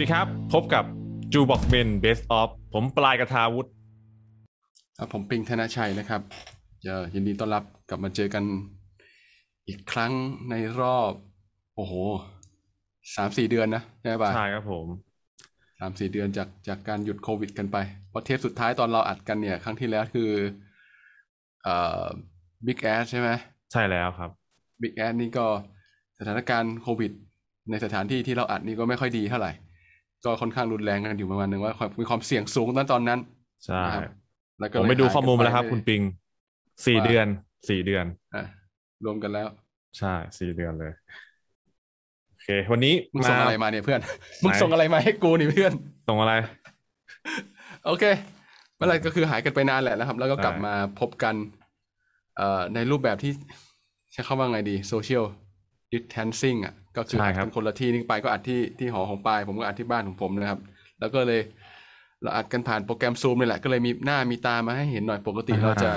สดีครับ พบกับจูบ็อกเมนเบสออฟผมปลายกระทาวุฒิครับผมปิงธนาชัยนะครับยินดีต้อนรับกลับมาเจอกัน อีกครั้งในรอบโอ้โหสามสี่เดือนนะใช่ป่ะใช่ครับผมสามสี่เดือนจากจากการหยุดโควิดกันไป เพราะเทปสุดท้ายตอนเราอัดกันเนี่ย ครั้งที่แล้วคือเอ่อบิ๊กแอใช่ไหมใช่แล้วครับบิ๊กแอนี่ก็สถานการณ์โควิด ในสถานที่ที่เราอัดนี่ก็ไม่ค่อยดีเท่าไหร่ก็ค่อนข้างรุนแรงกันอยู่ประมาณนึงว่ามีความเสี่ยงสูงตอนตอนนั้นใช่แล้วก็ผมไปดูข้อมูลมาแล้วครับคุณปิงสี่เดือนสี่เดือนอ่ะรวมกันแล้วใช่สี่เดือนเลยโอเค วันนี้มึงส่งอะไรมาเนี่ยเพื่อน มึงส่งอะไรมาให้กูนี่เพื่อนส่งอะไร โอเคเมื่อไรก็คือหายกันไปนานแหละนะครับ แล้วก็กลับมาพบกัน เอ่อในรูปแบบที่ ใช้คำว่าไงดีโซเชียลดิสเทนซิ่งอ่ะก็คือเป็นคนละที่นี่ไปก็อัดที่ที่หอของปายผมก็อัดที่บ้านของผมนะครับ แล้วก็เลย เราอัดกันผ่านโปรแกรมซูมนี่แหละก็เลยมีหน้ามีตามาให้เห็นหน่อยปกติเราจะ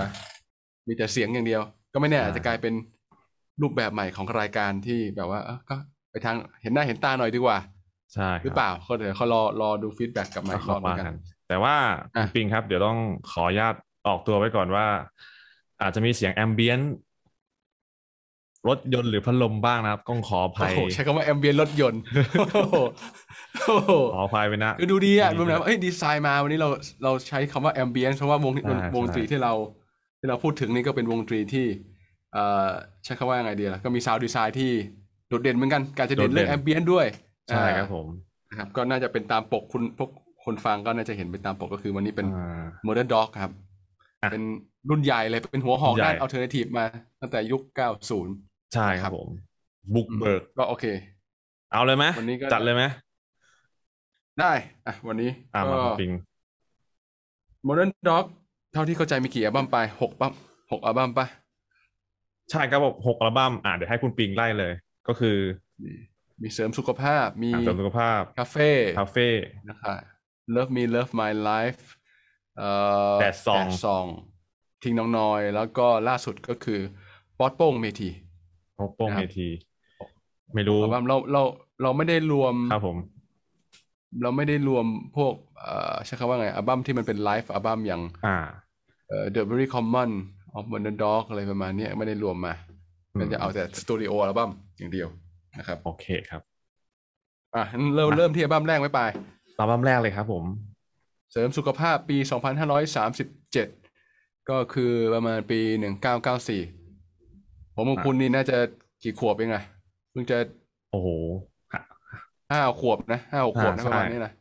มีแต่เสียงอย่างเดียว ก็ไม่แน่อาจจะกลายเป็นรูปแบบใหม่ของรายการที่แบบว่าก็ไปทางเห็นหน้าเห็นตาหน่อยดีกว่าใช่หรือเปล่าเขาเดี๋ยวเขารอรอดูฟีดแบ็กกลับมาอกรอบกัน แต่ว่าปิงครับ เดี๋ยวต้องขออนุญาตออกตัวไว้ก่อนว่า อาจจะมีเสียงแอมเบียนรถยนต์หรือพัดลมบ้างนะครับก้องขออภัยใช้คำว่าแอมเบียนรถยนต์ขออภัยไปนะดูดีอ่ะรวมแล้วเอ้ยดีไซน์มา วันนี้เราเราใช้คำว่าแอมเบียนเพราะว่าวงวงดนตรีที่เราที่เราพูดถึงนี่ก็เป็นวงดนตรีที่ เอ่อใช้คำว่าไงดีล่ะก็มีซาวด์ดีไซน์ที่โดดเด่นเหมือนกันการจะเด่นเรื่องแอมเบียนด้วย ใช่ครับผมนะครับก็น่าจะเป็นตามปกคุณพวกคนฟังก็น่าจะเห็นไปตามปกก็คือ วันนี้เป็นโมเดิร์นด็อกครับ เป็นรุ่นใหญ่เลยเป็นหัวหอกด้านอัลเทอร์เนทีฟมาตั้งแต่ยุค90ใช่ครับผมบุกเบิกก็โอเค เอาเลยไหมวันนี้ก็จัดเลยไหมได้อะวันนี้อ่ามาปิงดิร์นด็อกเท่าที่เข้าใจมีกี่อัลบั้มไปหกปั๊มหกอัลบั้มปะใช่ครับผมหกอัลบั้มอ่าเดี๋ยวให้คุณปิงไล่เลย ก็คือมีเสริมสุขภาพมีเสริมสุขภาพคาเฟ่คาเฟ่นะครับ Love Me Love My Life เอ่อแดดซองทิ้งน้องน้อย แล้วก็ล่าสุดก็คือ ป๊อตโป้งเมทีโอโป้งเอที ไม่รู้เราเราเราไม่ได้รวมครับผม เราไม่ได้รวมพวกเอ่อใช้คำว่าไงอัลบั้มที่มันเป็นไลฟ์อัลบั้มอย่างอ่าเอ่อ The Very Common of m o n d e r Dog อะไรประมาณนี้ไม่ได้รวมมาันจะเอาแต่สตูดิโออัลบั้มอย่างเดียวนะครับโอเคครับอ่ะเริ่มเริ่มที่อัลบั้มแรกไม่ไปอัลบั้มแรกเลยครับผม เสริมสุขภาพปี 2537 ก็คือประมาณปี 1994ผมของคุณนี่น่าจะกี่ขวบเองอะเพิ่งจะ โอ้โหห้าขวบนะห้าหกขวบนะประมาณนี้นะ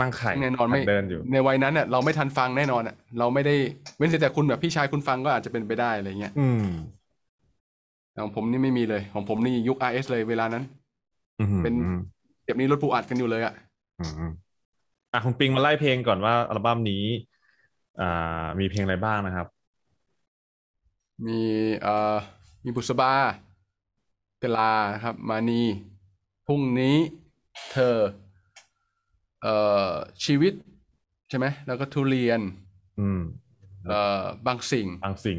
บังไข่แน่นอนไม่เดินอยู่ในวัยนั้นเนี่ยเราไม่ทันฟังแน่นอนอ่ะ เราไม่ได้เว้นแต่คุณแบบพี่ชายคุณฟังก็อาจจะเป็นไปได้อะไรเงี้ยอืมของผมนี่ไม่มีเลยของผมนี่ยุค RS เลยเวลานั้นเป็นเก็บนี้รถปูอัดกันอยู่เลย อ่ะอ่ะคุณปิงมาไล่เพลงก่อนว่าอัลบั้มนี้ อ่า มีเพลงอะไรบ้างนะครับ มีอ่ามีบุษบากลาครับ มานีพรุ่งนี้เธอเอ่อชีวิต ใช่ไหมแล้วก็ทุเรียน อืมเอ่อบางสิ่ง บางสิ่ง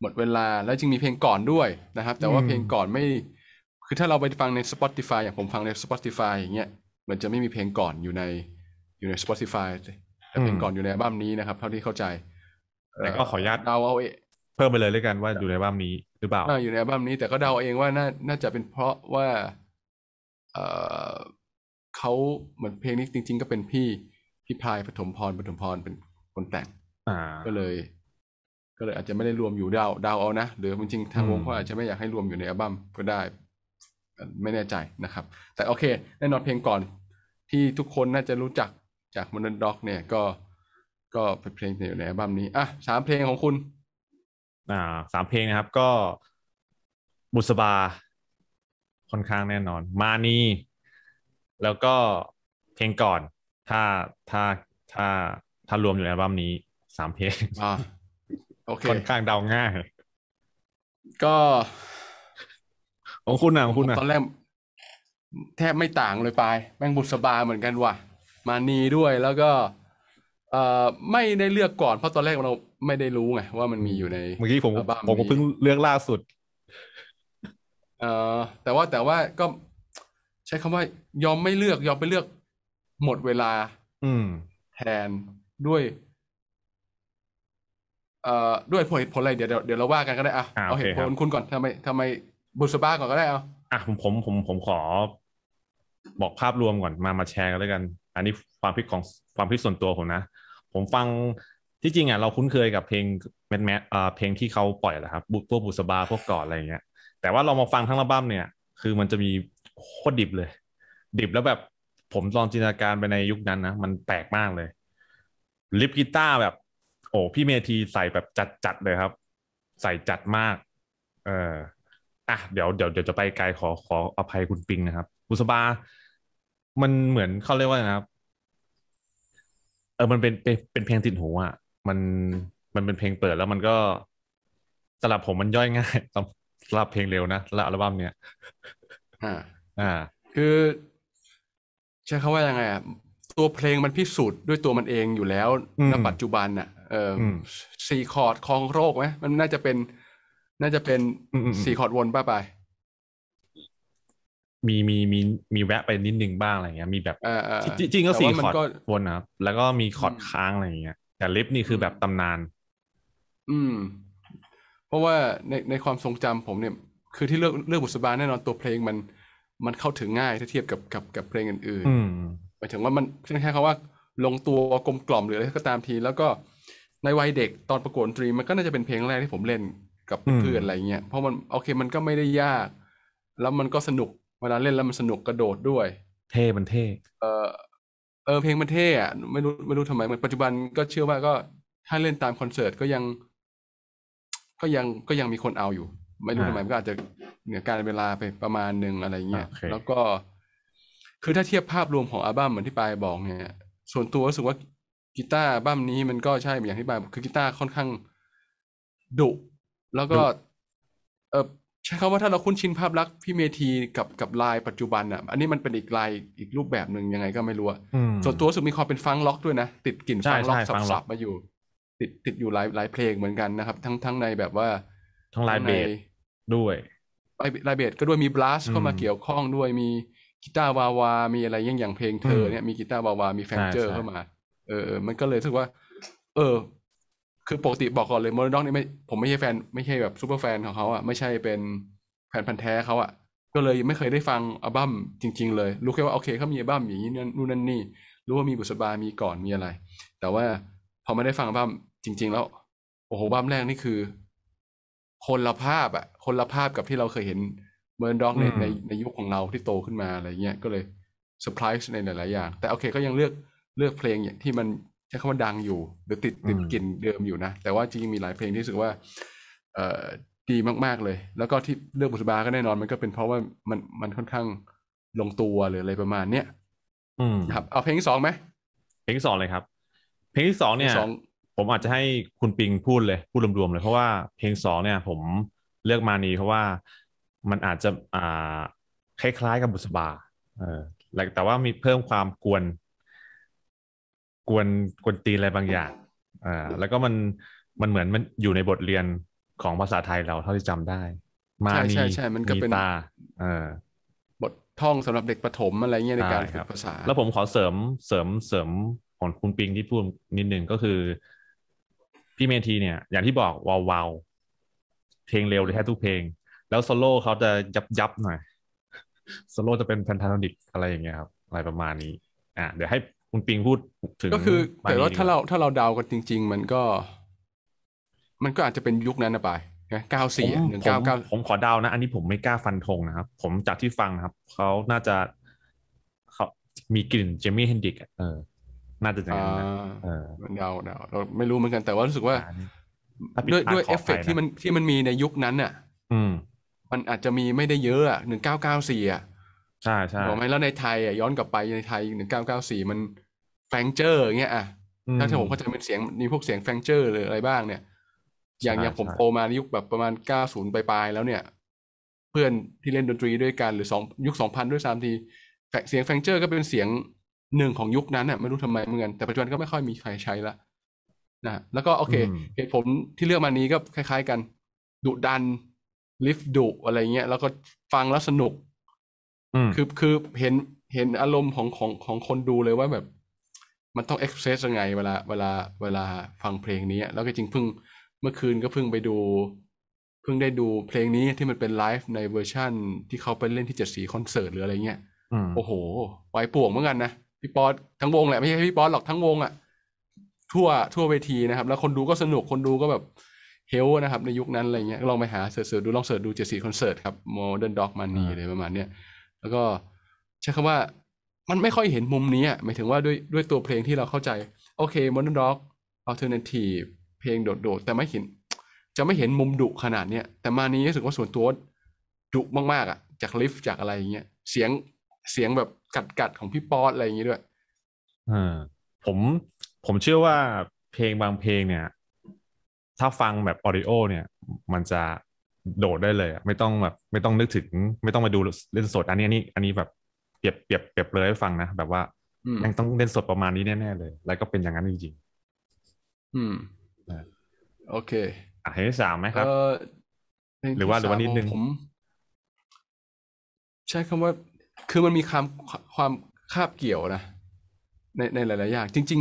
หมดเวลา แล้วจึงมีเพลงก่อนด้วยนะครับ แต่ว่าเพลงก่อนไม่ คือถ้าเราไปฟังใน Spotify อย่างผมฟังใน Spotify อย่างเงี้ยมันจะไม่มีเพลงก่อนอยู่ในอยู่ใน Spotify แต่เพลงก่อนอยู่ในบั้มนี้นะครับ เท่าที่เข้าใจแต่ก็ขออนุญาตเอาเอาเพิ่มไปเลยเลยกันว่าอยู่ในบั้มนี้หรือเปล่าอยู่ในอัลบั้มนี้แต่ก็เดาเองว่าน่าน่าจะเป็นเพราะว่าเออเขาเหมือนเพลงนี้จริง ๆ ก็เป็นพี่พี่พายปฐมพรปฐมพรเป็นคนแต่งก็เลย ก็เลยอาจจะไม่ได้รวมอยู่ดาวดาวเอานะหรือจริงๆทางวงเขาอาจจะไม่อยากให้รวมอยู่ในอัลบั้มก็ได้ ไม่แน่ใจนะครับ แต่โอเค แน่นอนเพลงก่อน ที่ทุกคนน่าจะรู้จักจากมอนด็อกเนี่ย ก็ ก็เป็นเพลงอยู่ในอัลบั้มนี้อ่ะสามเพลงของคุณอ่าสามเพลงนะครับ ก็บุษบา ค่อนข้างแน่นอน มานีแล้วก็เพลงก่อน ถ้าถ้าถ้าถ้ารวมอยู่ในอัลบั้มนี้ สามเพลงโอเคค่อนข้างเดาง่ายก็ ของคุณอ่ะของคุณอ่ะตอนแรกแทบไม่ต่างเลยไปแม่งบุษบาเหมือนกันว่ะ มานีด้วยแล้วก็เอ่อไม่ได้เลือกก่อน เพราะตอนแรกเราไม่ได้รู้ไงว่ามันมีอยู่ใน เมื่อกี้ผมบผมก็เพิ่งเลือกล่าสุดเออแต่ว่าแต่ว่าก็ใช้คำว่า ยอมไม่เลือกยอมไปเลือกหมดเวลา อืม แทนด้วยเอ่อด้วยผลเหตุผลอะไรเดี๋ยวเดี๋ยวเราว่ากันก็ได้อ่ะเอาเหตุผลคุณก่อนทำไมทำไมบุษบ้าก่อนก็ได้เอาอ่ะผมผมผมผมขอบอกภาพรวมก่อนมามาแชร์กันแล้วกันอันนี้ความคิดของความคิดส่วนตัวผมนะ ผมฟังที่จริงอ่ะเราคุ้นเคยกับเพลงแมทแมทอ่าเพลงที่เขาปล่อยแหละครับพวกบุษบาพวกกอดอะไรเงี้ยแต่ว่าเรามาฟังทั้งระบ้มเนี่ย คือมันจะมีโคตรดิบเลย ดิบแล้วแบบผมลองจินตนาการไปในยุคนั้นนะ มันแปลกมากเลย ลิปกีตาร์แบบ โอ้ พี่เมทีใส่แบบจัดจัดเลยครับ ใส่จัดมาก เอออ่ะ เดี๋ยวเดี๋ยวเดี๋ยวจะไปไกลขอขออภัยคุณปิงนะครับ บุษบามันเหมือนเขาเรียกว่าไงครับ เออ มันเป็นเป็นเพลงติดหูอ่ะ มัน มันเป็นเพลงเปิดแล้วมันก็สำหรับผมมันย่อยง่ายสำหรับเพลงเร็วนะสำหรับอัลบั้มเนี้ย อ่า อ่า คือใช้คาว่ายังไงอ่ะ ตัวเพลงมันพิสูจน์ด้วยตัวมันเองอยู่แล้วณปัจจุบันอ่ะ เออสี่คอร์ดคองโรคไหม มันน่าจะเป็น น่าจะเป็นสี่คอร์ดวนป้าไปมีมีมีมีแวะไปนิดนึงบ้างอะไรเงี้ยมีแบบ จริงก็สี่คอร์ดบนนะครับ แล้วก็มีคอร์ดค้างอะไรเงี้ย แต่ลิฟนี่คือแบบตำนานอืม เพราะว่าในในความทรงจำผมเนี่ย คือที่เลือกเลือกบุษบาแน่นอนตัวเพลงมัน มันเข้าถึงง่ายถ้าเทียบกับกับกับเพลงอื่นๆหมายถึงว่ามันใช้คำว่า ลงตัวกลมกล่อมหรืออะไรก็ตามที แล้วก็ในวัยเด็กตอนประกวดดนตรีมันก็น่าจะเป็นเพลงแรกที่ผมเล่นกับเพื่อนอะไรเงี้ยเพราะมันโอเคมันก็ไม่ได้ยาก แล้วมันก็สนุกเวลาเล่น แล้วมันสนุกกระโดดด้วย เท่มันเท่เออเออ เพลงมันเท่อะไม่รู้ไม่รู้ทำไมมันปัจจุบันก็เชื่อว่าก็ถ้าเล่นตามคอนเสิร์ตก็ยัง ก็ยังก็ยังมีคนเอาอยู่ไม่รู้ทำไมก็อาจจะเหนือการเวลาไปประมาณหนึ่งอะไรเงี้ยแล้วก็คือถ้าเทียบภาพรวมของอัลบั้มเหมือนที่ปายบอก เนี่ย ส่วนตัวรู้สึกว่ากีตาร์บั้มนี้ มันก็ใช่อย่างที่ปายคือกีตาร์ค่อนข้างดุแล้วก็ เออใช้คำว่าถ้าเราคุ้นชินภาพลักษณ์พี่เมทีกับกับลายปัจจุบันอ่ะ อันนี้มันเป็นอีกลายอีกรูปแบบหนึ่งยังไงก็ไม่รู้อะส่วนตัวสุดมีความเป็นฟังล็อกด้วยนะติดกลิ่นฟังล็อกสับๆมาอยู่ ติดติดอยู่หลายหลายเพลงเหมือนกันนะครับ ทั้งทั้งในแบบว่าทั้งลายเบสด้วยลายลายเบสก็ด้วยมีบลัสเข้ามาเกี่ยวข้องด้วยมีกีตาร์วาวา มีอะไรยังอย่างเพลงเธอเนี่ยมีกีตาร์วาวามีแฟงเจอร์เข้ามา เออมันก็เลยถือสึกว่า เออคือปกติบอกก่อนเลยโมเดนด็อกนี่ไม่ผมไม่ใช่แฟนไม่ใช่แบบซูเปอร์แฟนของเขาอ่ะไม่ใช่เป็นแฟนพันธ์แท้เขาอ่ะก็เลยไม่เคยได้ฟังอัลบั้มจริงๆเลย รู้แค่ว่าโอเคเขามีอัลบั้มอย่างนี้นู่นนั่นนี่รู้ว่ามีบุษบามีก่อนมีอะไร แต่ว่าพอไม่ได้ฟังอัลบั้มจริงๆแล้ว โอ้โหอัลบั้มแรกนี่คือคนละภาพอ่ะคนละภาพกับที่เราเคยเห็นเมอร์ด็อกในในยุคของเราที่โตขึ้นมาอะไรเงี้ยก็เลยเซอร์ไพรส์ในหลายๆอย่าง แต่โอเคก็ยังเลือกเลือกเพลงอย่างที่มันใช้คำว่าดังอยู่หรือติดติดกลิ่นเดิมอยู่นะ แต่ว่าจริงๆมีหลายเพลงที่รู้สึกว่าเอดีมาก ๆเลยแล้วก็ที่เลือกบุษบาก็แน่นอนมันก็เป็นเพราะว่ามันมันค่อนข้างลงตัวหรืออะไรประมาณเนี้ยครับ เอาเพลงที่สองไหมเพลงที่สองเลยครับ เพลงที่สองเนี่ยผมอาจจะให้คุณปิงพูดเลย พูดรวมๆเลยเพราะว่าเพลงสองเนี่ย ผมเลือกมานี้เพราะว่ามันอาจจะอ่าคล้ายๆกับบุษบา เออแต่ว่ามีเพิ่มความกวนกวนกวนตีนอะไรบางอย่าง อ่า แล้วก็มันมันเหมือนมันอยู่ในบทเรียนของภาษาไทยเราเท่าที่จำได้ มาใช่ใช่ใช่มันก็เป็นตาเออบท ท่องสำหรับเด็กประถมอะไรเงี้ยในการฝึกภาษา แล้วผมขอเสริมเสริมเสริมของคุณปิงที่พูดนิดนึง ก็คือ พี่เมทีเนี่ย อย่างที่บอกวาววาวเพลงเร็วเลยแทบทุกเพลง แล้วโซโล่เขาจะยับยับหน่อยโซโล่จะเป็นแพนทานอนิกอะไรอย่างเงี้ยครับอะไรประมาณนี้ อ่าเดี๋ยวใหคุณปิงพูดถึงก็คือ แต่ว่าถ้าเราถ้าเราเดากันจริง ๆ มันก็ มันก็อาจจะเป็นยุคนั้นนะไปนะเก้าสี่หนึ่งเก้าเก้าผมขอเดานะ อันนี้ผมไม่กล้าฟันธงนะครับ ผมจากที่ฟังครับ เขาน่าจะเขามีกลิ่นเจมี่เฮนดิกเออ น่าจะอย่างนั้นนะเดาเดาเราไม่รู้เหมือนกัน แต่ว่ารู้สึกว่า ด้วยด้วยเอฟเฟกที่มันที่มันมีในยุคนั้นอ่ะ อืม มันอาจจะมีไม่ได้เยอะอ่ะหนึ่งเก้าเก้าสี่อ่ะใช่ใช่ถูกไหมแล้วในไทยอ่ะย้อนกลับไปในไทยหนึ่งเก้าเก้าสี่มัน แฟงเจอร์เงี้ยอ่ะถ้าผมเข้าใจเป็นเสียงมีพวกเสียงแฟงเจอร์หรืออะไรบ้างเนี่ย อย่างอย่างผมโตมาในยุคแบบประมาณเก้าศูนย์ปลายๆแล้วเนี่ย เพื่อนที่เล่นดนตรีด้วยกันหรือสองยุคสองพันด้วยซ้ำที เสียงแฟงเจอร์ก็เป็นเสียงหนึ่งของยุคนั้นน่ะไม่รู้ทำไมเหมือนกันแต่ปัจจุบันก็ไม่ค่อยมีใครใช้ละนะแล้วก็โอเคเหตุผลที่เลือกมานี้ก็คล้าย ๆ กันดุดันลิฟต์ดุอะไรเงี้ยแล้วก็ฟังแล้วสนุกคือคือเห็นเห็นอารมณ์ของของของคนดูเลยว่าแบบมันต้องเอ็กเซสยังไง เวลาเวลาเวลาฟังเพลงนี้ แล้วก็จริงเพิ่งเมื่อคืนก็เพิ่งไปดูเพิ่งได้ดูเพลงนี้ที่มันเป็นไลฟ์ในเวอร์ชั่นที่เขาไปเล่นที่เจ็ดสีคอนเสิร์ตหรืออะไรเงี้ยโอ้โห ไวป่วงเหมือนกันนะ พี่ป๊อตทั้งวงแหละไม่ใช่พี่ป๊อตหรอกทั้งวงอะ่ะทั่วทั่วเวทีนะครับ แล้วคนดูก็สนุกคนดูก็แบบเฮลนะครับในยุคนั้นอะไรเงี้ยลองไปหาเสิร์ชดูลองเสิร์ชดูเจ็ดสีคอนเสิร์ตครับโมเดิร์นด็อกมันนี่อะไรประมาณเนี้ยแล้วก็ใช้คำว่ามันไม่ค่อยเห็นมุมนี้อ่ะหมายถึงว่าด้วยด้วยตัวเพลงที่เราเข้าใจ โอเคมอนด์ด็อกอัลเทอร์เนทีฟเพลงโดดๆ แต่ไม่เห็นจะไม่เห็นมุมดุขนาดเนี้ย แต่มานี้รู้สึกว่าส่วนตัวดุมากๆอ่ะจากลิฟจากอะไรอย่างเงี้ยเสียงเสียงแบบกัดกัดของพี่ป๊อตอะไรอย่างเงี้ด้วยอ่าผมผมเชื่อว่าเพลงบางเพลงเนี่ย ถ้าฟังแบบออดิโอเนี่ย มันจะโดดได้เลยไม่ต้องแบบ ไม่ต้องนึกถึงไม่ต้องมาดูเล่นสดอันนี้อันนี้อันนี้แบบเปรียบเปรียบเปรียบเลยให้ฟังนะแบบว่ายังต้องเล่นสดประมาณนี้แน่ๆเลยแล้วก็เป็นอย่างนั้นจริงๆอืมโอเคอ่ะเพลงที่สามไหมครับหรือว่าหรือว่านิดนึงใช้คำว่า คือมันมีความความคาบเกี่ยวนะในในหลายๆอย่างจริง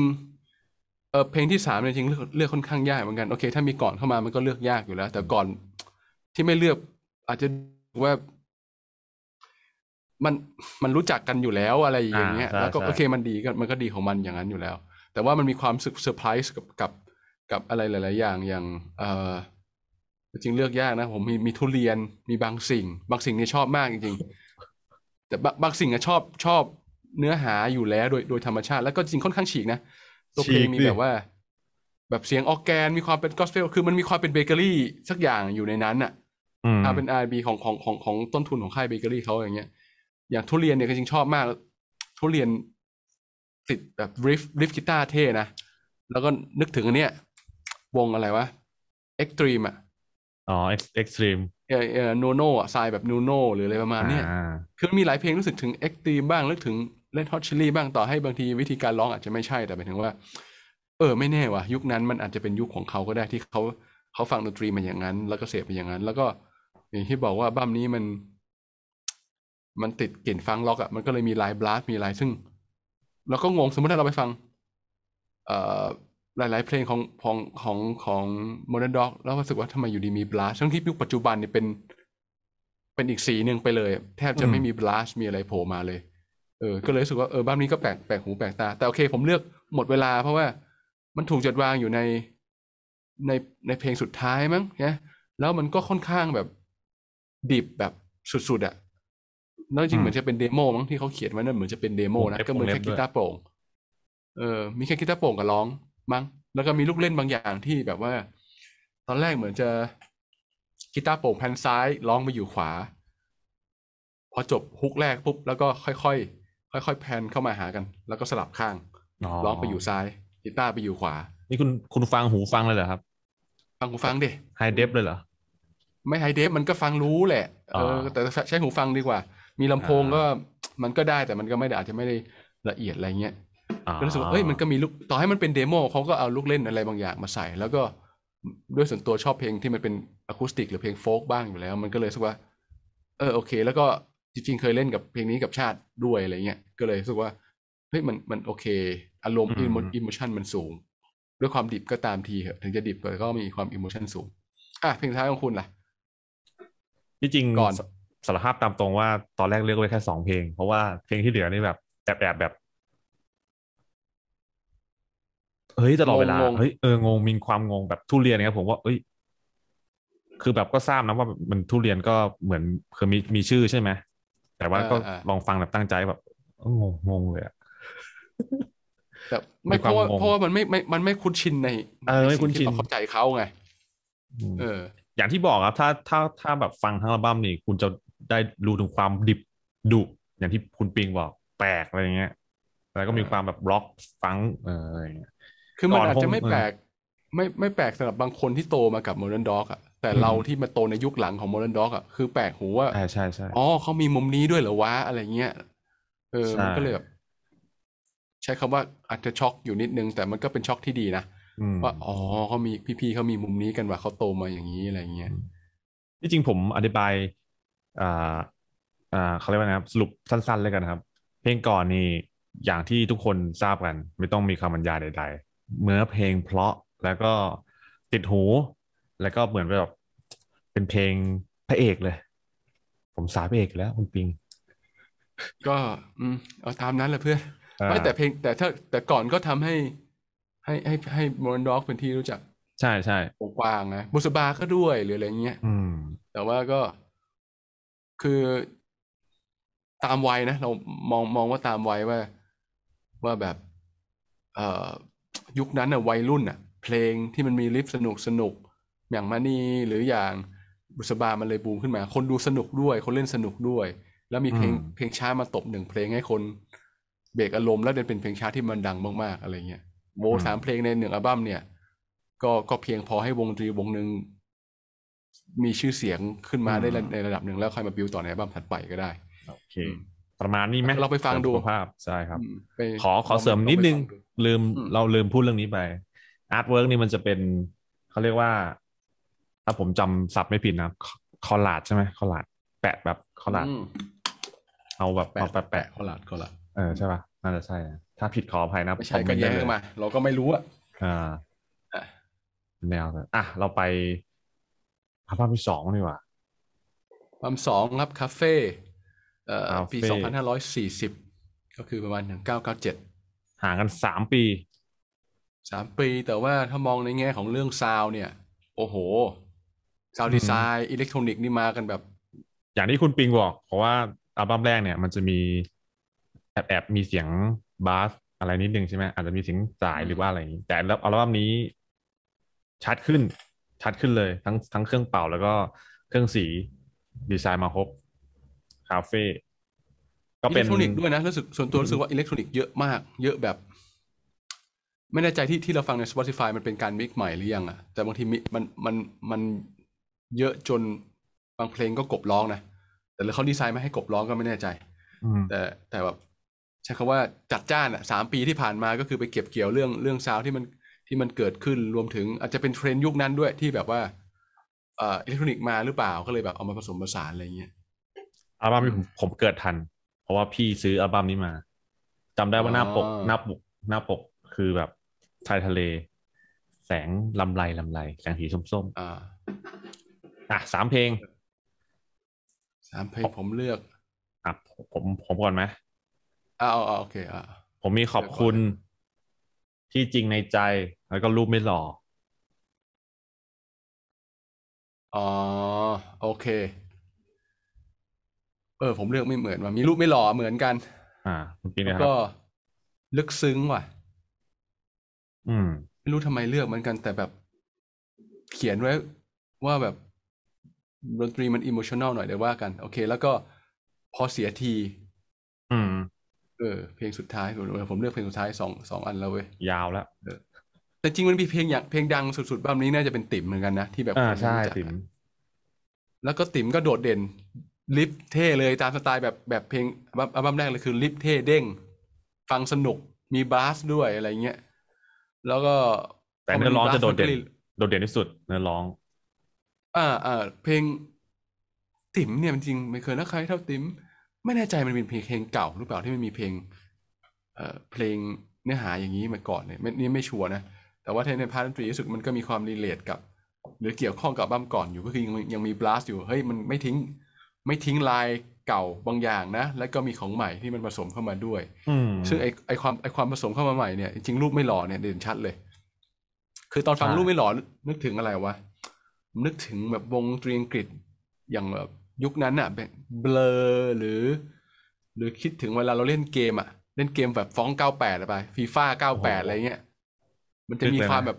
ๆเออเพลงที่สามเนี่ยจริงเลือกเลือกค่อนข้างยากเหมือนกันโอเคถ้ามีก่อนเข้ามามันก็เลือกยากอยู่แล้ว แต่ก่อนที่ไม่เลือกอาจจะว่ามันมันรู้จักกันอยู่แล้วอะไรอย่างเงี้ย แล้วก็โอเคมันดีมันก็ดีของมันอย่างนั้นอยู่แล้ว แต่ว่ามันมีความสึกเซอร์ไพรส์กับกับ กับอะไรหลาย ๆ อย่างอย่างเออจริงเลือกยากนะ ผมมีมีทุเรียนมีบางสิ่งบางสิ่งเนี่ยชอบมากจริงๆ แต่บางสิ่งอะชอบชอบเนื้อหาอยู่แล้วโดยโดยธรรมชาติ แล้วก็จริงค่อนข้างฉีกนะตัวเพลงมีแบบว่า แบบเสียงออแกนมีความเป็นกอสเปลคือมันมีความเป็นเบเกอรี่สักอย่างอยู่ในนั้นอะอาเป็น R&B ของของของของต้นทุนของค่ายเบเกอรี่เขาอย่างเงี้ย อย่างทุเรียนเนี่ยก็จริงชอบมาก ทุเรียนติดแบบริฟริฟกีตาร์เท่นะ แล้วก็นึกถึงอันเนี้ย วงอะไรวะเอ็กตรีมอะอ๋อเอ็กตรีมเออเออโนโน่อะทรายแบบโนโน่หรืออะไรประมาณเนี้ยคือมีหลายเพลงรู้สึกถึงเอ็กตรีมบ้างนึกถึงเล่นฮอตชิลลี่บ้างต่อให้บางทีวิธีการร้องอาจจะไม่ใช่แต่หมายถึงว่า เออ ไม่แน่ว่ะยุคนั้นมันอาจจะเป็นยุคของเขาก็ได้ที่เขาเขาฟังดนตรีมาอย่างนั้น แล้วก็เสพไปอย่างนั้น แล้วก็อย่างที่บอกว่าบั้มนี้มัน มันติดกลิ่นฟังล็อกอะ่ะมันก็เลยมีลายบลัสมีลายซึ่งเราก็งงสมมติถ้าเราไปฟังเอ่อหลาย ๆ เพลงของของของของโมเดิร์นด็อกแล้วรู้สึกว่าทำไมอยู่ดีมีบลัสทั้งที่ยุคปัจจุบันเนี่ยเป็นเป็นอีกสีหนึ่งไปเลย แทบจะไม่มีบลัสมีอะไรโผล่มาเลยเออ ก็เลยรู้สึกว่าเออบ้านนี้ก็แปลกแปลกหูแปลกตา แต่โอเค ผมเลือกหมดเวลา เพราะว่ามันถูกจัดวางอยู่ในในในเพลงสุดท้ายมั้งนะแล้วมันก็ค่อนข้างแบบดิบแบบสุดๆ อ่ะ น่นจริงเหมือนจะเป็นเดโมมั้งที่เขาเขียนไว้นั่นเหมือนจะเป็นเดโมนะก็เหมือนแค่กีตาร์โปร่ง เออมีแค่กีตาร์โปร่งกับร้องมั้ง แล้วก็มีลูกเล่นบางอย่างที่แบบว่า ตอนแรกเหมือนจะกีตาร์โปร่งแผ่นซ้ายร้องไปอยู่ขวา พอจบฮุกแรกปุ๊บแล้วก็ค่อยๆค่อยๆแผ่นเข้ามาหากัน แล้วก็สลับข้างร้องไปอยู่ซ้ายกีตาร์ไปอยู่ขวา นี่คุณคุณฟังหูฟังเลยเหรอครับฟังหูฟังดิไฮเดฟเลยเหรอไม่ไฮเดฟมันก็ฟังรู้แหละเออแต่ใช้หูฟังดีกว่ามีลำโพงก็มันก็ได้แต่มันก็ไม่ได้อาจจะไม่ได้ละเอียดอะไรเงี้ยก็รู้สึกว่าเอ้ยมันก็มีลูกต่อให้มันเป็นเดโมเขาก็เอาลูกเล่นอะไรบางอย่างมาใส่ แล้วก็ด้วยส่วนตัวชอบเพลงที่มันเป็นอะคูสติกหรือเพลงโฟกบ้างอยู่แล้วมันก็เลยรู้สึกว่า เออโอเค แล้วก็จริงๆเคยเล่นกับเพลงนี้กับชาติด้วยอะไรเงี้ยก็เลยรู้สึกว่าเฮ้ยมันมันโอเคอารมณ์อิมมชันมันสูง ด้วยความดิบก็ตามทีเหอะถึงจะดิบก็มีความอิมมชันสูงอ่ะเพลงท้ายของคุณล่ะที่จริงก่อนสารภาพตามตรงว่าตอนแรกเลือกไว้แค่สองเพลงเพราะว่าเพลงที่เหลือนี่แบบแอบแอบแบบเฮ้ยตลอดเวลาเฮ้ยเอองงมีความงงแบบทุเรียนเนี่ยผมว่า เอ้ย คือแบบก็ทราบนะว่ามันทุเรียนก็เหมือนคือมีมีชื่อใช่ไหมแต่ว่าก็ลองฟังแบบตั้งใจแบบงงงงเลยอะแบบไม่เพราะเพราะว่ามันไม่ไม่ มันไม่คุ้นชินใน เออไม่คุ้นชินเข้าใจเขาไงเอออย่างที่บอกครับ ถ้าถ้าถ้าแบบฟังทั้งอัลบั้มนี่ คุณจะได้รู้ถึงความดิบดุอย่างที่คุณปิงบอก แปลกอะไรเงี้ยแล้วก็มีความแบบร็อกฟังเอออะไรเงี้ยคือมันอาจจะไม่แปลก ไม่ไม่แปลกสำหรับบางคนที่โตมากับโมเดิร์นด็อกอ่ะแต่เราที่มาโตในยุคหลังของโมเดิร์นด็อกอ่ะคือแปลกหูว่าใช่ใช่ใช่อ๋อเขามีมุมนี้ด้วยเหรอวะอะไรเงี้ย เออมันก็เลยแบบใช้คำว่าอาจจะช็อกอยู่นิดนึงแต่มันก็เป็นช็อกที่ดีนะว่าอ๋อเขามีพี่ ๆเขามีมุมนี้กันว่าเขาโตมาอย่างนี้อะไรเงี้ยที่จริงผมอธิบาย อ่า อ่าเขาเรียกว่าไงครับสรุปสั้น ๆ เลยกันครับ เพลงก่อนนี่อย่างที่ทุกคนทราบกัน ไม่ต้องมีคำบรรยายใด ๆ เมื่อเพลงเพราะแล้วก็ติดหู แล้วก็เหมือนแบบเป็นเพลงพระเอกเลย ผมสายพระเอกแล้วคุณปิง ก็อืมเอาตามนั้นแหละเพื่อนไม่แต่เพลง แต่ถ้าแต่ก่อนก็ทำให้ให้ให้ให้มอนด็อกเป็นที่รู้จัก ใช่ใช่กว้างนะ บุสบาก็ด้วยหรืออะไรเงี้ยอืม แต่ว่าก็ คือตามวัยนะเรามองมองว่าตามวัยว่า ว่าแบบเอ่อยุคนั้นอนะวัยรุ่นอนะเพลงที่มันมีลิฟสนุกสนุกอย่างมานีหรืออย่างบุษบามันเลยบูมขึ้นมา คนดูสนุกด้วย คนเล่นสนุกด้วย แล้วมีเพลงเพลงช้ามาตบหนึ่งเพลงให้คนเบรกอารมณ์แล้วเดินเป็นเพลงช้าที่มันดังมากๆอะไรเงี้ยโหสามเพลงในหนึ่งอัลบั้มเนี่ยก็ก็เพียงพอให้วงดนตรีวงหนึ่ง มีชื่อเสียงขึ้นมาได้ในระดับหนึ่งแล้วค่อยมาบิวต่อในอัลบั้มถัดไปก็ได้ โอเค ประมาณนี้ไหมเราไปฟังดูภาพใช่ครับขอขอเสริมนิดนึงลืมเราลืมพูดเรื่องนี้ไปอาร์ตเวิร์กนี่มันจะเป็น เขาเรียกว่า ถ้าผมจำศัพท์ไม่ผิดนะคอลาดใช่ไหมคอลาดแปะแบบคอลาดเอาแบบเอาแปะแปะคอลาดคอลลาดเออใช่ป่ะน่าจะใช่ถ้าผิดขออภัยนะไม่ใช่ก็แย้งมา เราก็ไม่รู้อ่ะ อ่าแนวอ่ะ เราไปภาพที่สองดีกว่าภาพสองครับคาเฟ่เอ่อปีสองพันห้าร้อยสี่สิบก็คือประมาณหนึ่งเก้าเก้าเจ็ดห่างกันสามปีสามปี แต่ว่าถ้ามองในแง่ของเรื่องซาวเนี่ย โอ้โห ซาวดีไซน์อิเล็กทรอนิกส์นี่มากันแบบ อย่างที่คุณปิงบอกเพราะว่าอัลบั้มแรกเนี่ย มันจะมีแอบแอบมีเสียงบาสอะไรนิดนึงใช่ไหมอาจจะมีเสียงสายหรือว่าอะไรอย่างนี้แต่แล้วอัลบั้มนี้ชัดขึ้น ชัดขึ้นเลย ทั้งทั้งเครื่องเป่าแล้วก็เครื่องสี ดีไซน์มาครบ คาเฟ่ก็เป็นอิเล็กทรอนิกส์ด้วยนะรู้สึกส่วนตัวรู้สึกว่าอิเล็กทรอนิกส์เยอะมาก เยอะแบบ ไม่แน่ใจที่ที่เราฟังใน Spotify มันเป็นการมิกใหม่หรือยังอะแต่บางทีมันมันมันเยอะจนบางเพลงก็กบร้องนะแต่แล้วเขาดีไซน์มาให้กบร้องก็ไม่แน่ใจแต่แต่แบบใช้คำว่าจัดจ้านอ่ะสามปีที่ผ่านมาก็คือไปเก็บเกี่ยวเรื่องเรื่องซาวที่มันที่มันเกิดขึ้นรวมถึง อาจจะเป็นเทรนด์ยุคนั้นด้วยที่แบบว่า เอ่ออิเล็กทรอนิกส์มาหรือเปล่าก็เลยแบบเอามาผสมผสานอะไรเงี้ยอัลบั้มที่ผมผมเกิดทัน เพราะว่าพี่ซื้ออัลบั้มนี้มา จำได้ว่าหน้าปกหน้าปกหน้าปกคือแบบชายทะเล แสงลำไรลำไรแสงสีส้มๆอ่าอ่ะสามเพลงสามเพลงผมเลือกอ่ะผม ผมก่อนไหมอ่าโอเคอ่าผมมีขอบคุณที่จริงในใจ แล้วก็รูปไม่หล่ออ๋อโอเค เออ ผมเลือกไม่เหมือนว่ามีรูปไม่หล่อเหมือนกัน อ่าคุณกีนะครับก็ลึกซึ้งว่ะ อืมไม่รู้ทำไมเลือกเหมือนกัน แต่แบบเขียนไว้ว่าแบบดนตรีมันอิมมชั่นแนลหน่อยเดี๋ยวว่ากัน โอเค แล้วก็พอเสียทีอืมเออ เพลงสุดท้ายผมผมเลือกเพลงสุดท้ายสองสองอันแล้วเว้ย ยาวแล้ว แต่จริงมันมีเพลงอย่างเพลงดังสุดๆบ้านี้น่าจะเป็นติ๋มเหมือนกันนะที่แบบอ่า ใช่ ติ๋มแล้วก็ติ๋มก็โดดเด่น ลิฟเท่เลยตามสไตล์แบบแบบเพลงอัลบั้มแรกเลยคือลิฟเท่เด้ง ฟังสนุกมีบาสด้วยอะไรเงี้ยแล้วก็ แต่เนื้อร้องจะโดดเด่นโดดเด่นที่สุดเนื้อร้อง อ่าอ่าเพลง ติ๋มเนี่ยจริง ไม่เคยนักใครเท่าติ๋มไม่แน่ใจมันเป็นเพลงเก่าหรือเปล่าที่มันมีเพลงเอ่อเพลงเนื้อหาอย่างนี้มาก่อนเนี่ยนี่ไม่ชัวร์นะ แต่ว่าในพาร์ทดนตรีรู้สึกมันก็มีความรีเลทกับ หรือเกี่ยวข้องกับบั้มก่อนอยู่ก็คือยังยังมีบลัสอยู่เฮ้ยมันไม่ทิ้ง ไม่ทิ้งลายเก่าบางอย่างนะแล้วก็มีของใหม่ที่มันผสมเข้ามาด้วยซึ่งไอไอความไอความผสมเข้ามาใหม่เนี่ย จริงรูปไม่หล่อเนี่ยเด่นชัดเลย คือตอนฟังรูปไม่หล่อนึกถึงอะไรวะนึกถึงแบบวงดนตรีอังกฤษ อย่างแบบยุคนั้นอะเบลอหรือ หรือคิดถึงเวลาเราเล่นเกมอะเล่นเกมแบบฟ้องเก้าแปดไปฟีฟ่าเก้าแปดอะไรเงี้ย มันจะมีความแบบ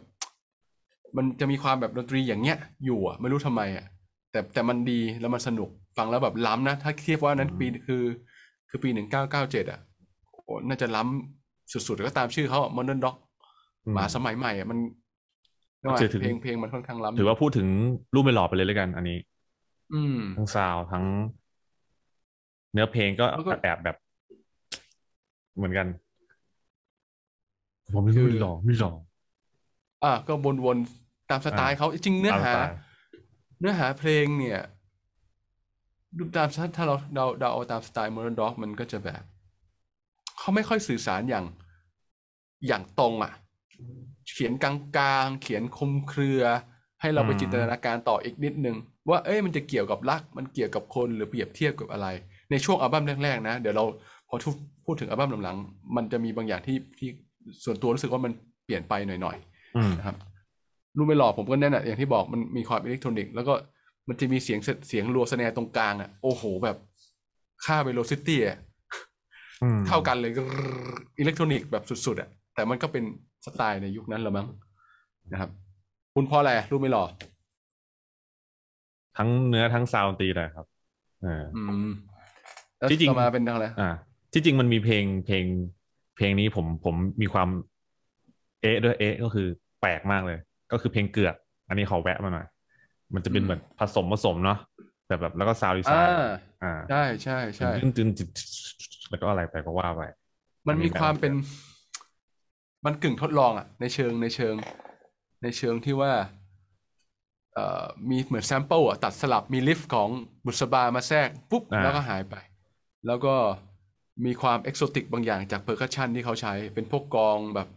มันจะมีความแบบดนตรีอย่างเงี้ย อยู่อะไม่รู้ทำไมอะแต่แต่มันดีแล้วมันสนุกฟังแล้วแบบล้ำนะ ถ้าเทียบว่านั้นปีคือ คือปีหนึ่งเก้าเก้าเจ็ดอะโอ้น่าจะล้ำสุดๆก็ตามชื่อเขามเดิร์นด็อกหมาสมัยใหม่อะมันเพลงเพลงมันค่อนข้างล้ำถือว่าพูดถึงรูปไม่หล่อไปเลยแล้วกันอันนี้ทั้งซาว ทั้งเนื้อเพลงก็แอบแบบเหมือนกัน ผมไม่รู้หลอไม่หลออ่า ก็วนๆ ตามสไตล์เขาจริงเนื้อหา เนื้อหาเพลงเนี่ย ดูตาม ถ้าเราเราเราเอาตามสไตล์มอร์นด็อกมันก็จะแบบ เขาไม่ค่อยสื่อสารอย่างอย่างตรงอ่ะเขียนกลางๆ เขียนคมเครือ ให้เราไปจินตนาการต่ออีกนิดนึงว่าเอ้ยมันจะเกี่ยวกับรัก มันเกี่ยวกับคนหรือเปรียบเทียบกับอะไรในช่วงอัลบั้มแรกๆนะ เดี๋ยวเราพอพูดถึงอัลบั้มหลังๆมันจะมีบางอย่างที่ที่ส่วนตัวรู้สึกว่ามันเปลี่ยนไปหน่อย ๆ นะครับ รูปไม่หลอกผมก็แน่นอ่ะ อย่างที่บอกมันมีความอิเล็กทรอนิกส์แล้วก็มันจะมีเสียงเสียงรัวสแนร์ตรงกลางอ่ะโอ้โหแบบค่าเวโลซิตี้อ่ะเท่ากันเลย อิเล็กทรอนิกส์แบบสุด ๆอ่ะแต่มันก็เป็นสไตล์ในยุคนั้นละมั้งนะครับ คุณพออะไรรูปไม่หลอกทั้งเนื้อทั้งซาวด์ตีเลยครับอ่าที่จริงมาเป็นอะไรอ่าที่จริงมันมีเพลงเพลง เพลงนี้ผมผมมีความ เอด้วยเอก็คือแปลกมากเลย ก็คือเพลงเกือก อันนี้ขอแวะมาหน่อย มันจะเป็นเหมือนผสมผสมเนาะแต่แบบแล้วก็ซาวดีไซน์อ่า ใช่ใช่ใช่จึนจึนแล้วก็อะไรไปก็ว่าไป มันมีความเป็น มันกึ่งทดลองอ่ะ ในเชิงในเชิง ในเชิงที่ว่ามีเหมือนแซมเปิลอ่ะตัดสลับมีลิฟต์ของบุษบามาแทรกปุ๊บแล้วก็หายไป แล้วก็มีความเอกโซติกบางอย่างจากเพอร์คัชชันที่เขาใช้เป็นพวกกองแบบ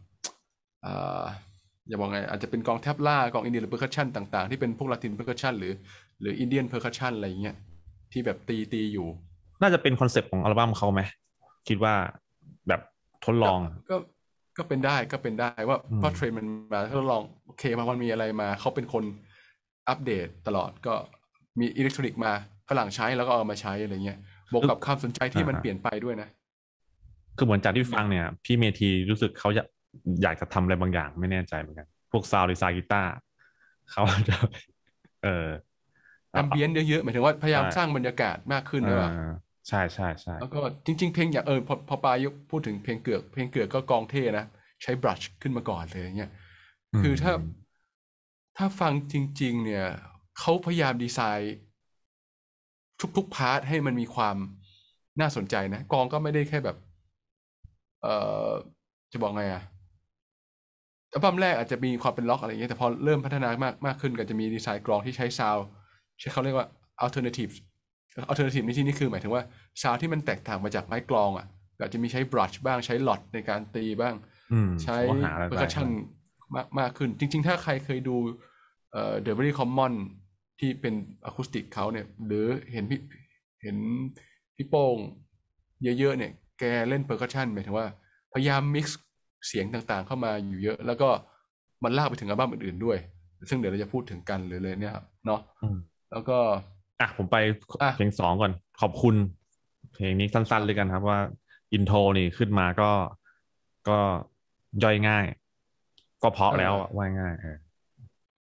อย่าบอกไงอาจจะเป็นกองแทบล่ากองอินเดียอเพอร์คัชชันต่างๆที่เป็นพวกลาตินเพอร์คัชชันหรือหรืออินเดียนเพอร์คัชชันอะไรเงี้ยที่แบบตีตีอยู่ น่าจะเป็นคอนเซปต์ของอัลบั้มเขาไหมคิดว่าแบบทดลองก็ก็เป็นได้ก็เป็นได้ว่าเพราะเทรนมันมาทดลองโอเคมาวันมีอะไรมาเขาเป็นคนอัปเดตตลอดก็มีอิเล็กทรอนิกส์มาฝรั่งใช้แล้วก็เอามาใช้อะไรเงี้ยบวกกับความสนใจที่มันเปลี่ยนไปด้วยนะ คือเหมือนจากที่ฟังเนี่ย พี่เมทีรู้สึกเขาอยากอยากจะทำอะไรบางอย่าง ไม่แน่ใจเหมือนกัน พวกซาวด์หรือซากีตาเขาจะเออทำมเบียนเยอะๆหมายถึงว่าพยายามสร้างบรรยากาศมากขึ้นด้วยป่ะใช่ใช่ใช่แล้วก็จริง ๆ เพลงอย่างเออพอพอปายกพูดถึงเพลงเกือก เพลงเกือกก็กองเท่นะใช้บรัชขึ้นมาก่อนเลยเงี้ยคือถ้าถ้าฟังจริง ๆ เนี่ย เขาพยายามดีไซน์ทุก ๆ พาร์ท ให้มันมีความน่าสนใจนะกองก็ไม่ได้แค่แบบ เอ่อ จะบอกไงอะอัลบั้มแรกอาจจะมีความเป็นล็อกอะไรเงี้ย แต่พอเริ่มพัฒนามากมากขึ้นก็จะมีดีไซน์กรองที่ใช้ซาว ใช้เขาเรียกว่า alternative alternative ในที่นี้คือ หมายถึงว่า ซาวที่มันแตกต่างมาจากไม้กรองอะ่ะอาจจะมีใช้บรัชบ้างใช้หลอดในการตีบ้างใช้เปอร์ชชันมากมากขึ้นจริง ๆ ถ้าใครเคยดูเอ่อ The Very Common ที่เป็นอะคูสติกเขาเนี่ย หรือเห็นพี่เห็นพี่โป้งเยอะๆเนี่ยแกเล่นเพอร์คัชชันหมายถึงว่าพยายามมิกซ์เสียงต่างๆ เข้ามาอยู่เยอะ แล้วก็มันลากไปถึงอัลบั้มอื่น ๆด้วย ซึ่งเดี๋ยวเราจะพูดถึงกันเลยเลยเนี่ยครับเนาะแล้วก็อ่ะผมไปเพลงสองก่อนขอบคุณเพลงนี้สั้นๆเลยกันครับว่าอินโทรนี่ขึ้นมาก็ก็ย่อยง่ายก็เพาะแล้วว่าง่าย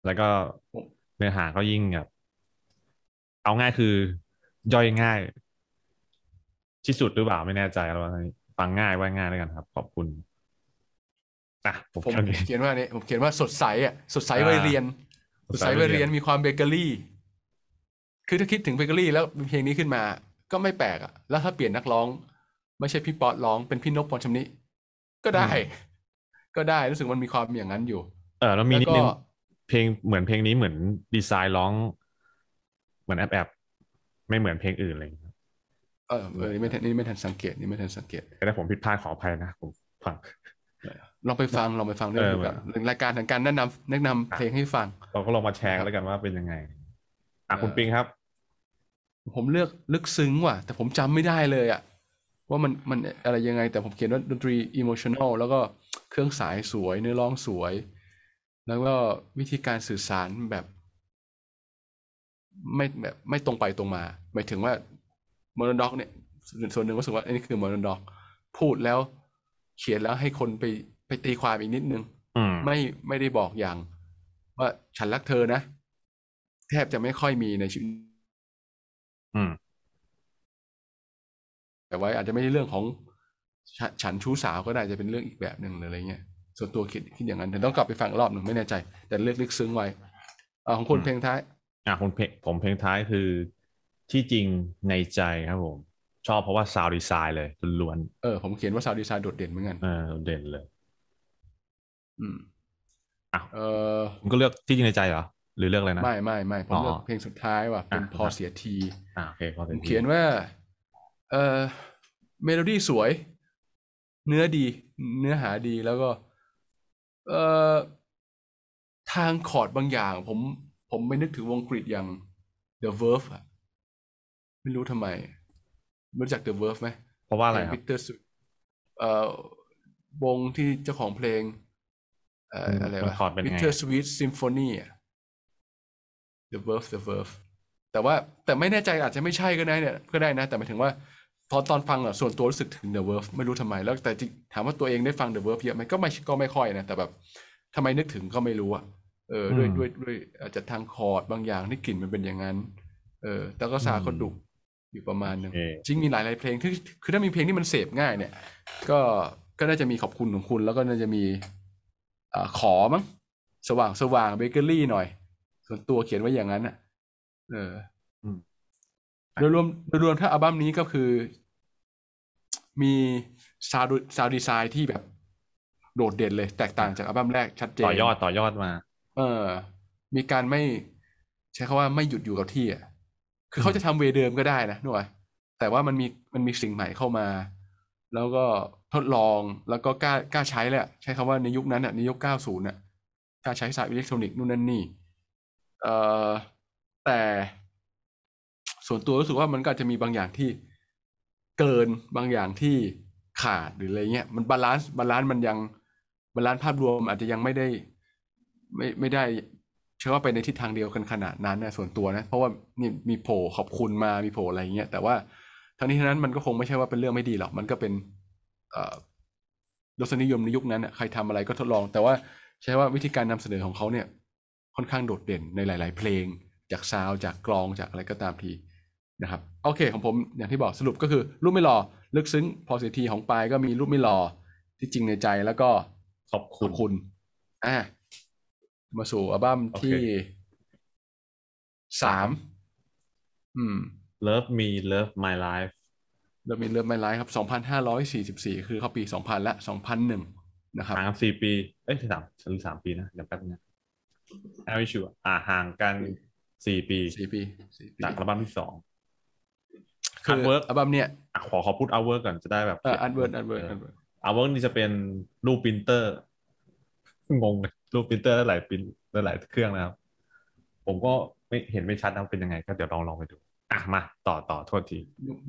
แล้วก็เนื้อหาก็ยิ่งแบบ เอาง่ายคือ ย่อยง่าย ที่สุดหรือเปล่าไม่แน่ใจแล้วฟังง่าย ว่าง่ายด้วยกันครับ ขอบคุณอ่ะผมเขียนว่านี่ผมเขียนว่าสดใสอ่ะสดใสวัยเรียนสดใสวัยเรียนมีความเบเกอรี่ คือถ้าคิดถึงเบเกอรี่แล้วเพลงนี้ขึ้นมา ก็ไม่แปลกอ่ะแล้วถ้าเปลี่ยนนักร้อง ไม่ใช่พี่ป๊อตร้องเป็นพี่นกพรชมนี้ ก็ได้ก็ได้ รู้สึกมันมีความอย่างนั้นอยู่ เออแล้วมีนิดนึงเพลงเหมือนเพลงนี้เหมือนดีไซน์ร้อง เหมือนแอบแอบไม่เหมือนเพลงอื่นเลยเออเออนี่ไม่ทันนี่ไม่ทันสังเกตนี่ไม่ทันสังเกตแต่ผมผิดพลาดขออภัยนะผมฟังลองไปฟังลองไปฟังเรื่องนี้กรายการทางการแนะนำ แนะนำเพลงให้ฟังเราก็ลองมาแชร์แล้วกันว่าเป็นยังไง อ่ะคุณปิงครับ ผมเลือกลึกซึ้งว่ะ แต่ผมจำไม่ได้เลยอ่ะว่ามันมันอะไรยังไงแต่ผมเขียนว่าดนตรีอิโมชันอลแล้วก็เครื่องสายสวยเนื้อร้องสวย แล้วก็วิธีการสื่อสารแบบ ไม่แบบไม่ตรงไปตรงมาหมายถึงว่าโมโนด็อกเนี่ยส่วนหนึ่งก็สึกว่าอันนี้คือโมโนด็อก พูดแล้ว เขียนแล้วให้คนไปไปตีความอีกนิดนึงไม่ไม่ได้บอกอย่าง ว่าฉันรักเธอนะ แทบจะไม่ค่อยมีในชีวิตแต่ว่าอาจจะไม่ใช่เรื่องของฉันชู้สาวก็ได้จะเป็นเรื่องอีกแบบหนึ่งหรืออะไรเงี้ยส่วนตัวคิดคิดอย่างนั้นแต่ต้องกลับไปฟังรอบหนึ่งไม่แน่ใจ แต่เลือกลึกซึ้งไว้อ่าของคุณเพลงท้าย อ่าคุณเพลงผมเพลงท้ายคือที่จริงในใจครับผม ชอบเพราะว่าซาวดีไซน์เลยล้วนเออ ผมเขียนว่าซาวดีไซน์โดดเด่นเหมือนกันเออโดดเด่นเลยอืมอ่ะเออคุณก็เลือกที่จริงในใจเหรอ หรือเลือกอะไรนะ ไม่ไม่ไม่ผมเลือกเพลงสุดท้ายว่ะเป็นพอเสียที อ่าโอเคพอเสียทีเขียนว่า เออเมโลดี้สวยเนื้อดี เนื้อหาดีแล้วก็ เอ่อทางคอร์ดบางอย่างผม ผมไม่นึกถึงวงกรีดอย่าง The Verve อะไม่รู้ทำไมรู้จัก The Verve ไหมเพราะว่าอะไรครับ Peter s เอ่อวงที่เจ้าของเพลงเอ่ออะไรวะ Peter Sweet Symphony อะ The Verve The Verve แต่ว่าแต่ไม่แน่ใจอาจจะไม่ใช่ก็ได้เนี่ยก็ได้นะ แต่หมายถึงว่าพอตอนฟังอะส่วนตัวรู้สึกถึง The วิ r ์ฟไม่รู้ทำไม แล้วแต่ถามว่าตัวเองได้ฟัง The วิ r ์ฟเยอะไหมก็ไม่ก็ไม่ค่อยนะ แต่แบบ ทำไมนึกถึงก็ไม่รู้อะเออ ด้วยด้วยด้วยอาจจะทางคอร์ดบางอย่างที่กลิ่นมันเป็นอย่างนั้น เออแต่ก็ซาคนดุอยู่ประมาณนึงจริงมีหลายหลายเพลงที่คือถ้ามีเพลงที่มันเสพง่าย เนี่ย ก็ก็น่าจะมีขอบคุณของคุณ แล้วก็น่าจะมีอขอมั้งสว่างสว่างเบเกอรี่หน่อย ส่วนตัวเขียนไว้อย่างนั้นอะเออโดยรวมโดยรวมถ้าอัลบั้มนี้ก็คือ มีซาวด์ซาวด์ดีไซน์ที่แบบโดดเด่นเลย แตกต่างจากอัลบั้มแรกชัดเจนต่อยอดต่อยอดมา เออ มีการไม่ใช้คาว่าไม่หยุดอยู่กับที่อ่ะ คือเขาจะทำเวเดิมก็ได้นะนึกว่าแต่ว่ามันมีมันมีสิ่งใหม่เข้ามา แล้วก็ทดลองแล้วก็กล้ากล้าใช้แหละใช้คำว่าในยุคนั้นอ่ะในยุคเก้าศูนย์อ่ะกล้าใช้สายอิเล็กทรอนิกส์นู่นนั่นนี่เอ่อแต่ส่วนตัวรู้สึกว่ามันก็จะมีบางอย่างที่เกินบางอย่างที่ขาดหรืออะไรเงี้ยมันบาลานซ์บาลานซ์มันยังบาลานซ์ภาพรวมอาจจะยังไม่ได้ไม่ไม่ได้เชื่อว่าไปในทิศทางเดียวกันขนาดนั้นนะส่วนตัวนะ เพราะว่านี่มีโผล่ขอบคุณมามีโผล่อะไรเงี้ยแต่ว่าทั้งนี้ทั้งนั้นมันก็คงไม่ใช่ว่าเป็นเรื่องไม่ดีหรอกมันก็เป็นรสนิยมในยุคนั้นใครทำอะไรก็ทดลอง แต่ว่าใช่ว่าวิธีการนำเสนอของเขาเนี่ย ค่อนข้างโดดเด่นในหลาย ๆ เพลงจากซาวจากกลองจากอะไรก็ตามทีนะครับโอเค ของผม อย่างที่บอกสรุปก็คือ รูปไม่หล่อลึกซึ้ง พอเสียทีของปลายก็มีรูปไม่หล่อที่จริงในใจแล้วก็ขอบคุณคณอ่ามาสู่อัลบั้มที่สามอืม Love Me Love My Life Love Me Love My Life ครับสองพันห้าร้อยสี่สิบสี่คือเขาปีสองพันและสองพันหนึ่งนะครับสามสี่ปีเอ้ยสามหรือสามปีนะเดี๋ยวแป๊บนึงอาวิชูอ่าห่างกันสี่ปีสี่ปีจากอัลบั้มที่สองอันเวิร์กอัลบั้มเนี่ยขอขอพูดอัลเวิร์กก่อนจะได้แบบอันเวิร์กอันเวิร์กอันเิร์อัลเวิร์กนี่จะเป็นรูปปรินเตอร์ งงเลยรูปปรินเตอร์หลายปรินหลายเครื่องนะครับ ผมก็ไม่เห็นไม่ชัดนะเป็นยังไงก็เดี๋ยวลองลองไปดูอ่ะมา ต่อต่อโทษที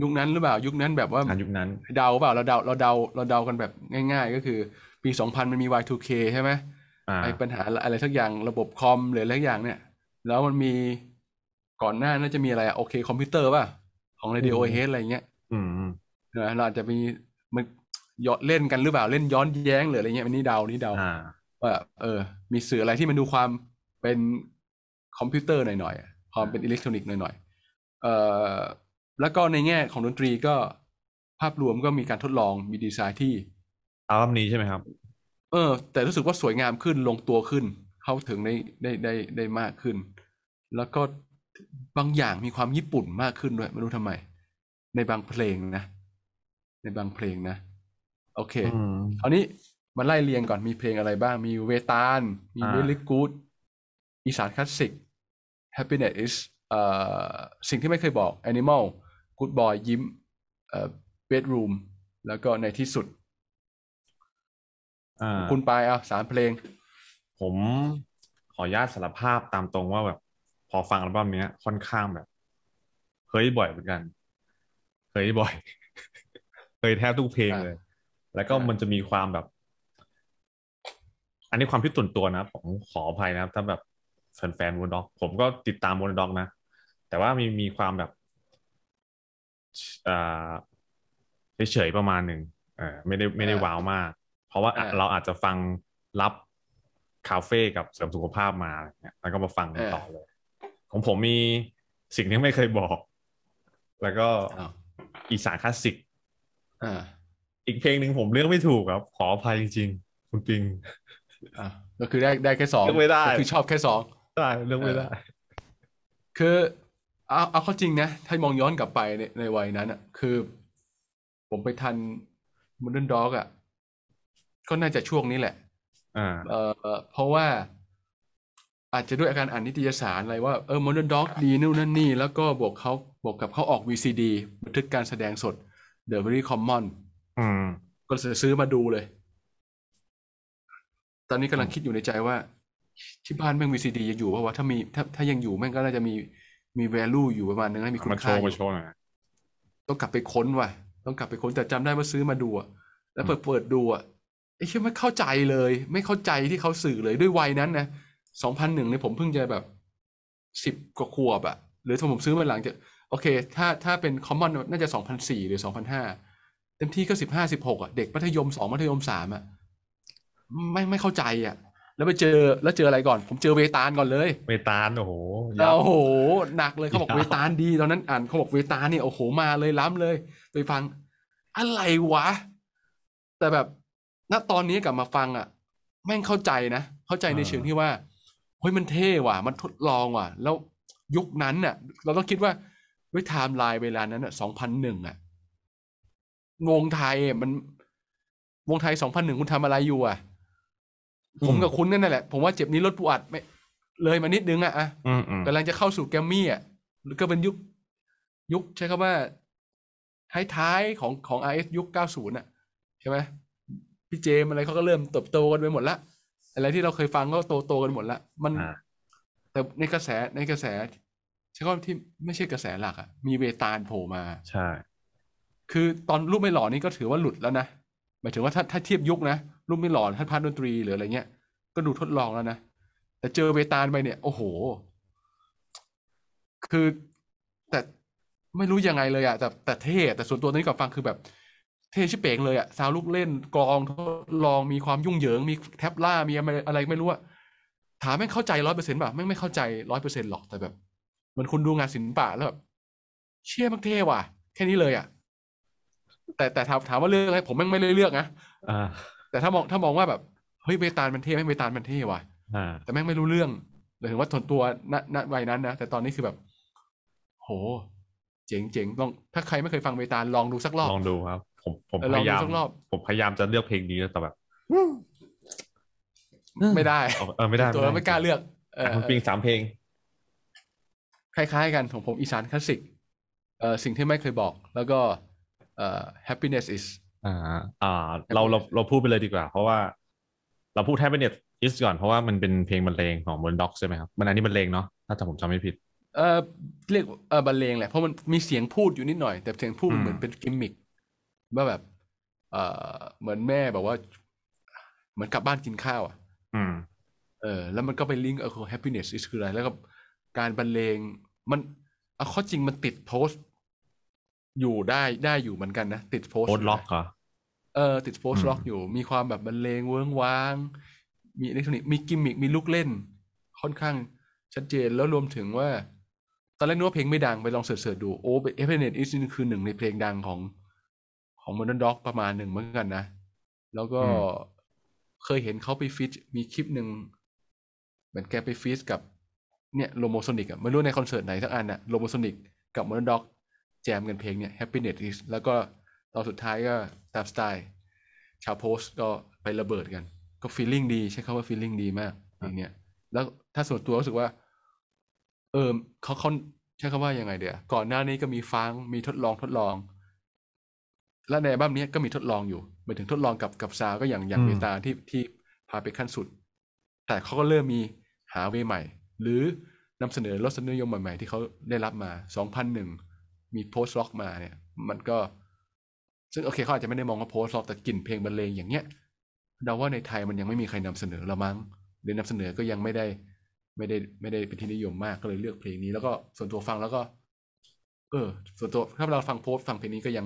ยุคนั้นหรือเปล่า ยุคนั้นแบบว่ายุคนั้น เดาเปล่าเราเดาเราเดาเราเดากันแบบง่าย ๆ ก็คือ ปีสองพันมันมี Y2K ใช่ไหมไอ้ปัญหาอะไรสักอย่างระบบคอมหรืออะไรสักอย่างเนี่ย แล้วมันมีก่อนหน้าน่าจะมีอะไรโอเคคอมพิวเตอร์ป่ะของ Radiohead อะไรเงี้ยอืมเราอาจจะมีมันย้อนเล่นกันหรือเปล่าเล่นย้อนแย้งหรืออะไรเงี้ยมันนี้เดานี่เดาว่าเออ มีสื่ออะไรที่มันดูความเป็นคอมพิวเตอร์หน่อยๆความเป็นอิเล็กทรอนิกส์หน่อยๆเอ่อแล้วก็ในแง่ของดนตรีก็ภาพรวมก็มีการทดลองมีดีไซน์ที่อาลบัมนี้ใช่ไหมครับ เออ แต่รู้สึกว่าสวยงามขึ้นลงตัวขึ้นเข้าถึงได้ได้ได้ได้มากขึ้น แล้วก็บางอย่างมีความญี่ปุ่นมากขึ้นด้วย ไม่รู้ทำไม ในบางเพลงนะ ในบางเพลงนะ โอเคเอานี้มาไล่เรียงก่อนมีเพลงอะไรบ้างมีเวตาลมีเวลิกูดอีสานคลาสสิก happiness is เอสิ่งที่ไม่เคยบอก animal good boy ยิ้มเบดร bedroom แล้วก็ในที่สุดคุณไปเอาสามเพลง ผมขออนุญาตสารภาพตามตรงว่าแบบพอฟังอัลบั้มนี้ค่อนข้างแบบเฮ้ยบ่อยเหมือนกันเฮ้ยบ่อยเฮ้ยแทบทุกเพลงเลย แล้วก็มันจะมีความแบบ อันนี้ความพิจตุนตัวนะผมขออภัยนะถ้าแบบแฟนๆวูนด็อกผมก็ติดตามวูนด็อกนะ แต่ว่ามีมีความแบบเฉยๆประมาณหนึ่งไม่ได้ไม่ได้ว้าวมาก เพราะว่าเราอาจจะฟังรับคาเฟ่กับเสริมสุขภาพมาแล้วก็มาฟังต่อเลยของผมมีสิ่งที่ไม่เคยบอก แล้วก็อีสานคลาสสิกอีกเพลงหนึ่งผมเลือกไม่ถูกครับ ขออภัยจริงๆคุณปิงก็คือได้ได้แค่สองเลือกไม่ได้คือชอบแค่สองได้ เลือกไม่ได้ คือเอาเอาข้อจริงนะถ้ามองย้อนกลับไปในในวัยนั้น อ่ะ คือผมไปทันม o เดิร์นด็อกอ่ะ ก็น่าจะช่วงนี้แหละ อ่า เออเพราะว่าอาจจะด้วยอาการอ่านนิตยสารอะไรว่าเออมอนด็อกดีนู่นนั่นนี่ แล้วก็บวกเขาบวกกับเขาออก VCD บันทึกการแสดงสด The Very Common อืมก็ซื้อมาดูเลย ตอนนี้กำลังคิดอยู่ในใจว่าที่บ้านแม่ง VCD ยังอยู่เพราะว่าถ้ามีถ้าถ้ายังอยู่แม่งก็น่าจะมีมี value อยู่ประมาณนึงให้มีคุณค่ามาโชว์มาโชว์หน่อยต้องกลับไปค้นว่ะต้องกลับไปค้นแต่จำได้ว่าซื้อมาดูอะแล้วเปิดเปิดดูอะไอ้เชี่ยไม่เข้าใจเลย ไม่เข้าใจที่เขาสื่อเลยด้วยวัยนั้นนะสองพันหนึ่งเนี่ยผมเพิ่งจะแบบสิบกว่าขวบอะหรือถ้าผมซื้อมาหลังจะโอเค ถ้าถ้าเป็นคอมมอนน่าจะสองพันสี่หรือสองพันห้าเต็มที่ก็สิบห้าสิบหกอะเด็กมัธยมสองมัธยมสามอะไม่ไม่เข้าใจอะแล้วไปเจอแล้วเจออะไรก่อน ผมเจอเวตาลก่อนเลย เวตาลโอ้โหโอ้โหหนักเลยเขาบอกเวตาลดี ตอนนั้นอ่านเขาบอกเวตาลเนี่ยโอ้โหมาเลยล้ำเลย ไปฟัง อะไรวะ แต่แบบณตอนนี้กลับมาฟังอ่ะแม่งเข้าใจนะเข้าใจในเชิงที่ว่าเฮ้ยมันเท่ว่ะมันทดลองว่ะ แล้วยุคนั้นน่ะ เราต้องคิดว่าด้วยไทม์ไลน์เวลานั้นอ่ะสองพันหนึ่งอ่ะวงไทยมัน วงไทยสองพันหนึ่งคุณทำอะไรอยู่ อ่ะ ผมกับคุณนั่นแหละ ผมว่าเจ็บนี้ลดปวดไม่เลยมานิดนึงอ่ะอ่ะกำลังจะเข้าสู่แกมมี่อ่ะก็เป็นยุค ยุคใช้คำว่าท้ายๆ ของของไอเอสยุค 90น่ะ ใช่ไหมพี่เจมอะไรเขาก็เริ่มเติบโตกันไปหมดละอะไรที่เราเคยฟังก็โตโตกันหมดละมัน แต่ในกระแสในกระแสใช่ก็ที่ไม่ใช่กระแสหลักอะมีเวตาลโผล่มา ใช่ คือตอนรูปไม่หล่อนี่ก็ถือว่าหลุดแล้วนะ หมายถึงว่าถ้าถ้าเทียบยุคนะรูปไม่หล่อท่าพานดนตรีหรืออะไรเงี้ยก็ดูทดลองแล้วนะแต่เจอเวตาลไปเนี่ยโอ้โห คือแต่ไม่รู้ยังไงเลยอะแต่แต่เท่แต่ส่วนตัวนี้กับฟังคือแบบเทชิเป่งเลยอะซาวลูกเล่นกองทดลองมีความยุ่งเหยิงมีแท็บล่ามีอะไรไม่รู้อะถามแม่งเข้าใจร้อยเปอร์เซ็นต์ป่ะแม่งไม่เข้าใจร้อยเปอร์เซ็นต์หรอกแต่แบบเหมือนคุณดูงานศิลปะแล้วแบบเชี่ยมังเท่ว่ะ แค่นี้เลยอะแต่แต่ถามถามว่าเลือกอะไรผมแม่งไม่ได้เลือกนะแต่ถ้ามองถ้ามองว่าแบบเฮ้ยเบตาลมันเท่แม่งเบตาลมันเท่ว่ะแต่แม่งไม่รู้เรื่องหลยถึงว่าทนตัวณณวัยนั้นนะแต่ตอนนี้คือแบบ โห เจ๋งเจ๋งลอง ถ้าใครไม่เคยฟังเบตาลลองดูสักรอบลองดูครับผมผมพยายาม ผมพยายามจะเลือกเพลงนี้แต่แบบไม่ได้เออไม่ได้ตัวไม่กล้าเลือกเออพลงสามเพลง คล้ายๆกันของผมอีสานคลาสสิกเอ่อสิ่งที่ไม่เคยบอก แล้วก็เอ่อ happiness is อ่า อ่าเราเราเราพูดไปเลยดีกว่า เพราะว่าเราพูด happiness is ก่อน เพราะว่ามันเป็นเพลงบรรเลงของบนด็อกใช่ไหมครับ มันอันนี้บรรเลงเนาะถ้าจำผมจำไม่ผิดเออเรียกเออบรรเลงแหละเพราะมันมีเสียงพูดอยู่นิดหน่อย แต่เสียงพูดเหมือนเป็นกิมมิคว่าแบบเออเหมือนแม่แบบว่า เหมือนกลับบ้านกินข้าวอ่ะเออ แล้วมันก็ไปลิงก์เออ happiness is คืออะไร แล้วก็การบรรเลง มัน เอาข้อจริงมันติดโพสต์ อยู่ได้ได้อยู่เหมือนกันนะ ติดโพสต์ โพสต์ล็อกเหรอ เออ ติดโพสต์ล็อกอยู่ มีความแบบบรรเลงเวิ้งว้าง มีอิเล็กทรอนิกส์มีกิมมิคมีลูกเล่น ค่อนข้างชัดเจน แล้วรวมถึงว่าตอนแรกนึกว่าเพลงไม่ดังไปลองเสิร์ชดูโอ้เป็นเอฟเฟนเนตอิสคือหนึ่งในเพลงดังของของมอนด็อกประมาณหนึ่งเหมือนกันนะ แล้วก็เคยเห็นเขาไปฟิช มีคลิปหนึ่งเหมือนแกไปฟิชกับเนี่ยโลโมโซนิกอะไม่รู้ในคอนเสิร์ตไหนสักอันอะโลโมโซนิกกับมอนด็อกแจมกันเพลง เนี่ย Happiness is แล้วก็ตอนสุดท้ายก็ตามสไตล์ชาวโพสก็ไประเบิดกัน ก็ฟีลลิ่งดี ใช้คำว่าฟีลลิ่งดีมากอย่างเนี้ยแล้วถ้าส่วนตัวรู้สึกว่า เออเขาเขาใช้คำว่ายังไงเดี๋ยวก่อนหน้านี้ก็มีฟังมีทดลองทดลองและในบั้มนี้ก็มีทดลองอยู่หมายถึงทดลองกับกับซาก็อย่างอย่างเวตาที่ที่พาไปขั้นสุด แต่เขาก็เริ่มมีหาเวใหม่ หรือนำเสนอรสนิยมใหม่ๆที่เขาได้รับมาสองพันหนึ่งมีโพสต์ล็อกมาเนี่ย มันก็ ซึ่งโอเคเขาอาจจะไม่ได้มองว่าโพสต์ล็อกแต่กลิ่นเพลงบรรเลงอย่างเงี้ยเดาว่าในไทยมันยังไม่มีใครนำเสนอละมั้งหรือนำเสนอก็ยังไม่ได้ไม่ได้ไม่ได้เป็นที่นิยมมาก ก็เลยเลือกเพลงนี้ แล้วก็ส่วนตัวฟังแล้วก็ เออส่วนตัวถ้าเราฟังโพสต์ฟังเพลงนี้ก็ยัง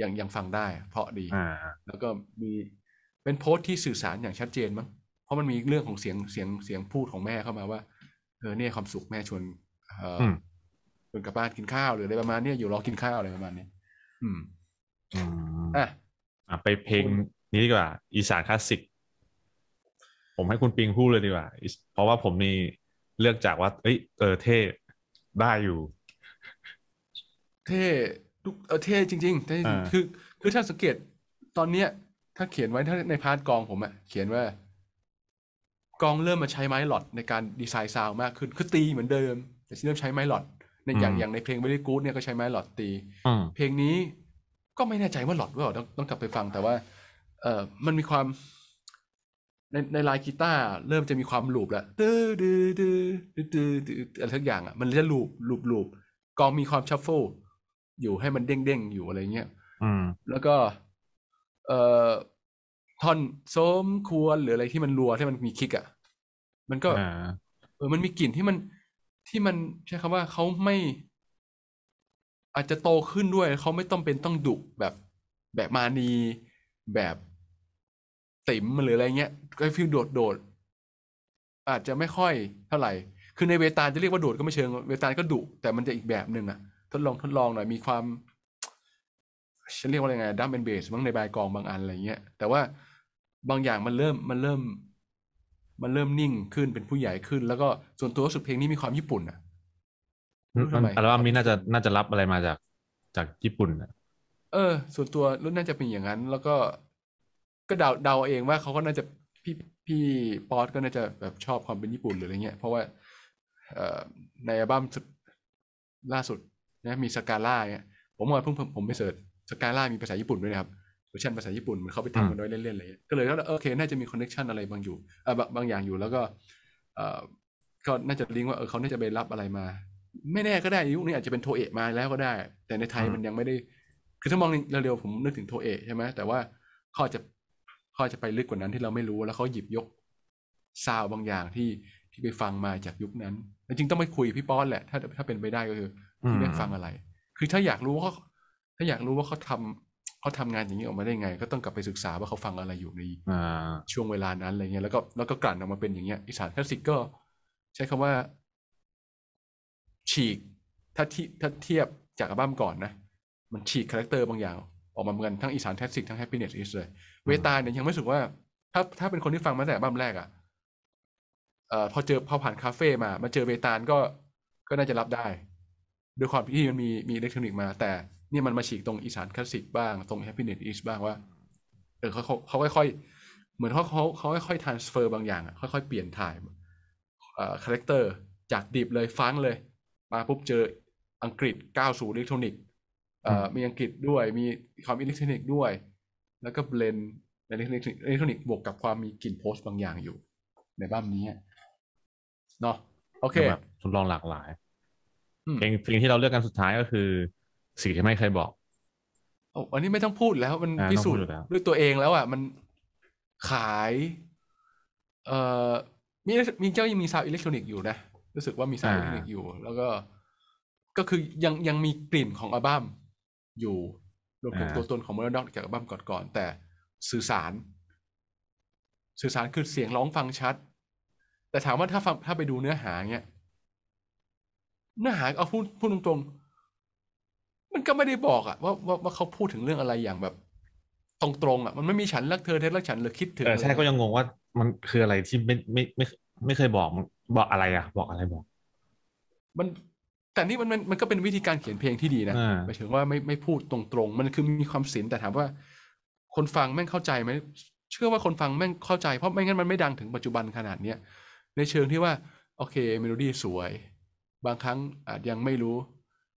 ยังยังฟังได้เพราะดีแล้วก็มี เป็นโพสต์ที่สื่อสารอย่างชัดเจนมั้งเพราะมันมีเรื่องของเสียงเสียงเสียงพูดของแม่เข้ามาว่าเออเนี่ยความสุขแม่ชวนเออชวนกลับบ้านกินข้าวหรืออะไรประมาณนี้อยู่รอกินข้าวอะไรประมาณนี้อืมอ่ะอ่ะไปเพลงนี้ดีกว่าอีสานคลาสสิก ผมให้คุณปิงพูดเลยดีกว่าเพราะว่าผมมีเลือกจากว่า เอ้ยเออเท่ได้อยู่ เท่ทุกเออเท่จริงๆแต่คือ คือถ้าสังเกตตอนเนี้ย ถ้าเขียนไว้ถ้าในพาร์ทกองผมอะเขียนว่า กองเริ่มมาใช้ไม้หลอดในการดีไซน์ซาวมากขึ้นคือตีเหมือนเดิม แต่เริ่มใช้ไม้หลอดในอย่างอย่างในเพลง Very กู๊ดเนี่ยก็ใช้ไม้หลอดตี เพลงนี้ก็ไม่แน่ใจว่าหลอดหรือเปล่าต้องต้องกลับไปฟัง แต่ว่า เออมันมีความ ในในลายกีตาร์เริ่มจะมีความลูบแล้วดื้อดื้อดื้อดื้อดื้อื้ออะไรทักอย่างอ่ะมันจะลูบลูบลูบกองมีความชัฟเฟิลอยู่ให้มันเด้งๆ อยู่อะไรเงี้ยแล้วก็ เอ่อท่อนโซมควรหรืออะไรที่มันรัวที่มันมีคิกอะ่ะ มันก็เออ มันมีกลิ่นที่มันที่มันใช้คำว่าเขาไม่ อาจจะโตขึ้นด้วยเขาไม่ต้องเป็นต้องดุ แบบแบบมานีแบบ ติ๋มหรืออะไรเงี้ย ก็ฟิลโดดโดดอาจจะไม่ค่อยเท่าไหร่ คือในเวตาลจะเรียกว่า โดด ก็ไม่เชิง เวตาลก็ดุแต่มันจะอีกแบบหนึ่งอะ่ะดลองทดลองหน่อยมีความฉันเรียกว่าอะไรไงดัมเบลเบสบ้างในบายกองบางอันอะไรเงี้ยแต่ว่าบางอย่างมันเริ่มมันเริ่ม มันเริ่มนิ่งขึ้นเป็นผู้ใหญ่ขึ้น แล้วก็ส่วนตัวรู้สึกเพลงนี้มีความญี่ปุ่นอ่ะอัลบั้มนี้น่าจะน่าจะรับอะไรมาจาก จากญี่ปุ่นอ่ะ เออ ส่วนตัวรุ่นน่าจะเป็นอย่างนั้น แล้วก็ก็เดาเดาเองว่าเขาก็น่าจะพี่พี่ป๊อตก็น่าจะแบบชอบความเป็นญี่ปุ่นหรืออะไรเงี้ยเพราะว่าในอัลบั้มสุดล่าสุดนะมีสกาล่าเนี่ยผมว่าเพิ่งผมไปเสิร์ชสกาล่ามีภาษาญี่ปุ่นด้วยนะครับเวอร์ชันภาษาญี่ปุ่นมันเข้าไปทำกันด้วยเล่นๆเลย ก็เลยก็โอเค น่าจะมีคอนเนคชันอะไรบางอยู่เออบางอย่างอยู่ แล้วก็ เออก็น่าจะลิงก์ว่า เออ เขา น่าจะไปรับอะไรมา ไม่แน่ก็ได้ยุคนี้อาจจะเป็นโทเอะมาแล้วก็ได้ แต่ในไทยมันยังไม่ได้ คือถ้ามองเร็วๆผมนึกถึงโทเอะใช่ไหม แต่ว่า ข้อจะ ข้อจะไปลึกกว่านั้นที่เราไม่รู้ แล้วเขาหยิบยก ซาวบางอย่างที่ ที่ไปฟังมาจากยุคนั้นจริงต้องไปคุยพี่ป้อนแหละถ้าถ้าเป็นไปได้ก็คืที่แม่งฟังอะไร คือถ้าอยากรู้ว่าถ้าอยากรู้ว่าเขาทำเขาทำงานอย่างนี้ออกมาได้ไง ก็ต้องกลับไปศึกษาว่าเขาฟังอะไรอยู่ในช่วงเวลานั้นอะไรเงี้ย แล้วก็แล้วก็กลั่นออกมาเป็นอย่างเงี้ยอิสานคลาสสิกก็ ใช้คำว่า ฉีกถ้าที่ถ้าเทียบจากอัลบั้มก่อนนะ มันฉีกคาแรคเตอร์บางอย่าง ออกมาเหมือนทั้งอีสานแทสติกทั้งแฮปปี้เนสอิสเลย เวตาเนี่ยยังไม่สุกว่าถ้าถ้าเป็นคนที่ฟังมาแต่อัลบั้มแรกอะ่ะเอ่อพอเจอพอผ่านคาเฟ่มา มาเจอเวตาลก็ก็น่าจะรับได้ด้วยความที่มันมีมีอิเล็กทรอนิกส์มา แต่เนี่ยมันมาฉีกตรงอีสานคลาสสิกบ้าง ตรงแฮปปี้เน็ตอีสบ้างว่าเออเขาเขาค่อยๆเหมือนเขาเขาเขาค่อยๆานสเฟอร์บางอย่างอ่ะค่อยๆ เปลี่ยนถ่ายเอ่อคาแรคเตอร์จากดิบเลยฟังเลย มาปุ๊บเจออังกฤษก้าวสู่อิเล็กทรอนิกส์เอ่อมีอังกฤษด้วยมีความอิเล็กทรอนิกส์ด้วย แล้วก็เบลนในอิเล็กทรอนิกส์อิเล็กทรอนิกส์บวกกับความมีกลิ่นโพสต์บางอย่างอยู่ ในบ้านนี้เนาะโอเคทดลองหลากหลายเพลงเพลงที่เราเลือกกันสุดท้ายก็คือสิ่งที่ไม่เคยบอกอันนี้ไม่ต้องพูดแล้วมันพิสูจน์ด้วยตัวเองแล้วอ่ะมันขาย เอ่อมีมีเจ้ายังมีซาวอิเล็กทรอนิกส์อยู่นะ รู้สึกว่ามีซาวอิเล็กทรอนิกส์อยู่แล้วก็ก็คือยังยังมีกลิ่นของอัลบั้มอยู่รวมถึงตัวตนของมอนด็อกจากอัลบั้มก่อนๆแต่สื่อสาร สื่อสารคือเสียงร้องฟังชัด แต่ถามว่าถ้าฟังถ้าไปดูเนื้อหาเนี้ยเนื้อหาเอาพูดพูดตรงๆมันก็ไม่ได้บอกอะว่าว่าว่าเขาพูดถึงเรื่องอะไรอย่างแบบ ตรงๆอะมัน ไม่มีฉันรักเธอเธอรักฉันหรือคิดถึงใช่ก็ยัง งงว่ามันคืออะไรที่ไม่ไม่ไม่ไม่เคยบอกบอกอะไรอะบอกอะไรบอก มันแต่นี่มันมันมันก็เป็นวิธีการเขียนเพลงที่ดีนะหมายถึงว่าไม่ไม่พูดตรงๆมันคือมีความศิลป์แต่ถามว่า คนฟังแม่งเข้าใจไหมเชื่อว่าคนฟังแม่งเข้าใจเพราะไม่งั้นมันไม่ดังถึงปัจจุบันขนาดเนี้ยในเชิงที่ว่า โอเค เมโลดี้สวยบางครั้งอาจยังไม่รู้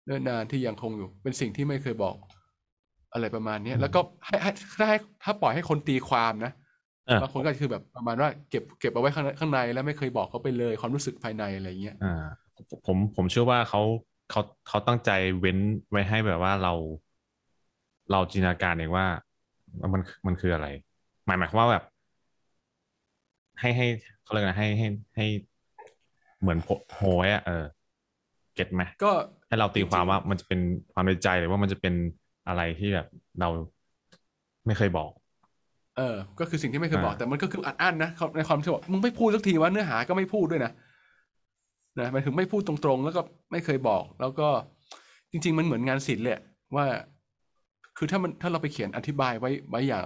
เนื่อนานที่ยังคงอยู่ เป็นสิ่งที่ไม่เคยบอกอะไรประมาณ เนี้ยแล้วก็ให้ถ้าให้ถ้าปล่อยให้คนตีความนะบางคนก็คือแบบประมาณว่าเก็บเก็บเอาไว้ข้างข้างใน แล้วไม่เคยบอกเขาไปเลยความรู้สึกภายในอะไรเงี้ยอ่าผมผมเชื่อว่าเขาเขาเขาตั้งใจเว้นไว้ให้แบบว่าเรา เราจินตนาการเองว่ามันมันคืออะไร หมายหมายว่าแบบ ให้ให้เขาเรียกไะให้ให้ให้เหมือนโหยอ่ะเออก็ตไหมก็ให้เราตีความว่ามันจะเป็นความในใจหรือว่ามันจะเป็นอะไรที่แบบเราไม่เคยบอก เออ ก็คือสิ่งที่ไม่เคยบอก แต่มันก็คืออัดอั้นนะในความที่บอกมึงไม่พูดสักทีว่าเนื้อหาก็ไม่พูดด้วยนะนะมันถึงไม่พูดตรงๆ แล้วก็ไม่เคยบอก แล้วก็จริง ๆ มันเหมือนงานศิลป์เลยว่า คือถ้ามันถ้าเราไปเขียนอธิบายไว้ไว้อย่าง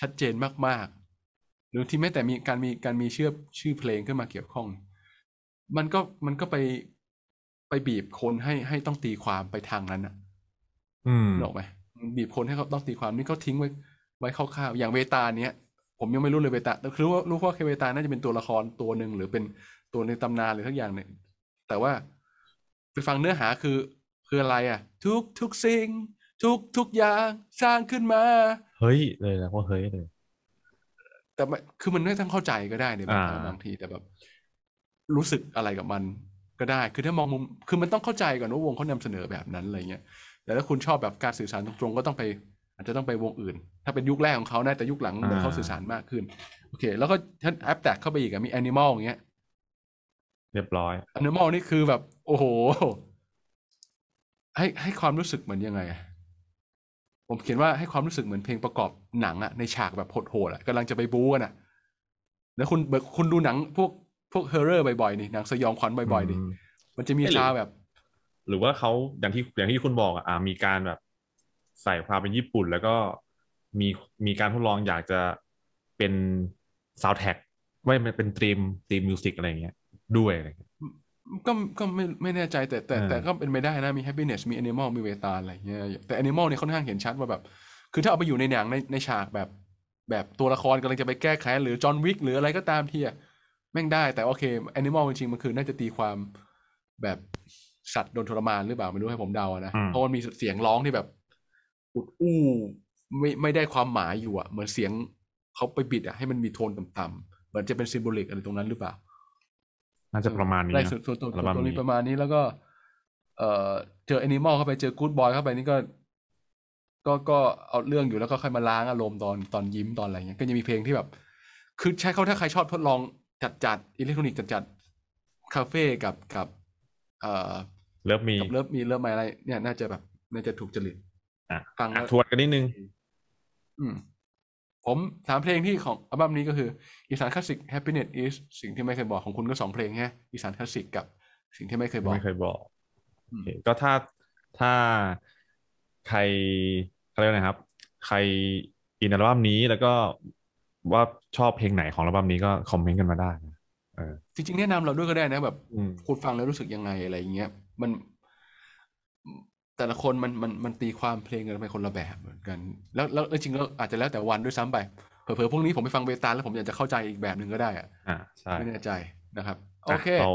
ชัดเจนมากๆหรือที่แม้แต่มีการมีการมีเชื่อชื่อเพลงขึ้นมาเกี่ยวข้อง มันก็มันก็ไปไปบีบคนให้ให้ต้องตีความไปทางนั้นอ่ะ อืมหรอกไหมบีบคนให้เขาต้องตีความนี่เขาทิ้งไว้ไว้คร่าวๆอย่างเวตาเนี้ยผมยังไม่รู้เลยเวตาแต่คือว่ารู้ว่าเคเวตาน่าจะเป็นตัวละครตัวหนึ่งหรือเป็นตัวในตำนานหรือทักอย่างเนี่ยแต่ว่า ไปฟังเนื้อหาคือคืออะไรอ่ะ ทุกทุกสิ่ง ทุกทุกอย่างสร้างขึ้นมา เฮ้ยเลยนะว่าเฮ้ยเลย แต่คือมันไม่ต้องเข้าใจก็ได้ในบางที แต่แบบ รู้สึกอะไรกับมันก็ได้ คือถ้ามองมุม คือมันต้องเข้าใจก่อนว่าวงเขานำเสนอแบบนั้นอะไรเงี้ย แต่ถ้าคุณชอบแบบการสื่อสารตรงๆ ก็ต้องไปอาจจะต้องไปวงอื่น ถ้าเป็นยุคแรกของเขาแน่แต่ยุคหลังเขาสื่อสารมากขึ้น โอเค แล้วก็ท่านแอปแตกเข้าไปอีกอะมีแอนิมอลอย่างเงี้ย เรียบร้อยแอนิมอลนี่คือแบบ โอ้โห ให้ให้ความรู้สึกเหมือนยังไง ผมเขียนว่าให้ความรู้สึกเหมือนเพลงประกอบหนังอะในฉากแบบโหดๆอะกำลังจะไปบู๊กันอะแล้วคุณคุณดูหนังพวกพวกเฮอร์เรอร์บ่อยๆนี่หนังสยองขวัญบ่อยๆนี่มันจะมีชาแบบ หรือว่าเขาอย่างที่อย่างที่คุณบอกอ่ะ มีการแบบใส่ความเป็นญี่ปุ่น แล้วก็มีมีการทดลองอยากจะเป็นซาวแท็กว่ามันเป็นตรีมตรีมมิวสิกอะไรเงี้ย ด้วยอะไรก็ก็ไม่ไม่แน่ใจ แต่แต่แต่ก็เป็นไปได้นะ มีแฮปปี้เนสมีแอนิมอล มีเวตาอะไรเงี้ย แต่แอนิมอลนี่ค่อนข้างเห็นชัดว่าแบบ คือถ้าเอาไปอยู่ในหนังในในฉากแบบ แบบตัวละครกำลังจะไปแก้แค้นหรือจอห์นวิกหรืออะไรก็ตามที่อะแม่งได้แต่โอเคแอนิมอลจริงๆมันคือ น่าจะตีความแบบสัตว์โดนทรมานหรือเปล่า ไม่รู้ให้ผมเดานะ เพราะมันมีเสียงร้องที่แบบอุดอู้ ไม่ไม่ได้ความหมายอยู่อ่ะเหมือนเสียงเขาไปบิด อ่ะ ให้มันมีโทนต่ำๆเหมือนจะเป็นซิมโบลิกอะไรตรงนั้นหรือเปล่า น่าจะประมาณนี้ได้ส่วนตัวตัวตัวนี้ประมาณนี้แล้วก็เออเจอแอนิมอลเข้าไปเจอกู๊ดบอยเข้าไปนี่ก็ ก็ก็เอาเรื่องอยู่แล้วก็ค่อยมาล้างอารมณ์ตอนตอนยิ้มตอนอะไรเงี้ยก็จะมีเพลงที่แบบ คือใช้เขาถ้าใครชอบทดลองจัดจัดอิเล็กทรอนิกส์จัดจัดคาเฟ่กับกับเอ่อเลิฟมีกับเลิฟมีเลิฟไม่อะไร เนี่ย น่าจะแบบ น่าจะถูกจริตฟังทวนกันนิดนึง อืม ผมสามเพลงที่ของอัลบั้มนี้ก็คือ อีสานคลาสสิก happiness is สิ่งที่ไม่เคยบอกของคุณก็สองเพลงแฮะอีสานคลาสสิกกับสิ่งที่ไม่เคยบอก ไม่เคยบอกก็ถ้าถ้าใครเขาเรียกนะครับ ใครอินอัลบั้มนี้แล้วก็ว่าชอบเพลงไหนของระบัมนี้ก็คอมเมนต์กันมาได้เออ จริง ๆแนะนำเราด้วยก็ได้นะ แบบคุณฟังแล้ว รู้สึกยังไงอะไรเงี้ยมันแต่ละคนมันมันมันตีความเพลงกันไปคนละแบบเหมือนกัน แล้วแล้วจริงแล้วอาจจะแล้วแต่วันด้วยซ้ำไปเผลอๆพวกนี้ผมไปฟังเบตาแล้วผมอยากจะเข้าใจอีกแบบหนึ่งก็ได้อ่ะใช่ไม่แน่ใจนะครับโอเคเรา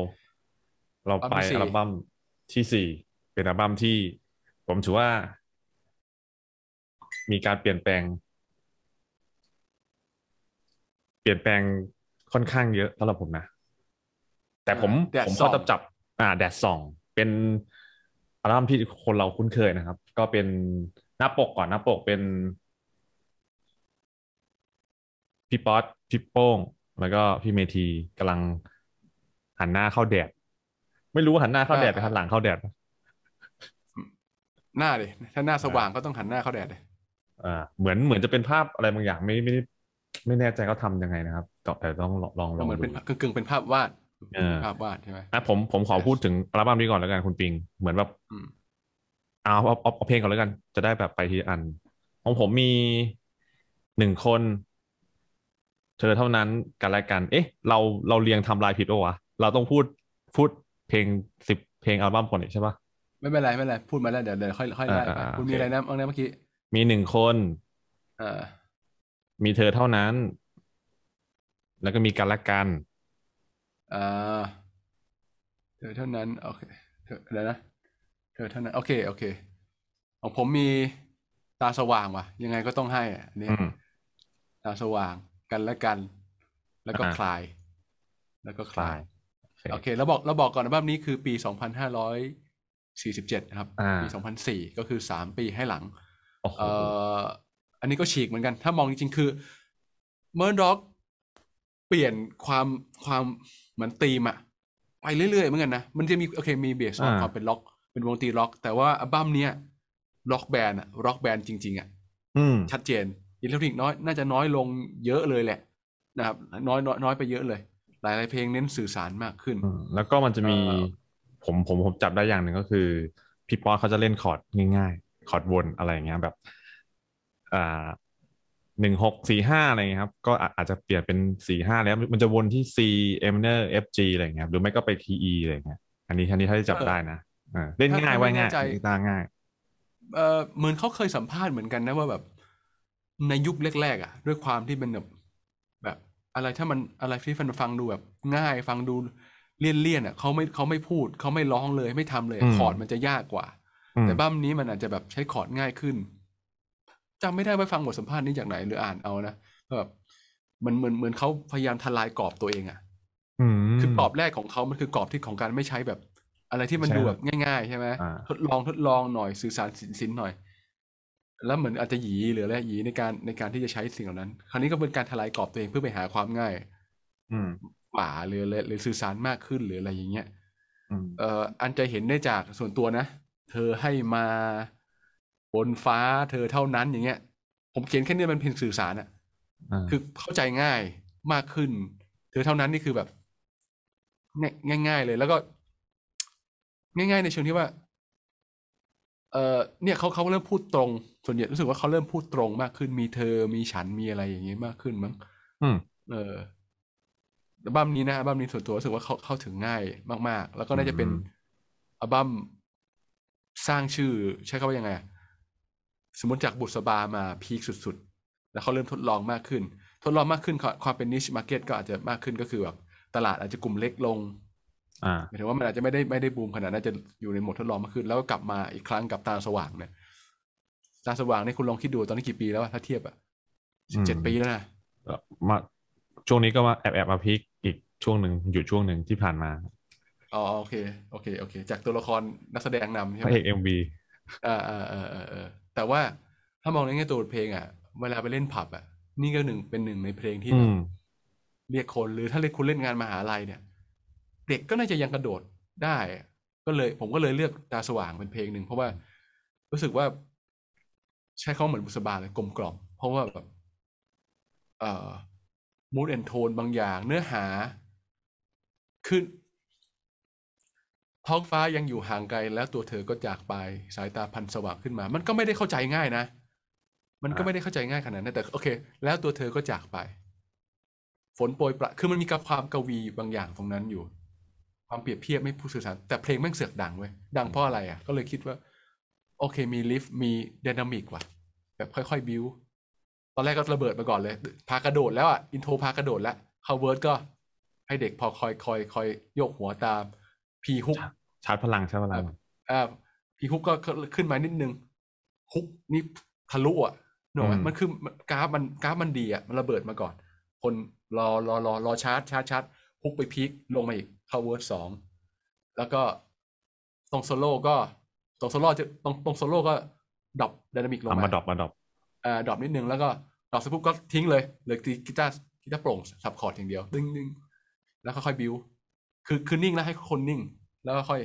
เราไปอัลบั้มที่สี่เป็นอัลบั้มที่ ผมถือว่า มีการเปลี่ยนแปลงเปลี่ยนแปลงค่อนข้างเยอะสำหรับผมนะ แต่ผมผมก็จะจับอ่า แดดส่อง เป็นอัลบั้มที่คนเราคุ้นเคยนะครับ ก็เป็นหน้าปกก่อนหน้าปกเป็นพี่ป๊อตพี่โป้ง แล้วก็พี่เมทีกำลังหันหน้าเข้าแดด ไม่รู้หันหน้าเข้าแดดหรือหันหลังเข้าแดดหน้าดิถ้าหน้าสว่างก็ต้องหันหน้าเข้าแดดเลยอ่า เหมือนเหมือนจะเป็นภาพอะไรบางอย่างไม่ไม่ไม่แน่ใจเขาทำยังไงนะครับ แต่ต้องลองลองเหมือนเป็นกึ่งเป็นภาพวาดภาพวาดใช่ไหมอ่ะผมผมขอพูดถึงอัลบั้มนี้ก่อนแล้วกันคุณปิง เหมือนแบบเอาเอาเอาเพลงก่อนแล้วกัน จะได้แบบไปทีอัน ของผมมีหนึ่งคนเธอเท่านั้นกันและกัน เอ๊ะ เราเราเรียงทำลายผิดปะวะ เราต้องพูดพูดเพลงสิบเพลงอัลบั้มคนนี้ใช่ปะไม่เป็นไรไม่เป็นไร พูดมาแล้วเดี๋ยวเดี๋ยวค่อยค่อยไล่ไปคุณมีอะไรนะเมื่อกี้มีหนึ่งคน เออมีเธอเท่านั้น แล้วก็มีกันและกันอ่าเธอเท่านั้น โอเคเธอแล้วนะ เธอเท่านั้นโอเคโอเคของผมมีตาสว่างว่ะ ยังไงก็ต้องให้อัะนี่ ตาสว่าง กันและกัน แล้วก็คลาย แล้วก็คลาย โอเค แล้วบอกเราบอกก่อนนะบ้านี้คือปีสองพันห้าร้อยสี่สิบเจ็ดครับ ปีสองพันสี่ก็คือสามปีให้หลังเอออันนี้ก็ฉีกเหมือนกัน ถ้ามองจริงๆ คือ เมอร์ด็อกเปลี่ยนความความเหมือนตีมอะไปเรื่อยๆ เหมือนกันนะ มันจะมีโอเคมีเบสของความเป็นล็อก เป็นวงตีล็อก แต่ว่าอัลบั้มเนี้ยล็อกแบนอะล็อกแบนจริงๆอะชัดเจนอิเล็กทริกน้อยน่าจะน้อยลงเยอะเลยแหละนะครับน้อยน้อยน้อยไปเยอะเลย หลาย ๆ เพลงเน้นสื่อสารมากขึ้นแล้วก็มันจะมีผมผมผมจับได้อย่างหนึ่งก็คือพี่ป๊อเขาจะเล่นคอร์ดง่ายๆคอร์ดวนอะไรอย่างเงี้ยแบบอ่าหนึ่งหกสี่ห้าอะไรเงี้ยครับ ก็อาจจะเปลี่ยนเป็นสี่ห้าแล้ว มันจะวนที่ C M n r F G อะไรเงี้ยหรือไม่ก็ไป T E อะไรเงี้ยอันนี้อันนี้ถ้าจะจับได้นะเล่นง่ายไว้ง่ายตาง่ายเออเหมือนเขาเคยสัมภาษณ์เหมือนกันนะว่าแบบในยุคแรกๆอ่ะ ด้วยความที่เป็นแบบแบบอะไรถ้ามันอะไรที่ฟันฟังดูแบบง่ายฟังดูเลี่ยนๆอ่ะเขาไม่เขาไม่พูด เขาไม่ร้องเลยไม่ทำเลยคอร์ดมันจะยากกว่า แต่บั้มนี้มันอาจจะแบบใช้คอร์ดง่ายขึ้นจำไม่ได้ว่าฟังบทสัมภาษณ์นี้จากไหนหรืออ่านเอานะแบบมันเหมือนเหมือนเขาพยายามทลายกรอบตัวเองอะ่ะคือกรอบแรกของเขามันคือกรอบที่ของการไม่ใช้แบบ อะไรที่มันดูแบบง่ายๆใช่ไหมทดลองทดลองหน่อยสื่อสารสินสินหน่อยแล้วเหมือนอาจจะหยีหรืออะไรหยีในการในการที่จะใช้สิ่งเหล่านั้น คราวนี้ก็เป็นการทลายกรอบตัวเองเพื่อไปหาความง่าย อืมป่าหรือหรือสื่อสารมากขึ้นหรืออะไรอย่างเงี้ยเอ่ออันจะเห็นได้จากส่วนตัวนะเธอให้มาบนฟ้าเธอเท่านั้นอย่างเงี้ยผมเขียนแค่นี้มันเป็นสื่อสารอะคือเข้าใจง่ายมากขึ้น เธอเท่านั้นนี่คือแบบง่าย ๆ เลย แล้วก็ ง่าย ๆ ในเชิงที่ว่า เออเนี่ยเขาเขาเริ่มพูดตรงส่วนใหญ่รู้สึกว่าเขาเริ่มพูดตรงมากขึ้น มีเธอมีฉันมีอะไรอย่างเงี้ยมากขึ้นมั้งเออบั้มนี้นะบั้มนี้ส่วนตัวรู้สึกว่าเขาเข้าถึงง่าย มากๆแล้วก็น่าจะเป็นอัลบั้มสร้างชื่อ ใช้คำว่ายังไงสมมติจากบุษบามาพีคสุดๆ แล้วเขาเริ่มทดลองมากขึ้น ทดลองมากขึ้นความเป็นนิชมาร์เก็ตก็อาจจะมากขึ้นก็คือแบบตลาดอาจจะกลุ่มเล็กลงหมายถึงว่ามันอาจจะไม่ได้ไม่ได้บูมขนาดนั้นจะอยู่ในหมดทดลองมากขึ้น แล้วก็กลับมาอีกครั้งกับตาสว่างเนี่ยตาสว่างนี่คุณลองคิดดูตอนนี้กี่ปีแล้วถ้าเทียบอ่ะสิบเจ็ดปีแล้วนะมาช่วงนี้ก็มาแอบแอบมาพีคอีกช่วงหนึ่งหยุดช่วงหนึ่งที่ผ่านมาอ๋อโอเคโอเคโอเค จากตัวละครนักแสดงนำใช่ไหมเอกเอ็มบีอ่าอ่าอ่าแต่ว่าถ้ามองในแง่ตัวเพลงอ่ะเวลาไปเล่นผับอ่ะนี่ก็หนึ่งเป็นหนึ่งในเพลงที่เรียกคนหรือถ้าเล่นคุณเล่นงานมหาลัยเนี่ยเด็กก็น่าจะยังกระโดดได้ ก็เลย ผมก็เลยเลือกตาสว่างเป็นเพลงหนึ่งเพราะว่า รู้สึกว่าใช้เขาเหมือนบุษบาเลยกลมกล่อมเพราะว่าแบบเอ่อมูดแอนโทนบางอย่างเนื้อหาคือท้องฟ้ายังอยู่ห่างไกลแล้วตัวเธอก็จากไปสายตาพันสว่างขึ้นมา มันก็ไม่ได้เข้าใจง่ายนะ มันก็ไม่ได้เข้าใจง่ายขนาดนั้น แต่โอเค แล้วตัวเธอก็จากไป ฝนโปรยประคือมันมีกับความกวีบางอย่างตรงนั้นอยู่ ความเปรียบเทียบไม่ผู้สื่อสาร แต่เพลงแม่งเสือกดังเว้ย ดังเพราะอะไรอ่ะ ก็เลยคิดว่า โอเค มีลิฟต์มีดดนามิกว่ะ แบบค่อยๆบิวตอนแรกก็ระเบิดมาก่อนเลย พากระโดดแล้วอ่ะ อินโทรพากระโดดแล้วคาเวิร์ดก็ ให้เด็กพอคอยคอยคอยโยกหัวตามพีฮุกชาร์จพลังชาร์จพลังอ่าพีฮุกก็ขึ้นมานิดนึงฮุกนี่ทะลุอ่ะหนูอมันคือกราฟมันกราฟมันดีอ่ะมันระเบิดมาก่อน คนรอรอรอรอชาร์จชาร์จชาร์จฮุกไปพีคลงมาอีก เข้าเวิร์ดสอง แล้วก็ตรงโซโล่ก็ ตรงโซโล่จะตรงตรงโซโล่ก็ดรอปดดนามิกลง มามาดรอปมาดรอปอ่าดรอปนิดนึงแล้วก็ดรอปเสร็จปุ๊บก็ทิ้งเลยเลยกีตาร์กีตาร์โปร่งสับคอร์ดอย่างเดียวดึงดึงแล้วค่อยบิวคือคือนิ่งแล้วให้คนนิ่ง แล้วก็ค่อย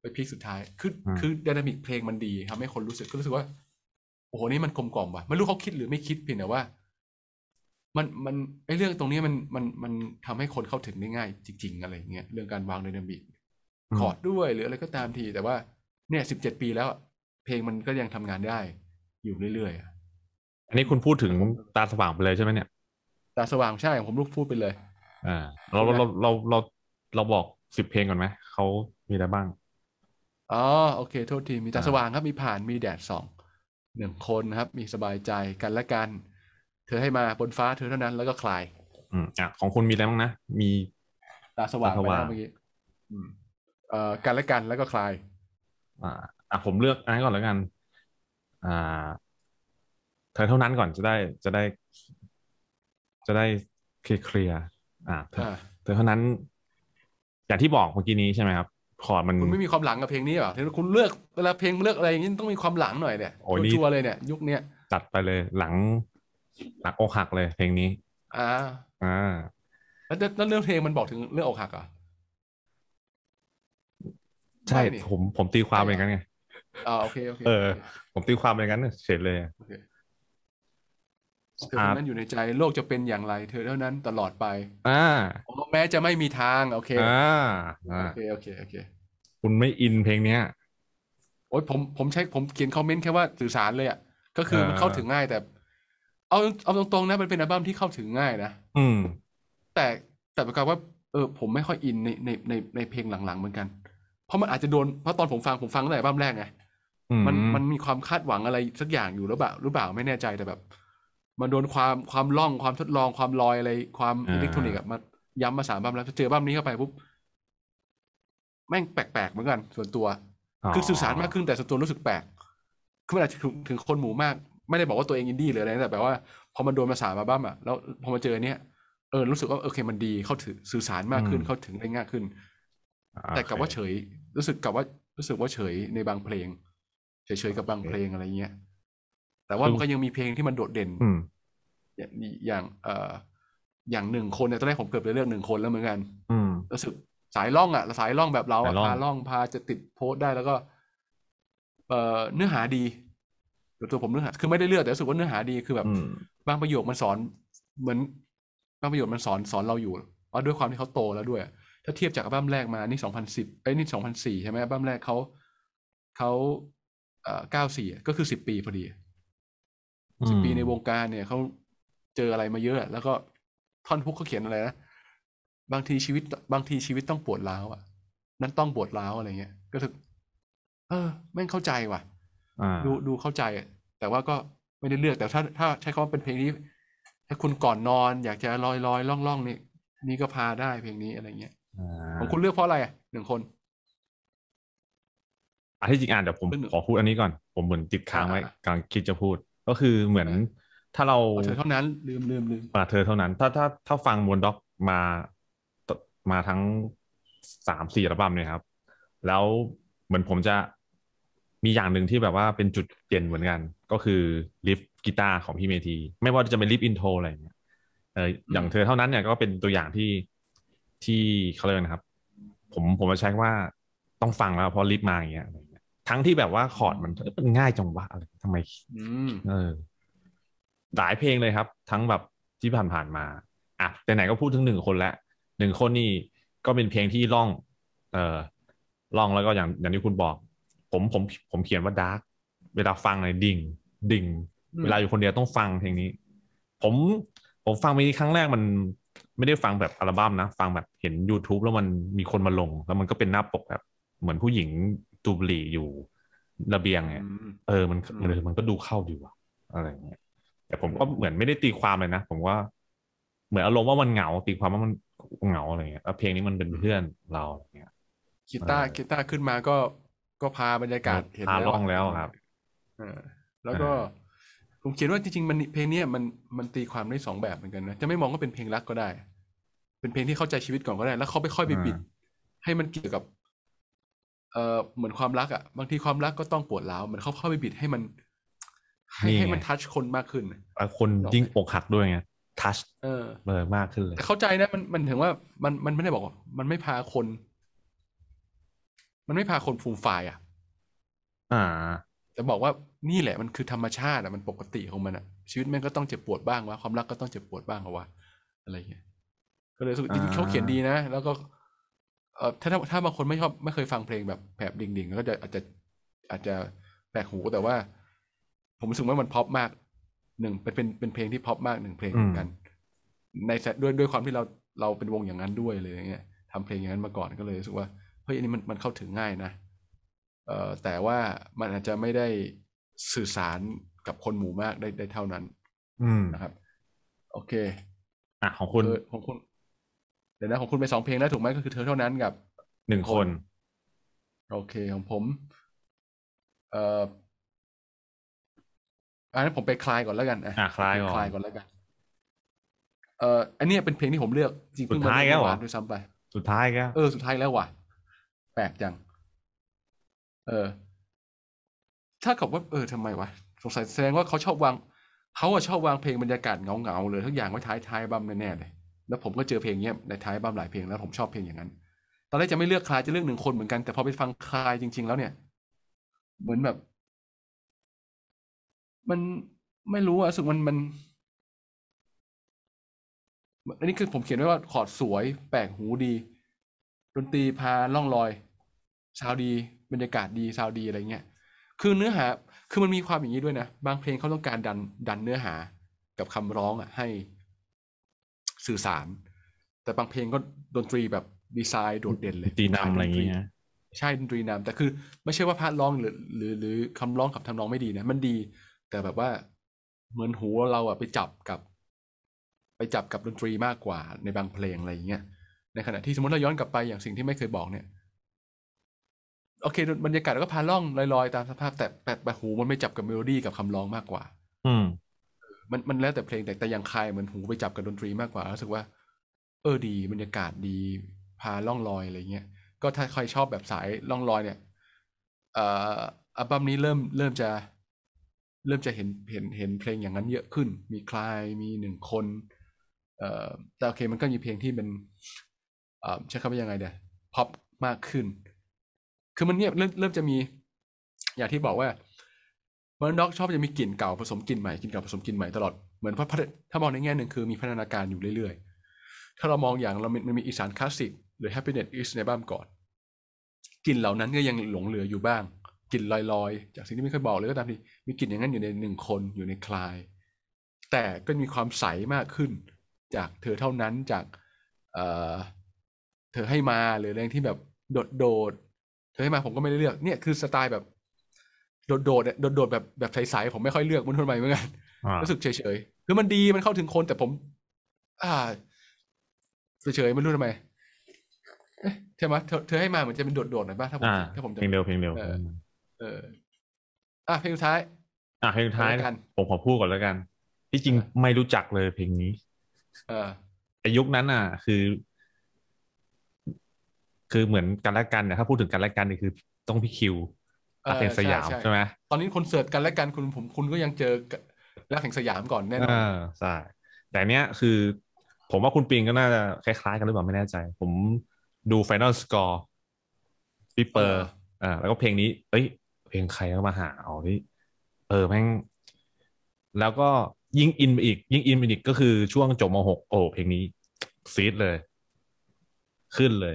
ไปพีคสุดท้ายคือคือดินามิกเพลงมันดีครับให้คนรู้สึกก็รู้สึกว่า โอ้โหนี่มันกลมกล่อมว่ะไม่รู้เขาคิดหรือไม่คิดเพียงแต่ว่า มันมันไอเรื่องตรงนี้มันมันมันทำให้คนเข้าถึงได้ง่ายจริง ๆ อะไรเงี้ยเรื่องการวางไดนามิกคอร์ดด้วยหรืออะไรก็ตามที แต่ว่าเนี่ยสิบเจ็ดปีแล้วเพลงมันก็ยังทำงานได้อยู่เรื่อยๆอันนี้คุณพูดถึงตาสว่างไปเลยใช่ไหมเนี่ย ตาสว่างใช่ผมลูกพูดไปเลย อ่า เราเราเราเราเราบอกสิบเพลงก่อนไหมเขามีอะไรบ้างอ๋อโอเค โทษทีมีตาสว่างครับมีผ่านมีแดดสองหนึ่งคนนะครับ มีสบายใจกันและกัน เธอให้มาบนฟ้าเธอเท่านั้น แล้วก็คลายอืมอ่ะ ของคุณมีอะไรบ้างนะมีตาสว่างไปแล้วเมื่อกี้อืมเอ่อกันและกันแล้วก็คลายอ่าอ่ะผมเลือกอันนี้ก่อนแล้วกัน อ่าเธอเท่านั้นก่อนจะได้ จะได้ จะได้เคลียร์อ่าเธอเธอเท่านั้นแต่ที่บอก เมื่อกี้นี้ใช่ไหมครับ คอร์ดมัน คุณไม่มีความหลังกับเพลงนี้หรอคุณเลือกเวลาเพลงเลือกอะไรอย่างนี้ต้องมีความหลังหน่อยเนี่ยชัวร์เลยเนี่ย ยุคเนี้ยจัดไปเลยหลังหลังอกหักเลย เพลงนี้ อ่า อ่า แล้วเรื่องเพลงมันบอกถึงเรื่องอกหักอ่ะ ใช่ ผม ผมตีความเป็นงั้นไง อ่าโอเคโอเค เออ ผมตีความเป็นงั้นเฉยเลยเธอคนนั้นอยู่ในใจโลกจะเป็นอย่างไร เธอเท่านั้นตลอดไป อ่าแม้จะไม่มีทาง โอเคอ่าโอเคโอเคโอเค คุณไม่อินเพลงเนี้ยโอ้ยผมผมใช้ผมเขียนคอมเมนต์แค่ว่าสื่อสารเลยอ่ะ ก็คือมันเข้าถึงง่าย แต่ เอาเอาตรงๆนะมันเป็นอัลบั้มที่เข้าถึงง่ายนะอืม แต่แต่ประกอบว่าเออ ผมไม่ค่อยอินในในในในเพลงหลังๆเหมือนกัน เพราะมันอาจจะโดนเพราะตอนผมฟังผมฟังตั้งแต่อัลบั้มแรกไงมันมันมีความคาดหวังอะไรสักอย่างอยู่หรือเปล่าหรือเปล่าไม่แน่ใจแต่แบบมันโดนความความล่องความทดลองความลอยอะไรความอิเล็กทรอนิกส์มาย้ำมาสามบ้ามแล้วเจอบ้ามนี้เข้าไปปุ๊บแม่งแปลกๆเหมือนกัน ส่วนตัว คือสื่อสารมากขึ้น แต่ส่วนตัวรู้สึกแปลกคือมันอาจจะถึงคนหมู่มาก ไม่ได้บอกว่าตัวเองอินดี้หรืออะไรแต่แปลว่า พอมันโดนมาสามบ้ามอะแล้วพอมาเจอเนี้ยเออรู้สึกว่าโอเค มันดีเข้าถึงสื่อสารมากขึ้นเข้าถึงได้ง่ายขึ้น แต่กับว่าเฉย รู้สึกกับว่ารู้สึกว่าเฉยในบางเพลงเฉยๆกับบางเพลงอะไรเงี้ยแต่ว่ามันก็ยังมีเพลงที่มันโดดเด่นอย่างเอ่ออย่างหนึ่งคนเนี่ยตอนแรกผมเกือบจะเลือกหนึ่งคนแล้วเหมือนกัน อืมรู้สึก สายล่องอ่ะสายล่องแบบเราพาล่องพาจะติดโพสต์ได้ แล้วก็ เอ่อเนื้อหาดีตตัวผมเนื้อหาคือไม่ได้เลือกแต่รู้สึกว่าเนื้อหาดีคือแบบบางประโยคมันสอน เหมือนบางประโยคมันสอนสอนเราอยู่เพราด้วยความที่เขาโตแล้วด้วยถ้าเทียบจากอัลบั้มแรกมา นี่สองพันสิบเอ้ยนี่สองพันสี่ใช่ไหมอัลบั้มแรกเขาเขาเอ่อเก้าสี่ก็คือสิบปีพอดีสิบปีในวงการเนี่ยเขาเจออะไรมาเยอะแล้วก็ท่อนฮุกเขาเขียนอะไรนะบางทีชีวิต บางทีชีวิตต้องปวดร้าวอ่ะ นั้นต้องปวดร้าวอะไรเงี้ยก็ถึงเออแม่งเข้าใจว่ะดูดูเข้าใจแต่ว่าก็ไม่ได้เลือก แต่ถ้าถ้าใช้คำว่าเป็นเพลงนี้ ถ้าคุณก่อนนอน อยากจะลอยลอยล่องล่องนี่ นี่ก็พาได้ เพลงนี้อะไรเงี้ยของคุณเลือกเพราะอะไรหนึ่งคนอ่ะที่จริงอ่านเดี๋ยวผมขอพูดอันนี้ก่อน ผมเหมือนติดค้างไว้กลางคิดจะพูด ก็คือเหมือนถ้าเราเธอเท่านั้นลืมลืมลืมาเธอเท่านั้นถ้าถ้าถ้าฟังมวนด็อกมามาทั้งสามสี่ระบำเนี่ยครับ แล้วเหมือนผมจะมีอย่างหนึ่งที่แบบว่าเป็นจุดเปลี่ยนเหมือนกัน ก็คือลิฟกีตาร์ของพี่เมทีไม่ว่าจะเป็นลิฟอินโทรอะไรเงี้ยเอออย่างเธอเท่านั้นเนี่ยก็เป็นตัวอย่างที่ที่เขาเรียกนะครับ ผมผมจะใช้ว่าต้องฟังแล้วพอลิฟมาอย่างเงี้ยทั้งที่แบบว่าคอร์ดมันมันง่ายจังวะอะไรทำไมเออหลายเพลงเลยครับ ทั้งแบบที่ผ่านๆมาอ่ะแต่ไหนก็พูดถึงหนึ่งคนละหนึ่งคนนี่ก็เป็นเพลงที่ล่อง เอ่อล่องแล้วก็อย่างอย่างที่คุณบอก ผมผมผมเขียนว่าดาร์กเวลาฟังเลยดิ่งดิ่ง เวลาอยู่คนเดียวต้องฟังเพลงนี้ ผมผมฟังเพลงนี้ครั้งแรกมันไม่ได้ฟังแบบอัลบั้มนะ ฟังแบบเห็น YouTube แล้วมันมีคนมาลง แล้วมันก็เป็นหน้าปกแบบเหมือนผู้หญิงจูบหลีอยู่ ระเบียงเนี่ยเออมันมันมันก็ดูเข้าดีว่ะอะไรเงี้ยแต่ผมก็เหมือนไม่ได้ตีความเลยนะผมว่าเหมือนอารมณ์ว่ามันเหงา ตีความว่ามันเหงาอะไรเงี้ยแล้วเพลงนี้มันเป็นเพื่อนเราเงี้ยกีตาร์กีตาร์ขึ้นมาก็ก็พาบรรยากาศเห็นแล้ว่องแล้วครับอแล้วก็ผมเขียนว่าจริงๆมันเพลงเนี้ยมันมันตีความได้สองแบบเหมือนกันนะจะไม่มองว่าเป็นเพลงรักก็ได้ เป็นเพลงที่เข้าใจชีวิตก่อนก็ได้ แล้วเขาไปค่อยไปปิด ให้มันเกี่ยวกับ เอ่อเหมือนความรัก อ่ะบางทีความรักก็ต้องปวดร้าวเหมือนเขาเข้าไปบิดให้มันให้ให้มันทัชคนมากขึ้นคนยิ่งอกหักด้วยไงทัชเออเออมากขึ้นเลยเข้าใจนะมันมันถึงว่า มันมันไม่ได้บอกว่ามันไม่พาคน มันไม่พาคนฟูมไฟอ่ะอ่าแต่บอกว่านี่แหละมันคือธรรมชาติอ่ะมันปกติของมันอ่ะชีวิตแม่งก็ต้องเจ็บปวดบ้างวะความรักก็ต้องเจ็บปวดบ้างวะอะไรเงี้ยก็เลยสุดจริงเขาเขียนดีนะ แล้วก็ เออถ้าถ้าบางคนไม่ชอบไม่เคยฟังเพลงแบบแบบดิ่งๆ ก็จะอาจจะอาจจะแปลกหูแต่ว่าผมรู้สึกว่ามันพ็อปมากหนึ่งเป็นเป็นเพลงที่พ็อปมากหนึ่งเพลงเหมือนกัน ในด้วยด้วยความที่เราเราเป็นวงอย่างนั้นด้วยเลยอย่างเงี้ย ทำเพลงอย่างนั้นมาก่อนก็เลยรู้สึกว่าเฮ้ยอันนี้มันมันเข้าถึงง่ายนะเอ่อแต่ว่ามันอาจจะไม่ได้สื่อสารกับคนหมู่มากได้ได้เท่านั้น อืมนะครับ โอเคอ่ะของคุณของคุณเดี๋ยวนะของคุณไปสองเพลงแล้วถูกไหมก็คือเธอเท่านั้นกับหนึ่งคน โอเค ของผม เอ่ออันนี้ผมไปคลายก่อนแล้วกันอ่ะคลายก่อนคลายก่อนแล้วกัน เอ่ออันนี้เป็นเพลงที่ผมเลือกจริงสุดท้ายแล้วว่ะด้วยซ้ำไป สุดท้ายแล้วเออสุดท้ายแล้วว่ะแปลกจัง เออถ้าเขาว่าเออทำไมวะสงสัยแสดงว่าเขาชอบวางเขาอะชอบวางเพลงบรรยากาศเงาๆเลยทุกอย่างไว้ท้ายท้ายบัมแน่ๆเลยแล้วผมก็เจอเพลงเนี้ยในท้ายบัมหลายเพลงแล้วผมชอบเพลงอย่างนั้นตอนแรกจะไม่เลือกคลายจะเลือกหนึ่งคนเหมือนกันแต่พอไปฟังคลายจริง ๆ แล้ว เนี่ย เหมือนแบบมันไม่รู้อะสุกมัน มัน อันนี้คือผมเขียนไว้ว่า คอร์ดสวย แปลกหูดี ดนตรีพาล่องลอยซาวดี บรรยากาศดีซาวดีอะไรเงี้ย คือเนื้อหา คือมันมีความอย่างนี้ด้วยนะ บางเพลงเขาต้องการดัน ดันเนื้อหากับคำร้อง อ่ะ ให้ สื่อสาร แต่บางเพลงก็ดนตรีแบบดีไซน์โดดเด่นเลย ดนตรีนำอะไรเงี้ย ใช่ดนตรีนำแต่คือไม่ใช่ว่าพาร์ทร้องหรือ หรือหรือคำร้องกับทำร้องไม่ดีนะ มันดีแต่แบบว่า เหมือนหูเราอะไปจับกับ ไปจับกับดนตรีมากกว่าในบางเพลงอะไรอย่างเงี้ยในขณะที่สมมติเราย้อนกลับไปอย่างสิ่งที่ไม่เคยบอกเนี่ยโอเคบรรยากาศก็พาล่องลอยๆตามสภาพแต่แป่หู มันไม่จับกับเมโลดี้กับคำร้องมากกว่า อืมมันมันแล้วแต่เพลง แต่แต่อย่างคายเหมือนหูไปจับกับดนตรีมากกว่ารู้สึกว่า เออดีบรรยากาศดี พาล่องลอยอะไร เงี้ยก็ถ้าใครชอบแบบสายล่องลอย เนี่ย เอ่ออัลบั้มนี้เริ่มเริ่มจะเริ่มจะเห็นเห็นเห็นเพลงอย่างนั้นเยอะขึ้น มีคลายมีหนึ่งคน แต่โอเค มันก็มีเพลงที่เป็นใช้คำว่ายังไงเดีอยพ็อปมากขึ้น คือมันเนี่ยเริ่มเริ่มจะมี อย่างที่บอกว่าเอร์ด็อกชอบจะมีกลิ่นเก่าผสมกลิ่นใหม่กลิ่นเก่าผสมกลิ่นใหม่ตลอด เหมือนถ้ามองในแง่หนึ่งคือมีพัฒนาการอยู่เรื่อยๆ ถ้าเรามองอย่างเรามันมีอีสานคลาสสิก หรือแปปี้เน็ตอีสในบ้านก่อน กลิ่นเหล่านั้นก็ยังหลงเหลืออยู่บ้างกลิ่นลอยๆ จากสิ่งที่ไม่เคยบอกเลยก็ตามที มีกลิ่นอย่างนั้นอยู่ในหนึ่งคนอยู่ในคลาย แต่ก็มีความใสมากขึ้น จากเธอเท่านั้นจากเเธอให้มาหรือแรงที่แบบโดดโดด เธอให้มาผมก็ไม่ได้เลือก เนี่ยคือสไตล์แบบ โดดโดดโดดโดดแบบ แบบใสๆ ผมไม่ค่อยเลือกมุนทุนใหม่เหมือนกันรู้สึกเฉยๆ คือมันดีมันเข้าถึงคนแต่ผม อ่าเฉยๆไม่รู้ทำไมใช่ไหมเธอเธอให้มาเหมือนจะเป็นโดดๆหน่อยป่ะถ้าผมถ้าผมจะเพลงเร็วเพลงเร็วเอออ่ะเพลงท้ายอ่ะเพลงท้ายผมขอพูดก่อนแล้วกัน ที่จริงไม่รู้จักเลยเพลงนี้ เออแต่ยุคนั้นอ่ะ คือ คือเหมือนกันและกันเนี่ยถ้าพูดถึงกันและกันนี่คือต้องพี่คิวรักแห่งสยามใช่ไหมตอนนี้คนเสิร์ชกันและกันคุณ ผมคุณก็ยังเจอรักแห่งสยามก่อนแน่นอนอ่าใช่แต่เนี้ยคือ ผมว่าคุณปิงก็น่าจะคล้ายๆ กันหรือเปล่าไม่แน่ใจ ผมดู Final Score ปีเปอร์อ่า แล้วก็เพลงนี้ เอ้ยเพลงใครก็มาหาเอาที่เออแม่ง แล้วก็ยิ่งอินไปอีก ยิ่งอินไปอีกก็คือช่วงจบมหกโอ้เพลงนี้ ซีดเลย ขึ้นเลย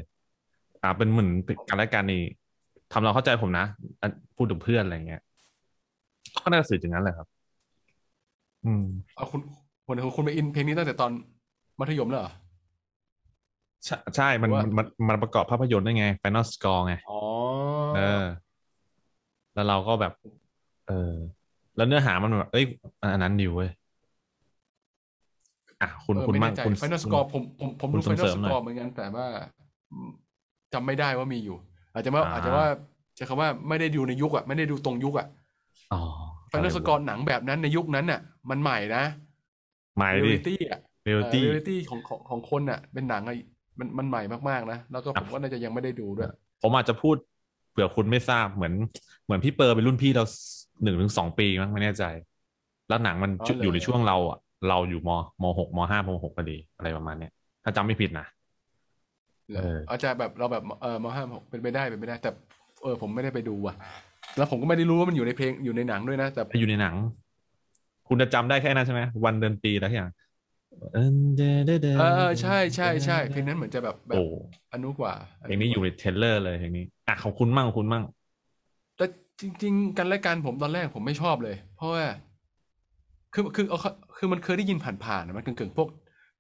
อ่าเป็นเหมือนการและการนี่ทำเราเข้าใจผมนะ พูดถึงเพื่อนอะไรเงี้ยก็น่าสื่อถึงนั้นแหละครับ อืมเอาคุณคนคุณไปอินเพลงนี้ตั้งแต่ตอนมัธยมลเหรอใช่ใช่มันมันมันประกอบภาพยนตร์ได้ไง Final Score ไงอ๋อเออแล้วเราก็แบบ เออ แล้วเนื้อหามันแบบ เอ้ย อันนั้นดีเว้ยอ่ะคุณ คุณมากคุณไฟนอลสกอร์ผมผม ผมรู้ไฟนอลสกอร์เหมือนกัน แต่ว่าจำไม่ได้ว่ามีอยู่ อาจจะว่า อาจจะว่าจะคำว่า ไม่ได้ดูในยุคอ่ะไม่ได้ดูตรงยุคอ่ะไฟนอลสกอร์หนังแบบนั้นในยุคนั้นอ่ะ มันใหม่นะ ใหม่ดิเรียลิตี้อ่ะเรียลิตี้เรตี้ของของของคนอ่ะ เป็นหนังอะมันมันใหม่มากๆนะ แล้วก็ผมว่าน่าจะยังไม่ได้ดูด้วย ผมอาจจะพูดผื่อคุณไม่ทราบเหมือนเหมือนพี่เปอร์เป็นรุ่นพี่เราหนึ่งถึงสองปีมั้งไม่แน่ใจ แล้วหนังมันอยู่ในช่วงเราอ่ะเราอยู่มมหกมห้ามหกพอดีอะไรประมาณเนี้ยถ้าจำไม่ผิดนะอาจจะแบบเราแบบเออมห้ามหกเป็นไปได้เป็นไปได้ แต่ เออผมไม่ได้ไปดูอ่ะแล้วผมก็ไม่ได้รู้ว่ามันอยู่ในเพลงอยู่ในหนังด้วยนะ แต่อยู่ในหนัง คุณจะจำได้แค่นั้นใช่ไหมวันเดือนปีแล้วอย่างเออใช่ใช่ใช่เพลงนั้นเหมือนจะแบบแบบอนุกว่าเพลงนี้อยู่ในเทเลอร์เลยเพลงนี้ อ่ะขอบคุณมั่งคุณมั่งแต่จริง ๆ กันและการผมตอนแรกผมไม่ชอบเลย เพราะว่า คือคือเอาคือมันเคยได้ยินผ่านๆมันเก่งๆพวก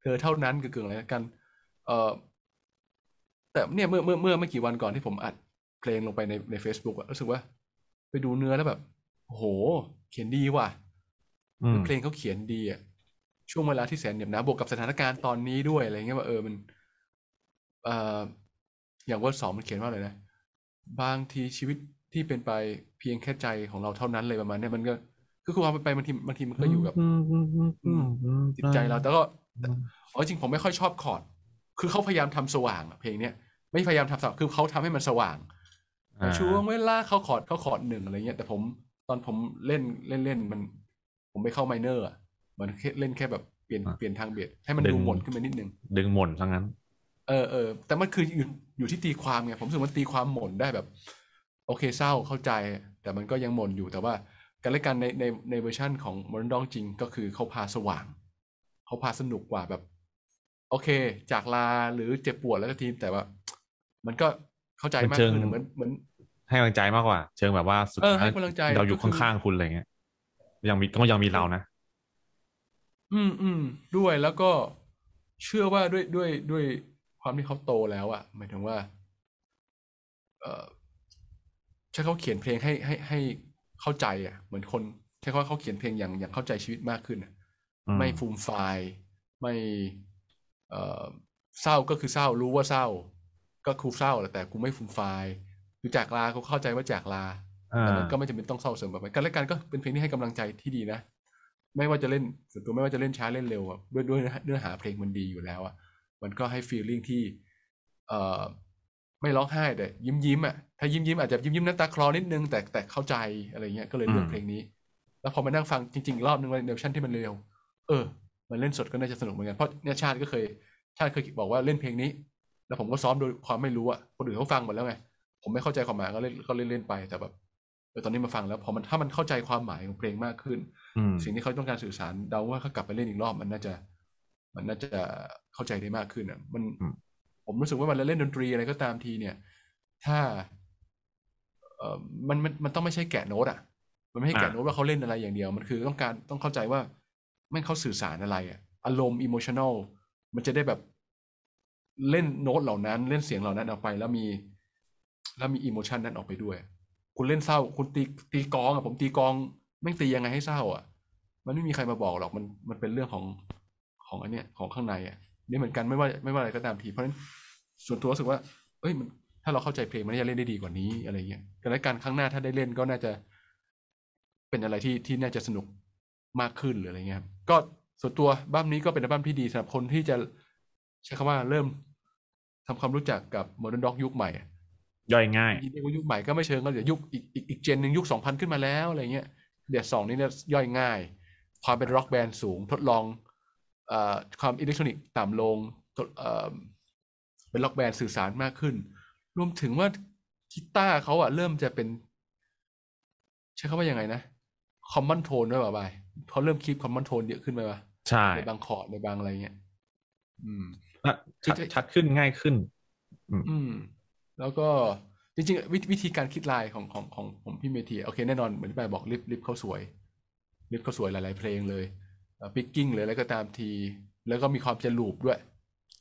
เธอเท่านั้นเก่งๆอะไรกันเออแต่เนี่ยเมื่อเมื่อเมื่อไม่กี่วันก่อนที่ผมอัดเพลงลงไปในในเฟซบุ๊กอะรู้สึกว่า ไปดูเนื้อแล้วแบบ โหเขียนดีว่ะเพลงเขาเขียนดีอะช่วงเวลาที่แสนเหนียมนะบวกกับสถานการณ์ตอนนี้ด้วยอะไร เงี้ยว่าเออมันเอ่ออย่างว่าสองมันเขียนว่าอะไรนะ บางทีชีวิตที่เป็นไปเพียงแค่ใจของเราเท่านั้นเลยประมาณนี้มันก็คือความเป็นไปบางทีบางทีมันก็อยู่กับจิตใจเราแต่ก็อ๋อจริงผมไม่ค่อยชอบคอร์ดคือเขาพยายามทำสว่างเพลงเนี้ยไม่พยายามทำสว่างคือเขาทำให้มันสว่างช่วงเวลาเขาคอร์ดเขาคอร์ดหนึ่งอะไรเงี้ยแต่ผม ตอนผมเล่นเล่นเล่นมัน ผมไปเข้าไมเนอร์มันเล่นแค่แบบเปลี่ยนเปลี่ยน ทางเบียดให้มันดูหม่นขึ้นมานิดนึง ดึงหม่นซะงั้น เออเออแต่มันคืออยู่อยู่ที่ตีความไงผมรู้สึกมันตีความหม่นได้แบบ โอเคเศร้าเข้าใจ แต่มันก็ยังหม่นอยู่แต่ว่าการเล่นกันในในในเวอร์ชั่นของมอนดองจริงก็คือเขาพาสว่าง เขาพาสนุกกว่าแบบ โอเค จากลาหรือเจ็บปวดแล้วก็ทีมแต่ว่า มันก็เข้าใจมากขึ้นเหมือนเหมือนให้กำลังใจมากกว่าเชิงแบบว่าสุดท้ายเราอยู่ข้างๆคุณอะไรเงี้ยยังมีก็ยังมีเรานะอืมอืม ด้วยแล้วก็เชื่อว่าด้วยด้วยด้วยความที่เขาโตแล้วอะหมายถึงว่าเออถ้าเขาเขียนเพลงให้ให้ให้เข้าใจอะเหมือนคนใช่เข่าเขาเขียนเพลงอย่างอย่างเข้าใจชีวิตมากขึ้นอะมไม่ฟูมไฟล์ไม่เอ่อเศร้าก็คือเศร้ารู้ว่าเศร้า ก็ครูเศร้าแหละแต่กูไม่ฟูมไฟล์หรือจากลาเขาเข้าใจว่าจากลาอแต่มันก็ไม่จำเป็นต้องเศร้าเสมอไปกันและกันก็เป็นเพลงที่ให้กำลังใจที่ดีนะไม่ว่าจะเล่นส่วนตัวไม่ว่าจะเล่นช้าเล่นเร็วด้วยด้วยเนื้อหาเพลงมันดีอยู่แล้วอ่ะมันก็ให้ฟีลลิ่งที่ เอ่อไม่ร้องไห้แต่ยิ้มยิ้มอ่ะถ้ายิ้มยิ้มอาจจะยิ้มยิ้มน้ำตาคลอนิดนึงแต่แต่เข้าใจอะไรเงี้ยก็เลยเลือกเพลงนี้ แล้วพอมานั่งฟังจริงๆ รอบนึงในเวอร์ชันที่มันเร็ว เออมันเล่นสดก็น่าจะสนุกเหมือนกัน เพราะเนี่ยชาติก็เคยชาติเคยบอกว่าเล่นเพลงนี้ แล้วผมก็ซ้อมโดยความไม่รู้อ่ะคนอื่นเขาฟังหมดแล้วไงผมไม่เข้าใจความหมายก็เล่นก็เล่นเล่นไปแต่แบบแตอนนี้มาฟังแล้วพอมันถ้ามันเข้าใจความหมายของเพลงมากขึ้นสิ่งที่เขาต้องการสื่อสารเดาว่าเขากลับไปเล่นอีกรอบมันน่าจะ มันน่าจะเข้าใจได้มากขึ้นอ่ะมันผมรู้สึกว่ามันเล่นดนตรีอะไรก็ตามทีเนี่ย ถ้าเออมันมันมันต้องไม่ใช่แกะโน้ตอ่ะมันไม่ใช่แกะโน้ตว่าเขาเล่นอะไรอย่างเดียว มันคือต้องการต้องเข้าใจว่ามันเขาสื่อสารอะไรอ่ะอารมณ์อิโมชันอลมันจะได้แบบเล่นโน้ตเหล่านั้น เล่นเสียงเหล่านั้น ออกไปแล้วมี แล้วมีอิโมชันนั้นออกไปด้วยคุณ เล่นเศร้าคุณตีตีกองอะ ผมตีกองไม่ตียังไงให้เศร้าอ่ะ มันไม่มีใครมาบอกหรอก มันมันเป็นเรื่องของของอันเนี้ยของข้างในอ่ะนี่เหมือนกันไม่ว่าไม่ว่าอะไรก็ตามที เพราะฉะนั้นส่วนตัวรู้สึกว่าเอ้ยมันถ้าเราเข้าใจเพลงมันจะเล่นได้ดีกว่านี้อะไรเงี้ยแลวการข้างหน้าถ้าได้เล่นก็น่าจะ เป็นอะไรที่ที่น่าจะสนุกมากขึ้นหรืออะไรเงี้ย ก็ส่วนตัวบ้านนี้ก็เป็นบ้านที่ดีสำหรับคนที่จะใช้คำว่าเริ่มทำความรู้จักกับโมเดิร์นด็อกยุคใหม่ย่อยง่ายนี่ยุคใหม่ก็ไม่เชิงก็เดี๋ยวยุคอีกอีกอีกเจนหนึ่งยุคสองพันขึ้นมาแล้ว อะไรเงี้ยเดี๋ยวสองนี้เนี่ยย่อยง่ายความเป็นร็อกแบนด์สูงทดลองอความอิเล็กทรอนิกส์ต่ำลงเป็นล็อกแบนด์สื่อสารมากขึ้น รวมถึงว่ากีตาร์เขาอะเริ่มจะเป็นใช้คำว่ายังไงนะคอมมอนโทนด้วยป่ะบายเขาเริ่มคีบคอมมอนโทนเยอะขึ้นไหม่ะใช่ในบางคอร์ดในบางอะไรเงี้ยอืมชัดชัดขึ้นง่ายขึ้น อืมแล้วก็จริงๆววิธีการคิดลายของของของผมพี่เมทีโอเคแน่นอนเหมือนที่ไปบอกลิฟลิฟเขาสวย ลิฟเขาสวยหลายๆ เพลงเลยปิกกิ้งเลยแล้วก็ตามที แล้วก็มีความจะลูบด้วย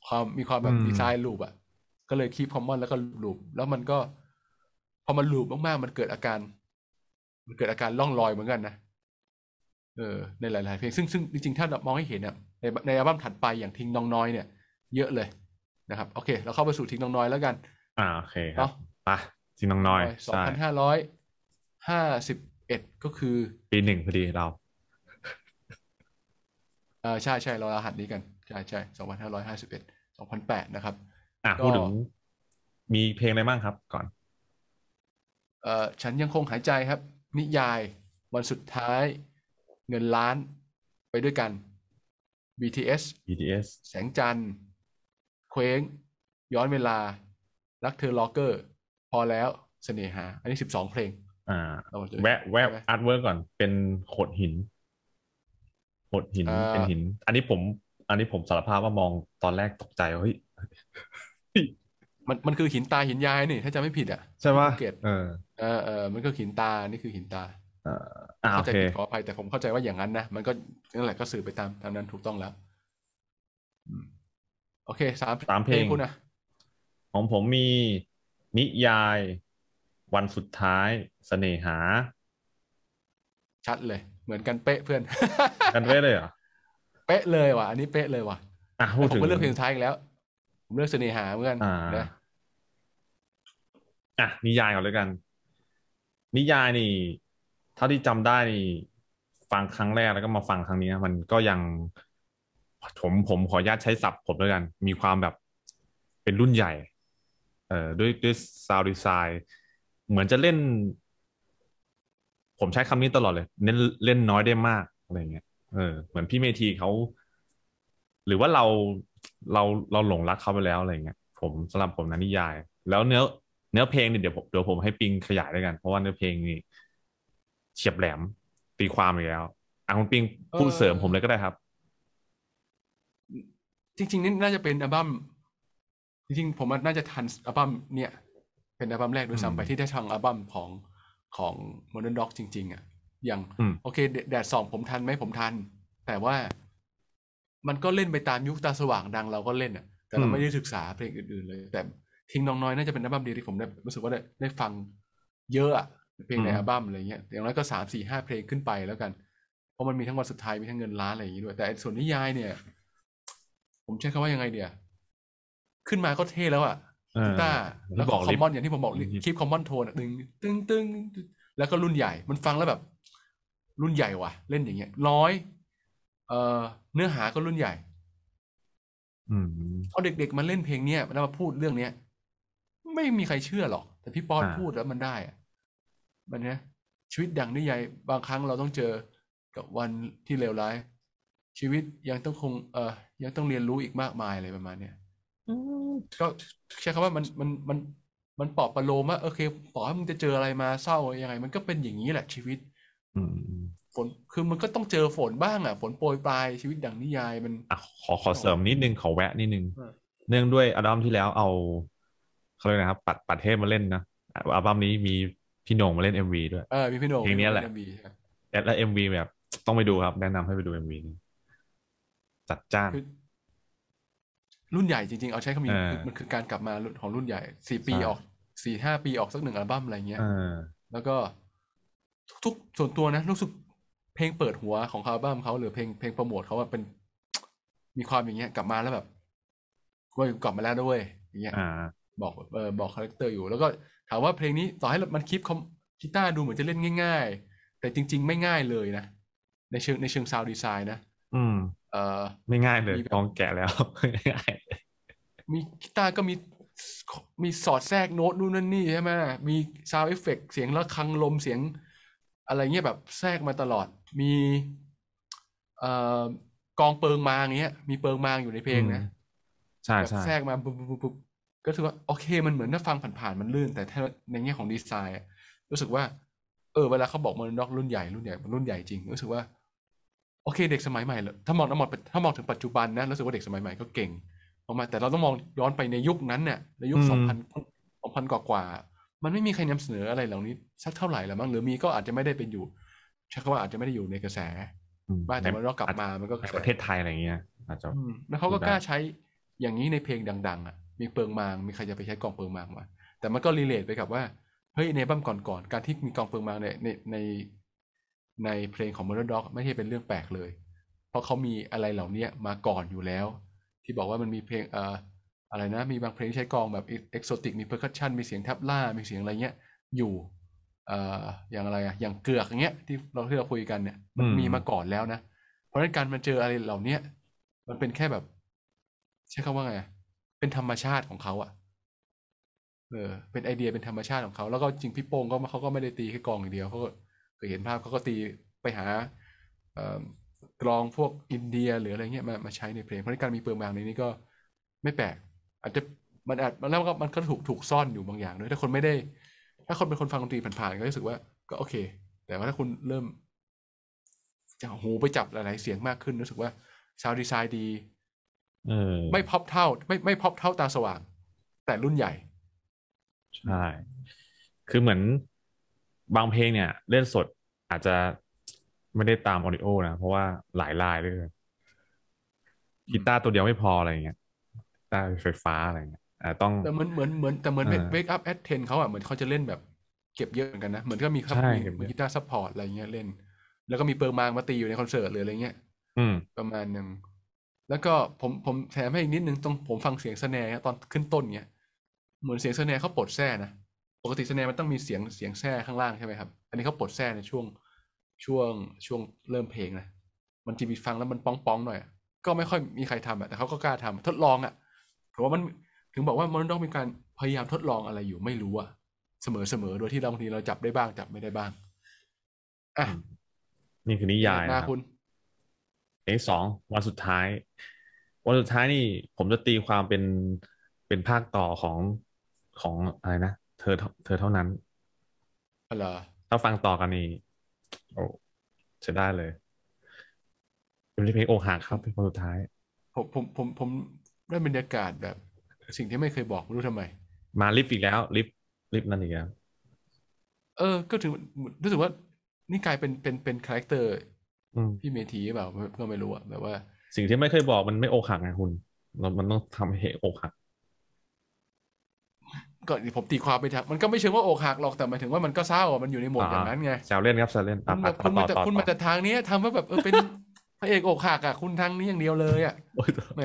ความมีความแบบดีไซน์ลูบอ่ะก็เลยคีบคอมมอนแล้วก็ลูบแล้วมันก็พอมันลูบมากๆมันเกิดอาการ มันเกิดอาการล่องลอยเหมือนกันนะเออในหลายๆเพลงซึ่งซึ่งจริงๆถ้ามองให้เห็นอ่ะ ในในอัลบั้มถัดไปอย่างทิ้งน้องน้อยเนี่ยเยอะเลยนะครับโอเค เราเข้าไปสู่ทิ้งน้องน้อยแล้วกันอ่าโอเคครับปะจริงน้องน้อยสองพันห้าร้อยห้าสิบเอ็ดก็คือ ปีหนึ่งพอดีเราเออใช่ใช่ เรารหัสนี้กัน ใช่ใช่สองพันห้าร้อยห้าสิบเอ็ดสองพันแปดนะครับ อ่าพูดถึง มีเพลงอะไรบ้างครับ ก่อน เออฉันยังคงหายใจครับ นิยายวันสุดท้ายเงินล้านไปด้วยกัน BTS BTS แสงจันทร์เคว้ง ย้อนเวลารักเธอล็อกเกอร์พอแล้วเสน่หา อันนี้สิบสองเพลง อ่าแวะแวะอาร์ตเวิร์กก่อน เป็นโขดหิน โขดหินเป็นหิน อันนี้ผม อันนี้ผมสารภาพว่ามองตอนแรกตกใจเฮ้ยมันมันคือหินตาหินยายนี่ ถ้าจะไม่ผิดอ่ะใช่ป่ะเออเออเออมันก็หินตา นี่คือหินตาเข้าใจผิดขออภัยแต่ผมเข้าใจว่าอย่างนั้นนะมันก็นั่นแหละก็สื่อไปตามตามนั้นถูกต้องแล้วโอเคสามสามเพลงคุณนะของผมมีนิยายวันสุดท้ายสเสน่หา ชัดเลย เหมือนกันเป๊ะเพื่อน กันเป๊ะเลยเหรอเป๊ะเลยว่ะ อันนี้เป๊ะเลยว่ะ อ่ะผมก็เลือกเพลงสุดท้ายอีกแล้ว ผมเลือกเสน่หาเหมือนกันนะอ่ะนิยายก่อนเลยกัน นิยายนี่เท่าที่จำได้นี่ฟังครั้งแรกแล้วก็มาฟังครั้งนี้มันก็ยัง ผมผมขออนุญาตใช้ศัพท์ผมด้วยกัน มีความแบบเป็นรุ่นใหญ่เอ่อด้วยด้วยซาวด์ดีไซน์เหมือนจะเล่น ผมใช้คำนี้ตลอดเลย เล่นเล่นน้อยได้มากอะไรเงี้ยเออเหมือนพี่เมทีเขา หรือว่าเราเราเราหลงรักเขาไปแล้วอะไรเงี้ยผมสำหรับผมนะนิยาย แล้วเนื้อเนื้อเพลงเนี่ยเดี๋ยวผมเดี๋ยวผมให้ปิงขยายด้วยกัน เพราะว่าเนื้อเพลงนี่เฉียบแหลมตีความอยู่แล้วอ่ะคุณปิงพูดเสริมผมเลยก็ได้ครับ จริง ๆนี่น่าจะเป็นอัลบั้มจริงๆผมน่าจะทันอัลบั้มเนี่ยเป็นอัลบั้มแรกด้วยซ้ำไปที่ได้ฟังอัลบั้มของของโมเดิร์นด็อกจริง ๆอ่ะอย่างโอเค แดดสองผมทันไหม ผมทัน แต่ว่ามันก็เล่นไปตามยุคตาสว่างดังเราก็เล่นอ่ะแต่เราไม่ได้ศึกษาเพลงอื่นๆเลย แต่ทิ้งน้องน้อยน่าจะเป็นอัลบั้มเดียวที่ผมได้รู้สึกว่าได้ได้ฟังเยอะอะเพลงในอัลบั้มอะไรเงี้ยอย่างน้อยก็สามสี่ห้าเพลงขึ้นไปแล้วกันเพราะมันมีทั้งวันสุดท้ายมีทั้งเงินล้านอะไรอย่างงี้ด้วยแต่ส่วนนิยายเนี่ย ผมใช้คำว่ายังไงเดียวขึ้นมาก็เท่แล้วอ่ะกีตาร์แล้วบอกคอมมอนอย่างที่ผมบอก คลิปคอมมอนโทนตึงตึงตึงแล้วก็รุ่นใหญ่ มันฟังแล้วแบบ รุ่นใหญ่ว่ะเล่นอย่างเงี้ยน้อยเอ่อเนื้อหาก็รุ่นใหญ่พอเด็ก ๆมาเล่นเพลงเนี้ยแล้วมาพูดเรื่องเนี้ย ไม่มีใครเชื่อหรอก แต่พี่ป๊อตพูดแล้วมันได้อะมันเนี้ยชีวิตดังนิยายบางครั้งเราต้องเจอกับวันที่เลวร้าย ชีวิตยังต้องคง เอ่อยังต้องเรียนรู้อีกมากมายอะไรประมาณเนี้ยก็ใช้คำว่ามันมันมันมันปอบประโลมว่าโอเคตออให้มึงจะเจออะไรมาเศร้ายังไง มันก็เป็นอย่างนี้แหละชีวิตฝนคือมันก็ต้องเจอฝนบ้างอ่ะฝนโปรยปลายชีวิตดังนิยายมันอขอขอเสริมนิดนึง ขอแวะนิดนึงเนื่องด้วยอัลบั้มที่แล้วเอาเขาเรียกนะครับ ปัดปัดเทพมาเล่นนะอัลบั้มนี้มีพี่โหน่งมาเล่นเอ็มวีด้วยเออมีพี่โหน่งเพลงนี้แหละและเอ็มวีแบบต้องไปดูครับ แนะนำให้ไปดูเอ็มวีจัดจ้านรุ่นใหญ่จริงๆ เอาใช้คำนี้มันคือการกลับมาของรุ่นใหญ่สี่ปีออกสี่ห้าปีออกสักหนึ่งอัลบั้มอะไรเงี้ยแล้วก็ ทุกส่วนตัวนะรู้สึกเพลงเปิดหัวของอัลบั้มเขา หรือเพลงเพลงโปรโมทเขาว่าเป็นมีความอย่างเงี้ย กลับมาแล้วแบบก็กลับมาแล้วด้วยอย่างเงี้ยบอกเออบอกคาแรคเตอร์อยู่ แล้วก็ ถามว่าเพลงนี้ต่อให้มันคลิปกีตาร์ดูเหมือนจะเล่นง่ายๆ แต่จริงๆไม่ง่ายเลยนะ ในเชิงในเชิงซาวด์ดีไซน์นะอืม เออไม่ง่ายเลยกองแก่แล้ว มีกีตาร์ก็มีมีสอดแทรกโน้ตนู่นนั่นนี่ใช่ไหมมีซาวเอฟเฟกเสียงระฆังลมเสียงอะไรเงี้ยแบบแทรกมาตลอด มี เอ่อกองเปิงมางเงี้ยมีเปิงมางอยู่ในเพลงนะใช่ใช่แทรกมาปุ๊บปุ๊บปุ๊บก็ถือว่าโอเคมันเหมือนถ้าฟังผ่านๆมันลื่น แต่ในแง่ของดีไซน์ รู้สึกว่าเออเวลาเขาบอกมันนอกรุ่นใหญ่ รุ่นใหญ่มันรุ่นใหญ่จริงรู้สึกว่าโอเค เด็กสมัยใหม่เหรอถ้ามองถ้ามองถ้ามองถึงปัจจุบันนะรู้สึกว่าเด็กสมัยใหม่ก็เก่งออกมาแต่เราต้องมองย้อนไปในยุคนั้นเนี่ยในยุคสองพันสองพันกว่ากว่ามันไม่มีใครนำเสนออะไรเหล่านี้สักเท่าไหร่หรอมั้งหรือมีก็อาจจะไม่ได้เป็นอยู่ใช้คำว่าอาจจะไม่ได้อยู่ในกระแสบ้านแต่มันกากลับมามันก็ในประเทศไทย อะไรอย่างเงี้ยอาจจะแล้วเขาก็กล้าใช้อย่างนี้ในเพลงดัง ๆอ่ะมีเปิงมางมีใครจะไปใช้กองเปิงมางมา แต่มันก็รีเลทไปกับว่าเฮ้ยในบั้มก่อนๆการที่มีกองเปิงมางในในในในเพลงของ m o นด็อกไม่ใช่เป็นเรื่องแปลกเลย เพราะเขามีอะไรเหล่านี้มาก่อนอยู่แล้ว ที่บอกว่ามันมีเพลงเอ่ออะไรนะมีบางเพลงใช้กองแบบเอกโซติกมีเพอร์คัชชันมีเสียงแทบล่ามีเสียงอะไรเงี้ยอยู่ เอ่ออย่างอะไรอะอย่างเกือกอย่างเงี้ยที่เราที่เราคุยกันเนี่ยมันมีมาก่อนแล้วนะ เพราะฉะนั้นการมาเจออะไรเหล่าเนี้ยมันเป็นแค่แบบ ใช้คำว่าไง เป็นธรรมชาติของเขาอะเออเป็นไอเดีย เป็นธรรมชาติของเขาแล้วก็จริงพี่โป้งก็เขาก็ไม่ได้ตีแค่กองอย่างเดียวเขาก็กคยเห็นภาพเขาก็ตีไปหากลองพวกอินเดียหรืออะไรเงี้ยมามาใช้ในเพลง เพราะการมีเปลือกบางในนี้ก็ไม่แปลก อาจจะมันอาจแล้วก็มันก็ถูกถูกซ่อนอยู่บางอย่างด้วยถ้าคนไม่ได้ ถ้าคนเป็นคนฟังดนตรีผ่านๆก็รู้สึกว่า ก็โอเค แต่ว่าถ้าคุณเริ่มจะหูไปจับหลายๆเสียงมากขึ้นรู้สึกว่าซาวดีไซน์ดีไม่พอบเท่าไม่ไม่พอบเท่าตาสว่าง แต่รุ่นใหญ่ใช่คือเหมือน บางเพลง เนี่ย เล่นสดอาจจะไม่ได้ตามออริโอนะ เพราะว่าหลายลายด้วยกีตาร์ตัวเดียวไม่พออะไรเงี้ยตาไฟฟ้าอะไรเงี้ยอ่าต้องแต่เหมือนเหมือนเหมือนแต่เหมือนเวกอัพแอดเทนเขาอ่ะ เหมือนเขาจะเล่นแบบเก็บเยอะเหมือนกันนะเหมือนก็มีครับมีกีตาร์ซัพพอร์ตอะไรเงี้ยเล่น แล้วก็มีเปิร์มางมาตีอยู่ในคอนเสิร์ตหรืออะไรเงี้ยอืม ประมาณหนึ่ง แล้วก็ผมผมแถมให้อีกนิดนึงตรงผมฟังเสียงสแนร์ตอนขึ้นต้นเงี้ย เหมือนเสียงสแนรเขาปลดแซ่นะปกติสแนร์มันต้องมีเสียงเสียงแท่ข้างล่างใช่ไหมครับ อันนี้เขาปลดแท่ในช่วงช่วงช่วงเริ่มเพลงนะ มันจะมีฟังแล้วมันป้องป้องหน่อย ก็ไม่ค่อยมีใครทำอ่ะแต่เขาก็กล้าทำทดลองอ่ะาะว่ามันถึงบอกว่ามันต้องมีการพยายามทดลองอะไรอยู่ไม่รู้อ่ะเสมอเสมอโดยที่เราบางทีเราจับได้บ้าง จับไม่ได้บ้าง อ่ะนี่คือนิยายนะคุณ เอ๊สองวันสุดท้าย วันสุดท้ายนี่ ผมจะตีความเป็นเป็นภาคต่อของของอะไรนะอเธอเท่านั้นเหรอถ้าฟังต่อกันนี่โอ้จะได้เลยเป็นเพลงโอหักครับเป็นคนสุดท้าย ผมผมผมผมได้บรรยากาศแบบ สิ่งที่ไม่เคยบอกไม่รู้ทำไม มาลิฟต์อีกแล้ว ลิฟต์ลิฟต์นั่นอีกแล้วเออ ก็ถึงรู้สึกว่านี่กลายเป็นเป็นเป็นคาแรคเตอร์พี่เมทีเบบ่ก็ไม่รู้อะแบบว่าสิ่งที่ไม่เคยบอกมันไม่โอหักไงคุณเรามันต้องทำให้โอหักก็ผมตีความไปทางมันก็ไม่เชิงว่าอกหักหรอกแต่หมายถึงว่ามันก็เศร้ามันอยู่ในโหมดอย่างนั้นไงแซวเล่นครับแซวเล่นคุณแคุณมาจากคุณมาจากทางนี้ทำว่าแบบเออเป็นพระเอกอกหักอ่ะคุณทางนี้อย่างเดียวเลยอ่ะแหม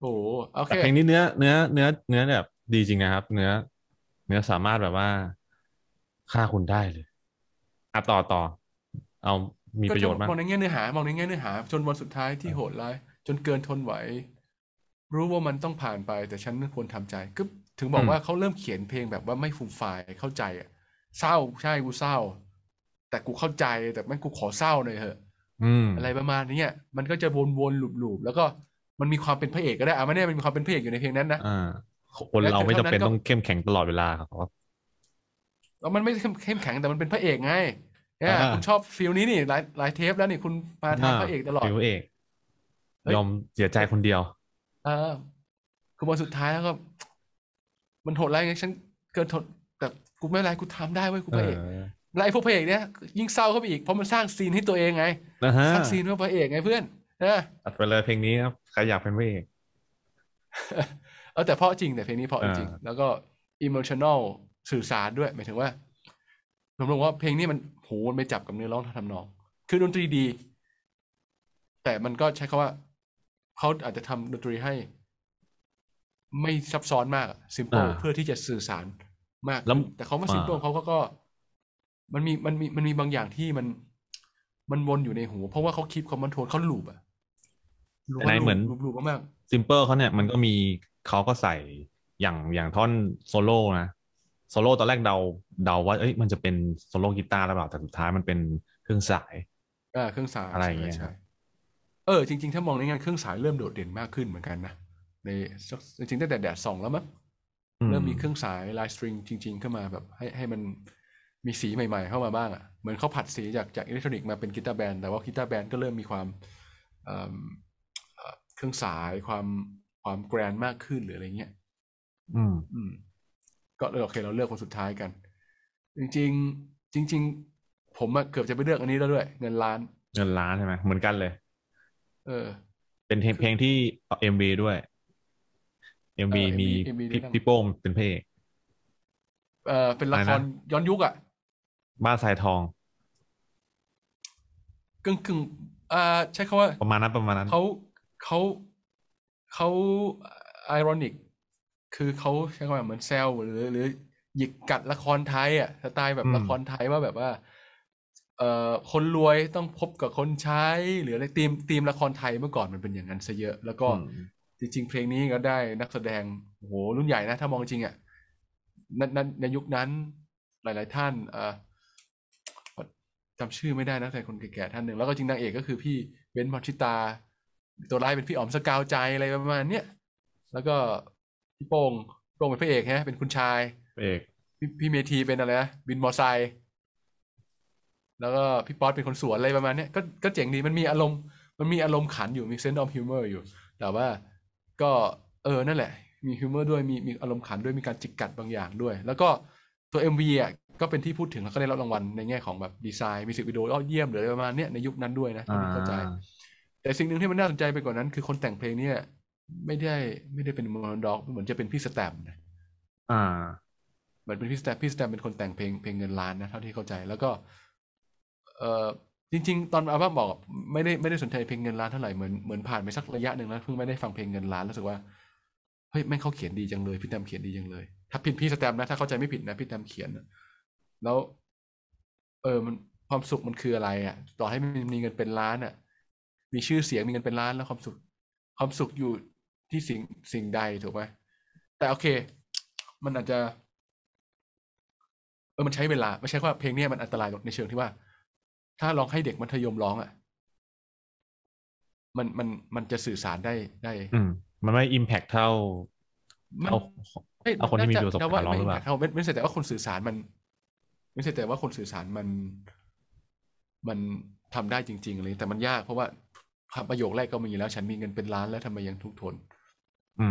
โอ้โอเคเพลงนี้เนื้อเนื้อเนื้อเนื้อแบบดีจริงนะครับ เนื้อเนื้อสามารถแบบว่าฆ่าคุณได้เลยอ่ะต่อต่อเอามีประโยชน์มากมองในแง่เนื้อหามองในแง่เนื้อหา จนวันสุดท้ายที่โหดร้ายจนเกินทนไหวรู้ว่ามันต้องผ่านไปแต่ฉันควรทำใจ ก็ถึงบอกว่าเขาเริ่มเขียนเพลงแบบว่าไม่ฟูมฟายเข้าใจอ่ะเศร้าใช่กูเศร้า แต่กูเข้าใจแต่แม่งกูขอเศร้าหน่อยเถอะอะไรประมาณนี้มันก็จะวนๆหลุบๆแล้วก็มันมีความเป็นพระเอกก็ได้อะไม่แน่มันมีความเป็นพระเอกอยู่ในเพลงนั้นนะคนเราไม่จำเป็นต้องเข้มแข็งตลอดเวลาครับแล้วมันไม่เข้มแข็งแต่มันเป็นพระเอกไงเนี่ยคุณชอบฟิลนี้นี่หลายหลายเทปแล้วนี่คุณมาทางพระเอกตลอดพระเอกยอมเสียใจคนเดียวเออคือวันสุดท้ายแล้วก็ มันโหดร้ายไงฉันเกินทนแต่กูไม่ไรกูทำได้เว้ยกูไปเอกไรพวกพระเอกเนี้ยยิ่งเศร้าเข้าไปอีกเพราะมันสร้างซีนให้ตัวเองไงสร้างซีนเพื่อพระเอกไงเพื่อนนะอัดไปเลยเพลงนี้ครับใครอยากเป็นพระเอกเออแต่เพราะจริงแต่เพลงนี้เพราะจริง แล้วก็อิมมชั่นอลสื่อสารด้วยหมายถึงว่าผมรู้ว่าเพลงนี้มันโหมันไปจับกับเนื้อร้องทำนอง คือดนตรีดี แต่มันก็ใช้คาว่าเขาอาจจะทำดนตรีให้ไม่ซับซ้อนมากซิมเปิลเพื่อที่จะสื่อสารมากแแต่เขาไม่ซิมเปิลเขาก็ก็ มันมีมันมีมันมีบางอย่างที่มันมันวนอยู่ในหัว เพราะว่าเขาคิปเขามันโทนเขาลูบอะแต่ในเหมือนลูบลูบมาก ซิมเปิลเขาเนี่ยมันก็มีเขาก็ใส่อย่างอย่างท่อนโซโล่นะโซโล่ตอนแรกเดาเดาว่า เอ้ยมันจะเป็นโซโล่กีตาร์หรือเปล่าแต่สุดท้ายมันเป็นเครื่องสายอ่าเครื่องสายอะไรอย่างเงี้ยเออ จริงๆถ้ามองในงานเครื่องสายเริ่มโดดเด่นมากขึ้นเหมือนกันนะใน จริงๆตั้งแต่แดดส่องแล้วมั้งเริ่มมีเครื่องสายลายสตริงจริงๆเข้ามาแบบให้ให้มันมีสีใหม่ๆ เข้ามาบ้างอะ่ะเหมือนเขาผัดสีจากจากอิเล็กทรอนิกส์มาเป็นกีตาร์แบนแต่ว่ากีตาร์แบนก็เริ่มมีความเครื่องสายความความแกรนมากขึ้นหรืออะไรเงี้ยอืมอืม ก็เลยโอเคเราเลือกคนสุดท้ายกัน จริง ๆ จริง ๆ ผมเกือบจะไปเลือกอันนี้แล้วด้วย เงินล้านเงินล้านใช่ไหมเหมือนกันเลยเออเป็นเพลงที่เอ็มวีด้วยเอ็มวีมีพี่โป้งเป็นเพลง เออเป็นละครย้อนยุคอ่ะ บ้านสายทอง กึ่งกึ่งอ่าใช้คาว่า ประมาณนั้นประมาณนั้นเขาเขาเขาไอรอนิก คือเขาใช้คำว่าเหมือนแซวหรือหรือ หยิกกัดละครไทยอ่ะ สไตล์แบบละครไทยว่าแบบว่าคนรวยต้องพบกับคนใช้ หรืออะไรตีมตีมละครไทยเมื่อก่อนมันเป็นอย่างนั้นซะเยอะ แล้วก็จริงๆ เพลงนี้ก็ได้นักแสดงโหรุ่นใหญ่นะ ถ้ามองจริงอะ่ะนั้นในยุคนั้น หลาย ๆ ท่านอ่าจำชื่อไม่ได้นักแสดงคนแก่ๆท่านหนึ่งแล้วก็จริงนางเอกก็คือพี่เบนซ์มอชิตา ตัวร้ายเป็นพี่อ๋อมสกาวใจอะไรประมาณเนี้ย แล้วก็พี่โป่งโป่งเป็นพระเอกฮะเป็นคุณชายเอกพี่เมทีเป็นอะไรนะบินมอไซค์แล้วก็พี่ป๊อตเป็นคนสวนอะไรประมาณนี้ก็ก็เจ๋งดีมันมีอารมณ์มันมีอารมณ์ขันอยู่มีเซนต์ออฟฮิวเมอร์อยู่ แต่ว่าก็เออนั่นแหละ มีฮิวเมอร์ด้วยมีมีอารมณ์ขันด้วยมีการจิกกัดบางอย่างด้วย แล้วก็ตัว MV อ่ะ ก็เป็นที่พูดถึงแล้ว ก็ได้รับรางวัลในแง่ของแบบดีไซน์มิวสิกวิดีโอยอดเยี่ยมหรืออะไรประมาณนี้ในยุคนั้นด้วยนะที่เข้าใจ แต่สิ่งหนึ่งที่มันน่าสนใจไปกว่านั้น คือคนแต่งเพลงเนี่ยไม่ได้ไม่ได้เป็นมอนด็อก เหมือนจะเป็นพี่สแตมนะอ่าเหมือนเป็นพี่สแตมพี่สแตมเป็นคนแต่งเพลงเพลงเงินล้านนะเท่าที่เข้าใจแล้วก็ออจริง ๆ ตอนอาบั้มบอก ไม่ได้ไม่ได้สนใจเพลงเงินล้านเท่าไหร่เหมือนเหมือนผ่านไปสักระยะหนึ่งแล้วเพิ่งไม่ได้ฟังเพลงเงินล้านรู้สึกว่าเฮ้ยแม่งเขาเขียนดีจังเลยพี่แตมเขียนดีจังเลย ถ้าผิดพี่สแตมนะถ้าเข้าใจไม่ผิดนะพี่แตมเขียนแล้ว เออ มันความสุขมันคืออะไรอ่ะต่อให้มันมีเงินเป็นล้านอ่ะ มีชื่อเสียงมีเงินเป็นล้าน แล้วความสุขความสุขอยู่ที่สิ่งสิ่งใดถูกไหมแต่โอเค มันอาจจะ เออมันใช้เวลาไม่ใช่ว่าเพลงนี้มันอันตรายในเชิงที่ว่าถ้าลองให้เด็กมัธยมร้องอ่ะ มันมันมันจะสื่อสารได้ได้มันไม่อิมแพคเท่า เอาเอาคนที่มีประสบการณ์ร้องหรือเปล่าไม่ไม่ใช่แต่ว่าคนสื่อสารมัน ไม่ใช่แต่ว่าคนสื่อสารมันมันทำได้จริงๆเลยแต่มันยาก เพราะว่าประโยคแรกก็มีแล้ว ฉันมีเงินเป็นล้านแล้วทำไมยังทุกทน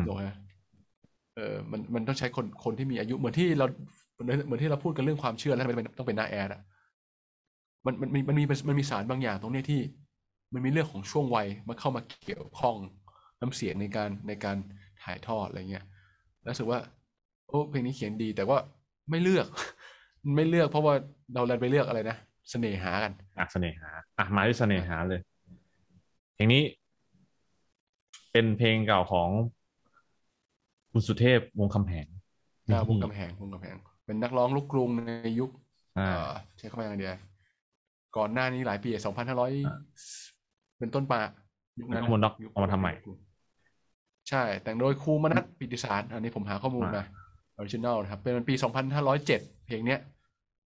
ถูกไหมเออ มันมันต้องใช้คนคนที่มีอายุเหมือนที่เรา เหมือนที่เราพูดกันเรื่องความเชื่อแล้วทำไมต้องเป็นหน้าแอดอะมันมันมีมันมีมันมีสารบางอย่างตรงนี้ที่ มันมีเรื่องของช่วงวัยมาเข้ามาเกี่ยวข้องน้ำเสียงในการในการถ่ายทอดอะไรเงี้ยรู้สึกว่า โอ้เพลงนี้เขียนดี แต่ว่าไม่เลือกไม่เลือก เพราะว่าเราเอกไปเลือกอะไรนะเสน่หากันอ่ะ เสน่หาอ่ะมาที่เสน่หาเลยเพลงนี้ เป็นเพลงเก่าของคุณสุเทพวงคำแหงวงคำแหงวงคำแหง เป็นนักร้องลูกกรุงในยุคใช้คำว่าอย่างเดียวก่อนหน้านี้หลายปีสองพันห้าร้อยเป็นต้นปายุคนั้นข้อมูลด็อกเอกมาทำใหม่ ใช่ แต่งโดยครูมนัสปิติสารอันนี้ผมหาข้อมูลมาออริจินอลนะครับ เป็นปีสองพันห้าร้อยเจ็ดเพลงเนี้ย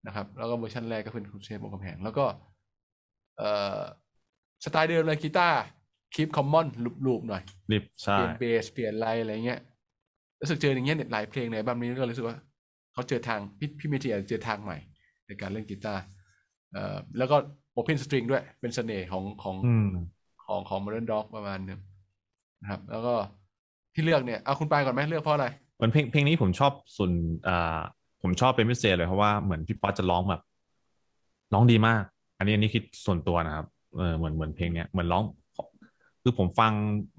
นะครับ แล้วก็เวอร์ชันแรกก็เป็นคุณเชฟบกคำแหง แล้วก็เอสไตล์เดิมเลยกีตาร์คลิปคอมมอนลูบๆหน่อย เปลี่ยนเบส เปลี่ยนไรอะไรเงี้ย รู้สึกเจออย่างเงี้ยหลายเพลงในบัมนี้ก็รู้สึกว่าเขาเจอทางพี่พี่เมจิเจอทางใหม่ในการเล่นกีตาร์แล้วก็ Open String ด้วย เป็นเสน่ห์ของของของของ Modern Dog ประมาณนึงนะครับ แล้วก็ที่เลือกเนี่ย เอาคุณไปก่อนไหมเลือกเพราะอะไร เหมือนเพลงเพลงนี้ผมชอบส่วนอ่าผมชอบเป็นพิเศษเลยเพราะว่าเหมือนพี่ป๊อตจะร้องแบบ ร้องดีมาก อันนี้อันนี้คิดส่วนตัวนะครับเออเหมือนเหมือนเพลงเนี้ย เหมือนร้อง คือผมฟัง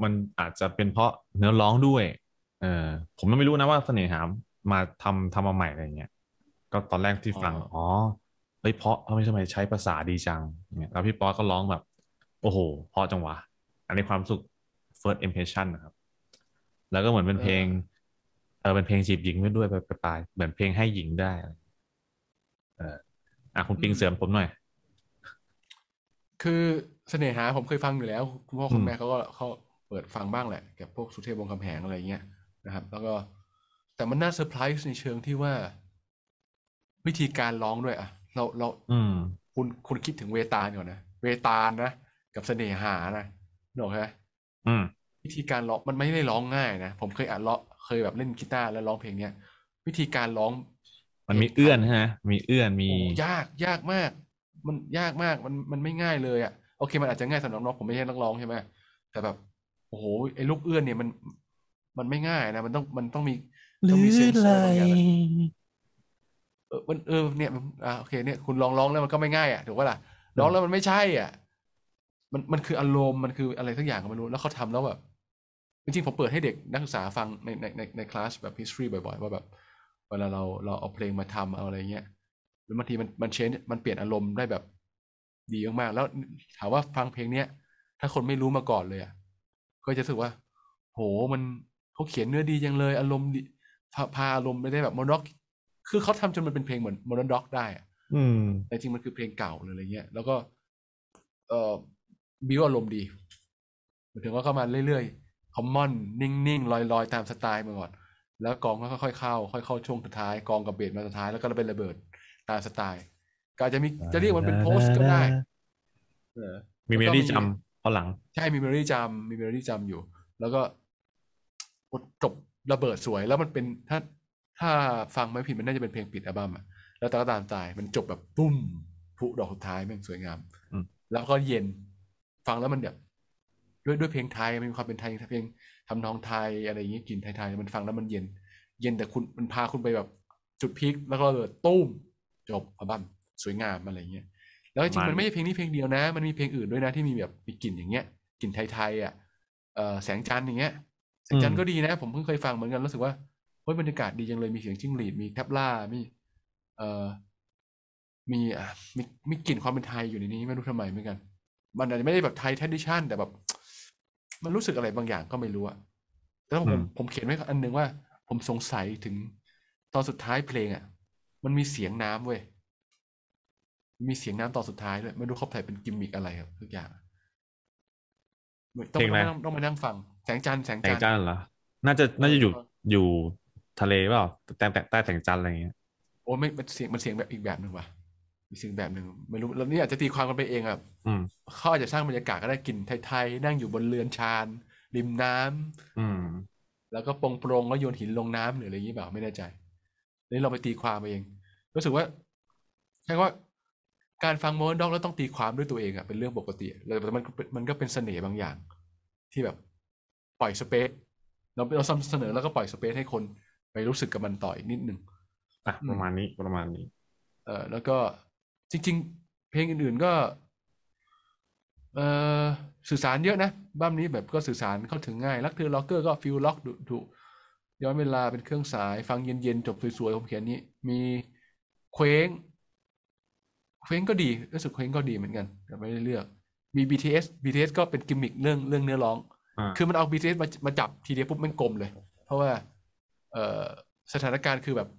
มันอาจจะเป็นเพราะเนื้อร้องด้วย เออผมก็ไม่รู้นะว่าเสน่หามมาทำทำมาใหม่อะไรเงี้ย ก็ตอนแรกที่ฟังอ๋ออเฮ้ยเพราะทำไมทำไมใช้ภาษาดีจัง เนี่ยแล้วพี่ป๊อก็ร้องแบบ โอ้โหเพราะจังวะ อันนี้ความสุข first impression นะครับ แล้วก็เหมือนเป็นเพลงเออเป็นเพลงจีบหญิงด้วยไปไปเหมือนเพลงให้หญิงได้เอออ่ะ คุณปิงเสริมผมหน่อย คือเสน่หาผมเคยฟังอยู่แล้ว คุณพ่อคุณแม่เขาก็เขาเปิดฟังบ้างแหละกับพวกสุเทพวงคำแหงอะไรเงี้ยนะครับ แล้วก็แต่มันน่าเซอร์ไพรส์ในเชิงที่ว่าวิธีการร้องด้วยอะเราเราอืมคุณคุณคิดถึงเวตาลก่อนนะเวตาลนะกับเสน่หานะหนอกคะอืม วิธีการร้องมันไม่ได้ร้องง่ายนะผมเคยอ่านร้องเคยแบบเล่นกีตาร์แล้วร้องเพลงเนี้ยวิธีการร้อง มันมีเอื้อนฮะ มีเอื้อนมียากยากมาก มันยากมากมันมันไม่ง่ายเลยอ่ะโอเค มันอาจจะง่ายสำหรับน้องผมไม่ใช่นักร้องใช่ไหมแต่แบบโอ้โหไอ้ลูกเอื้อนเนี่ยมัน มันไม่ง่ายนะ มันต้องมันต้องมีต้องมีเซนเซอร์อะไรมันเออ เนี่ยอ่าโอเค เนี่ย คุณลองร้องแล้วมันก็ไม่ง่ายอ่ะถูกป่ะล่ะร้องแล้วมันไม่ใช่ อ่ะ มัน มันคืออารมณ์ มันคืออะไรทั้งอย่างก็ไม่รู้ แล้วเขาทำแล้วแบบ จริงๆ ผมเปิดให้เด็กนักศึกษาฟังในในในในคลาสแบบ history บ่อยๆ ว่าแบบ เวลาเราเราเอาเพลงมาทำเอาอะไรเงี้ยหรือบางทีมันมันเชนมันเปลี่ยนอารมณ์ได้แบบ ดีมากๆ แล้วถามว่าฟังเพลงเนี้ย ถ้าคนไม่รู้มาก่อนเลยอ่ะ ก็จะรู้สึกว่า โห มันเขาเขียนเนื้อดีจังเลย อารมณ์พาอารมณ์ไปได้แบบมโนอกคือเขาทำจนมันเป็นเพลงเหมือนโมเดิร์นด็อกได้ อืมแต่จริงมันคือเพลงเก่าเลยอะไรเงี้ย แล้วก็ เอ่อบิวอารมณ์ดีหมายถึงว่าเข้ามาเรื่อยๆคอมมอน นิ่ง ๆ ลอย ๆ ตามสไตล์มาก่อน แล้วกองก็ค่อยๆเข้า ค่อยเข้าช่วงสุดท้ายกองกับเบสมาสุดท้าย แล้วก็เป็นระเบิดตามสไตล์ก็จะมีจะเรียกมันเป็นโพสก็ได้มีเมโลดี้จำตอนหลัง ใช่มีเมโลดี้จำมีเมโลดี้จำอยู่ แล้วก็จบระเบิดสวยแล้วมันเป็นถ้าถ้าฟังไม่ผิดมันน่าจะเป็นเพลงปิดอัลบั้มอะแล้วตากตามตายมันจบแบบปุ้มผุดอกสุดท้ายแม่งสวยงาม แล้วก็เย็นฟังแล้วมันแบบด้วยด้วยเพลงไทยมันมีความเป็นไทยเพลงทำนองไทยอะไรอย่างเงี้ยกลิ่นไทยๆมันฟังแล้วมันเย็น เย็นแต่คุณมันพาคุณไปแบบจุดพีคแล้วก็เลยตุ้ม จบอัลบั้มสวยงามอะไรเงี้ยแล้วจริงมันไม่ใช่เพลงนี้เพลงเดียวนะ มันมีเพลงอื่นด้วยนะที่มีแบบมีกลิ่นอย่างเงี้ยกลิ่นไทยๆอ่ะแสงจันทร์อย่างเงี้ยแสงจันทร์ก็ดีนะ ผมเพิ่งเคยฟังเหมือนกันรู้สึกว่าฮ้ยบรรยากาศดีจังเลยมีเสียงจิ้งหรีด มีแทบล่ามี เอ่อมีอ่ะมีมีกลิ่นความเป็นไทยอยู่ในนี้ไม่รู้ทำไม เหมือนกัน มันอาจจะไม่ได้แบบไทยแทดิชันแต่แบบ มันรู้สึกอะไรบางอย่างก็ไม่รู้อะแล้วผมผมเขียนไว้อันหนึ่งว่าผมสงสัยถึงตอนสุดท้ายเพลง อ่ะ มันมีเสียงน้ำเว้ยมีเสียงน้ำตอนสุดท้ายด้วยไม่รู้เขาใส่เป็นกิมมิกอะไรครับทุกอย่างต้องต้องต้องมานั่งฟังแสงจันทร์แสงจันทร์เหรอน่าจะน่าจะอยู่อยู่ทะเลเปล่าแต่แต่ใต้แสงจันทร์อะไรเงี้ยโอ้ไม่มันเสียงมันเสียงแบบอีกแบบหนึ่งว่ะ มีเสียงแบบหนึ่งไม่รู้แล้วนี่อาจจะตีความกันไปเองอ่ะเขาอาจจะสร้างบรรยากาศก็ได้กลิ่นไทยๆนั่งอยู่บนเรือนชานริมน้ำ อืม แล้วก็โปรงปรงแล้วโยนหินลงน้ำหรืออะไรอย่างงี้เปล่าไม่แน่ใจนี่เราไปตีความเอง รู้สึกว่าใช่ว่าการฟังโมนด็อกแล้วต้องตีความด้วยตัวเองอ่ะเป็นเรื่องปกติแล้วมันมันก็เป็นเสน่ห์บางอย่าง ที่แบบปล่อยสเปซเราเราเสนอ แล้วก็ปล่อยสเปซให้คนไปรู้สึกกับมันต่ออีกนิดนึง อ่ะประมาณนี้ประมาณนี้ เออแล้วก็จริงๆ เพลงอื่นๆ ก็ เออสื่อสารเยอะนะ บ้ามนี้แบบก็สื่อสารเข้าถึงง่ายลักเธอล็อกเกอร์ก็ฟิลล็อกดุดุย้อนเวลาเป็นเครื่องสาย ฟังเย็นๆ จบสวยๆผมเขียนนี้ มีเคว้ง เคว้งก็ดี รู้สึกเคว้งก็ดีเหมือนกัน แต่ไม่ได้เลือก มี BTS BTS ก็เป็นกิมมิคเรื่องเรื่องเนื้อร้อง คือมันเอา BTS มามาจับทีเดียวปุ๊บมันกลมเลย เพราะว่าเออสถานการณ์คือแบบ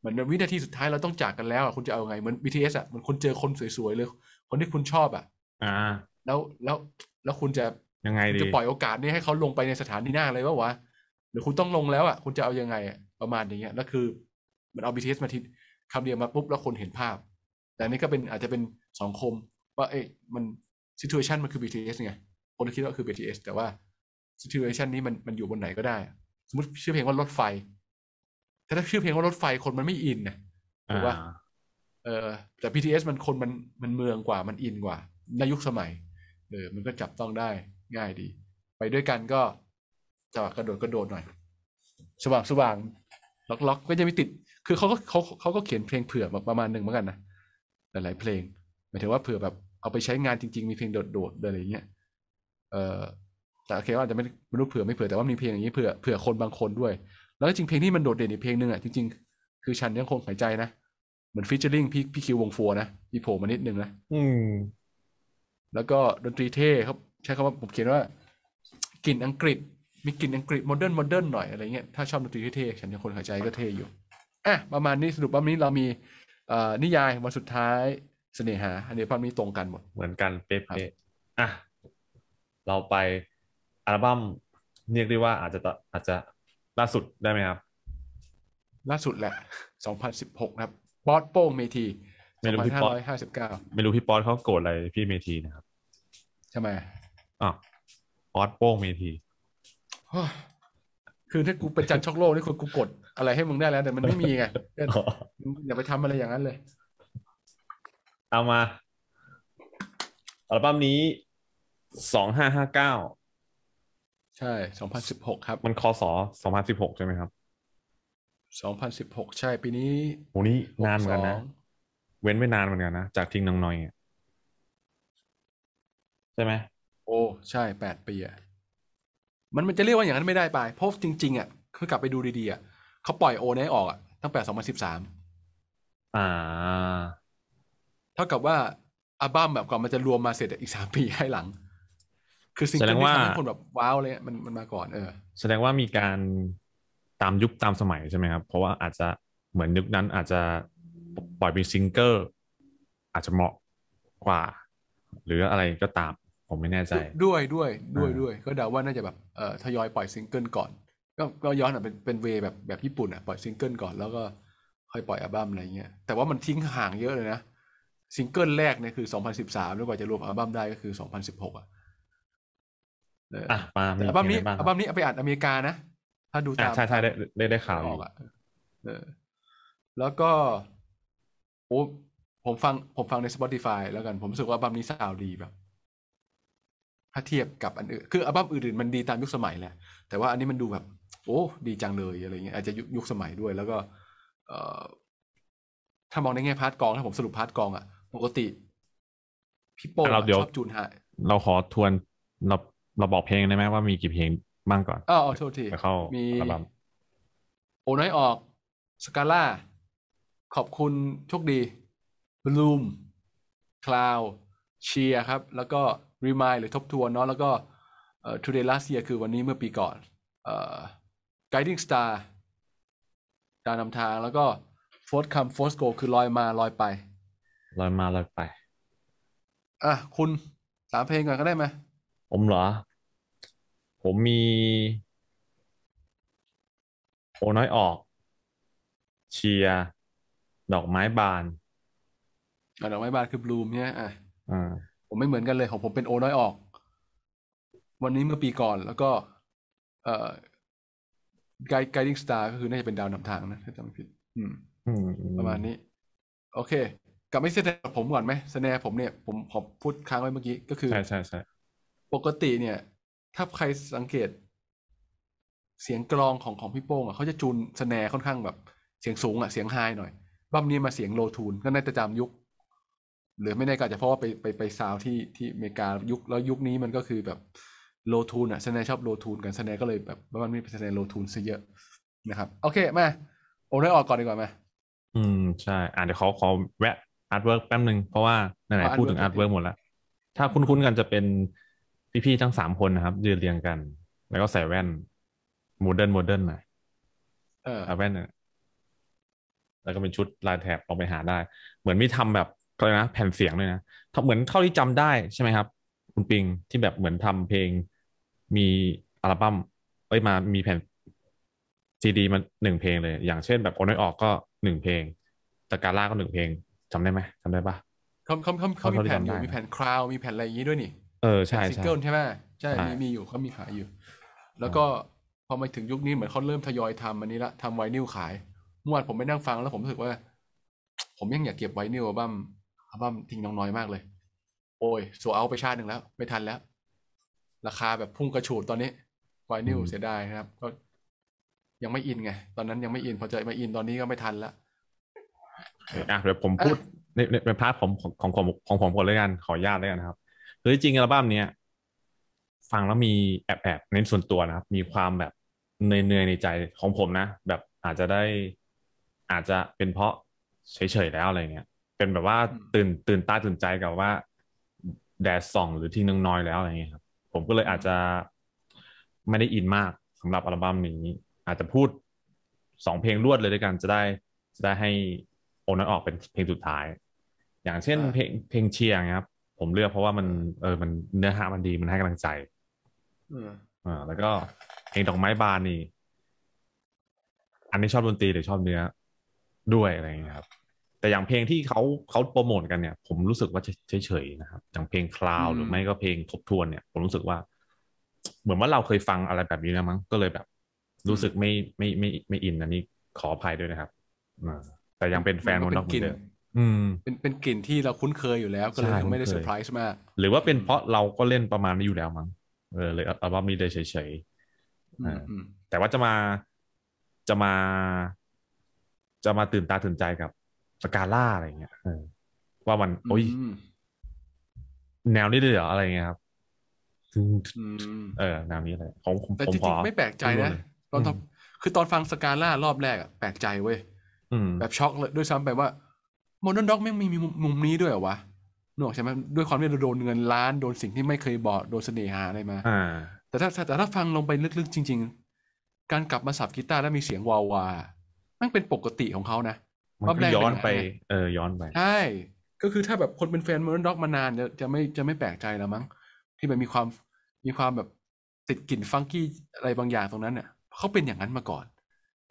เหมือนวินาทีสุดท้ายเราต้องจากกันแล้วอ่ะคุณจะเอาไงเหมือน BTS อ่ะมันคุณเจอคนสวยๆเลยคนที่คุณชอบอ่ะอ่าแล้วแล้วแล้วคุณจะยังไงดีจะปล่อยโอกาสนี้ให้เขาลงไปในสถานที่หน้าเลยวะวะหรือคุณต้องลงแล้วอ่ะคุณจะเอายังไงประมาณอย่างเงี้ยแล้วคือมันเอา BTS มาทิศคำเดียวมาปุ๊บแล้วคนเห็นภาพ แต่นี่ก็เป็นอาจจะเป็นสองคมว่าเอ้มันซิทูเอชันมันคือ BTS ไงคนคิดว่าคือ BTS แต่ว่าซิทูเอชันนี้มันมันอยู่บนไหนก็ได้สมมติชื่อเพลงว่ารถไฟถ้าชื่อเพลงว่ารถไฟคนมันไม่อินนะถูกปะเออ แต่ BTS มันคนมันมันเมืองกว่า มันอินกว่า ในยุคสมัย เออ มันก็จับต้องได้ง่ายดี ไปด้วยกันก็จะกระโดดกระโดดหน่อย สว่างสว่างล็อกล็อกก็จะไม่ติด คือเขาก็เขาเขาก็เขียนเพลงเผื่อแบบประมาณหนึ่งเหมือนกันนะหลายๆเพลง หมายถึงว่าเผื่อแบบเอาไปใช้งานจริงๆ มีเพลงโดดๆ อะไรอย่างเงี้ย เออแต่โอเคว่าจะไม่ไม่รู้เผื่อไม่เผื่อแต่ว่ามีเพลงอย่างนี้เผื่อเผื่อคนบางคน ด้วยแล้วจริงเพลงที่มันโดดเด่นอีกเพลงหนึ่งอ่ะจริงๆคือ ฉันยังคงหายใจนะเหมือนฟิชเชอร์ลิงพี่พี่คิววงฟัวนะพี่โผล่มานิดนึงนะอืมแล้วก็ดนตรีเท่ครับใช้คำว่าผมเขียนว่ากลิ่นอังกฤษ มีกลิ่นอังกฤษโมเดิร์นโมเดิร์นหน่อยอะไรเงี้ยถ้าชอบดนตรีเท่ฉันยังคงหายใจก็เท่อยู่อ่ะประมาณนี้สรุปว่านี้เรามีนิยายวันสุดท้ายเสน่หา อันนี้พวกนี้ตรงกันหมดเหมือนกันเป๊ะๆอ่ะเราไปอัลบั้มเรียกได้ว่า อาจจะอาจจะล่าสุดได้ไหมครับ ล่าสุดแหละ 2016 ครับป๊อตโป้งเมทีไม่รู้พี่ป๊อตไม่รู้พี่ป๊อตเขาโกรธอะไรพี่เมทีนะครับ ใช่ไหมอ่ะป๊อตโป้งเมทีคือถ้ากูเป็นจันช็อกโลกนี่คนกูกดอะไรให้มึงได้แล้ว แต่มันไม่มีไงอย่าไปทำอะไรอย่างนั้นเลย เอามา อัลบั้มนี้สองห้าห้าเก้าใช่สองพันสิบหกครับ มันคอสอสองพันสิบหกใช่ไหมครับสองพันสิบหกใช่ปีนี้โหนี่นานเหมือนกันนะ เว้นไว้นานเหมือนกันนะ จากทิ้งน้องน้อยใช่ไหม โอ้ใช่แปดปีอะมันมันจะเรียกว่าอย่างนั้นไม่ได้ไปเพราะจริงๆอ่ะ คือกลับไปดูดีๆอ่ะเขาปล่อยโอนี้ออกอ่ะ ตั้งแต่สองพันสิบสามอ่า เท่ากับว่าอัลบั้มแบบก่อนมันจะรวมมาเสร็จอีกสามปีให้หลังคือสิ่งที่ทำให้คนแบบว้าวเลยมันมันมาก่อนเออแสดงว่ามีการตามยุคตามสมัยใช่ไหมครับเพราะว่าอาจจะเหมือนยุคนั้นอาจจะปล่อยเป็นซิงเกิลอาจจะเหมาะกว่า หรืออะไรก็ตาม ผมไม่แน่ใจ ด้วยด้วยด้วยด้วยก็เดาว่าน่าจะแบบเอ่อทยอยปล่อยซิงเกิลก่อน ก็ก็ย้อนอ่ะเป็นเป็นเวแบบแบบญี่ปุ่นอ่ะปล่อยซิงเกิลก่อน แล้วก็ค่อยปล่อยอัลบั้มอะไรเงี้ยแต่ว่ามันทิ้งห่างเยอะเลยนะซิงเกิลแรกเนี่ยคือ 2013 แล้วกว่าจะรวมอัลบั้มได้ก็คือ 2016อ่ะอ่ะปาอัลบั้มนี้อัลบั้มนี้เอาไปอัดอเมริกานะ ถ้าดูตาม ใช่ใช่ได้ได้ข่าวออกอ่ะแล้วก็ โอ้ผมฟัง ผมฟังใน Spotify แล้วกัน ผมรู้สึกว่าอัลบั้มนี้สาวดีแบบ ถ้าเทียบกับอันอื่น คืออัลบั้มอื่นมันดีตามยุคสมัยแหละแต่ว่าอันนี้มันดูแบบ โอ้ ดีจังเลยอะไรเงี้ย อาจจะยุคสมัยด้วย แล้วก็ถ้ามองในแง่พาร์ทกองถ้าผมสรุปพาร์ทกองอะปกติพี่โป้ชอบจูนฮะเราขอทวนเราเราบอกเพลงได้ไหมว่ามีกี่เพลงบ้างก่อนอ๋อโทษทีเข้ามีโอน้อยออก สกาล่าขอบคุณ โชคดีบลูม คลาวเชียครับ แล้วก็รีมายหรือทบทวนเนาะ แล้วก็เอ่อทูเดย์ลาสเซียคือวันนี้เมื่อปีก่อน เอ่อด u i d i n g star ดาวนำทาง แล้วก็ f ฟ r c e come f o r c โ go คือลอยมาลอยไป ลอยมาลอยไปอ่ะคุณสามเพลงก่อนก็ได้ไหมผมเหรอ ผมมี โอน้อยออก เชีย ดอกไม้บานอดอกไม้บานคือบลูมเนี่ยอ่ะอ่าผมไม่เหมือนกันเลยของผมเป็นโอน้อยออก วันนี้เมื่อปีก่อน แล้วก็ เอ่อไกด์ดิ u i สตาร์ก็คือน่าจะเป็นดาวนำทาง นะถ้าจำไม่ผิดอืมประมาณนี้ โอเคกลับไม่เสียนอผมก่อนไหมแสน์ผมเนี่ยผมขอพูดค้างไว้เมื่อกี้ก็คือใช่ใช่ใช่ปกติเนี่ย ถ้าใครสังเกตเสียงกลองของของพี่โป้งอ่ะเขาจะจูนสแนค่อนข้างแบบเสียงสูงอ่ะเสียงไฮหน่อยบัมนี้มาเสียงโลทูนก็น่าจะจำยุค หรือไม่แน่ก็จะเพราะว่าไปไปไปซาวที่ที่อเมริกายุคแล้วยุคนี้มันก็คือแบบโลทูนอ่ะสแนชอบโลทูนกันสแนก็เลยแบบบัมนี้เป็นสแนโลทูนซะเยอะนะครับโอเคมาโอ้ย้ออกก่อนดีกว่าไหมอืมใช่อ่าเดี๋ยวเขาขอแวะอาร์ตเวิร์กแป๊บหนึ่งเพราะว่าไหนๆพูดถึงอาร์ตเวิร์กหมดแล้วถ้าคุ้นๆกันจะเป็นพี่ๆ ทั้งสามคนนะครับ ยืนเรียงกัน แล้วก็ใส่แว่นโมเดิร์นโมเดิร์นหน่อยเออแว่นแล้วก็เป็นชุดลายแถบออกไปหาได้ เหมือนมีทำแบบก็เลยนะแผ่นเสียงด้วยนะเหมือนเข้าที่จำได้ใช่ไหมครับ คุณปิงที่แบบเหมือนทำเพลงมีอัลบั้มเอ้ยมามีแผ่นซีดี มันหนึ่งเพลงเลย อย่างเช่นแบบโอนไอออกก็หนึ่งเพลงตะการ่าก็หนึ่งเพลงจำได้ไหมจำได้ปะเขาเขาเขาเขามีแผ่นอยู่มีแผ่นคราวมีแผ่นอะไรอย่างนี้ด้วยนี่เออใช่ใช่ซิงเกิลใช่ไหมใช่มีมีอยู่เขามีขายอยู่ แล้วก็พอมาถึงยุคนี้เหมือนเขาเริ่มทยอยทำอันนี้ละทำไวนิลขายเมื่อวานผมไปนั่งฟังแล้วผมรู้สึกว่า ผมยังอยากเก็บไวนิลอัลบั้มอัลบั้มทิ้งน้องน้อยมากเลย โอ้ยโซเอาไปชาติหนึ่งแล้ว ไม่ทันแล้ว ราคาแบบพุ่งกระฉูดตอนนี้ไวนิลเสียดายครับ ก็ ยังไม่อินไง ตอนนั้นยังไม่อินพอจะมาอินตอนนี้ก็ไม่ทันละอ่ะเดี๋ยวผมพูดในในพาร์ทของของของของผมก่อนเลยกันขออนุญาตเลยกันนะครับคือจริงอัลบั้มเนี้ยฟังแล้วมีแอบแอบในส่วนตัวนะครับ มีความแบบเนื่อยในใจของผมนะ แบบอาจจะได้อาจจะเป็นเพราะเฉยๆแล้วอะไรเงี้ยเป็นแบบว่าตื่นตื่นตาตื่นใจกับว่า แดดส่องหรือที่น้อยแล้วอะไรเงี้ยครับผมก็เลยอาจจะไม่ได้อินมากสำหรับอัลบั้มนี้ อาจจะพูดสองเพลงรวดเลยด้วยกันจะได้ จะได้ให้โอนั้นออกเป็นเพลงสุดท้าย อย่างเช่นเพลงเพลงเชียร์ครับผมเลือกเพราะว่ามันเออมันเนื้อหามันดีมันให้กำลังใจอ่าแล้วก็เพลงดอกไม้บานนี่ อันนี้ชอบดนตรีหรือชอบเนื้อด้วยอะไรอย่างนี้ครับ แต่อย่างเพลงที่เขาเขาโปรโมทกันเนี่ย ผมรู้สึกว่าเฉยๆนะครับอย่างเพลงคลาวหรือไม่ก็เพลงทบทวนเนี่ยผมรู้สึกว่า เหมือนว่าเราเคยฟังอะไรแบบนี้นะมั้งก็เลยแบบ รู้สึกไม่ไม่ไม่ไม่อินอันนี้ขออภัยด้วยนะครับอแต่ยังเป็นแฟนมอนอกเหมือนเดิมอืมเป็นเป็นกลิ่นที่เราคุ้นเคยอยู่แล้วก็เลยไม่ได้เซอร์ไพรส์มาก หรือว่าเป็นเพราะเราก็เล่นประมาณนี้อยู่แล้วมั้ง เออเลยอัลบั้มนี้เลยเฉยๆแต่ว่าจะมาจะมา จะมาตื่นตา ตื่นใจกับ สกาล่าอะไรเงี้ยว่ามัน โอ้ยแนวนี้เลยเหรออะไรเงี้ยครับเออแนวนี้เลยผมผมแต่ผมจริงๆไม่แปลกใจนะตอนทำคือตอนฟังสกาล่ารอบแรกอะแปลกใจเว้ยแบบช็อกเลยด้วยซ้ำไปว่าโมเดิร์นด็อกไม่มีมุมนี้ด้วยเหรอวะนึกออกใช่ไหมด้วยความที่เราโดนเงินล้านโดนสิ่งที่ไม่เคยบอกโดนเสน่หาอะไรมาแต่ถ้าแต่ถ้าฟังลงไปลึกๆ จริงๆ การกลับมาสับกีตาร์แล้วมีเสียงวาวามันเป็นปกติของเขานะ มันย้อนไป เออย้อนไป ใช่ ก็คือถ้าแบบคนเป็นแฟนโมเดิร์นด็อกมานานจะจะไม่จะไม่แปลกใจแล้วมั้งที่มันมีความมีความแบบติดกลิ่นฟังกี้อะไรบางอย่างตรงนั้นเนี่ยเขาเป็นอย่างนั้นมาก่อน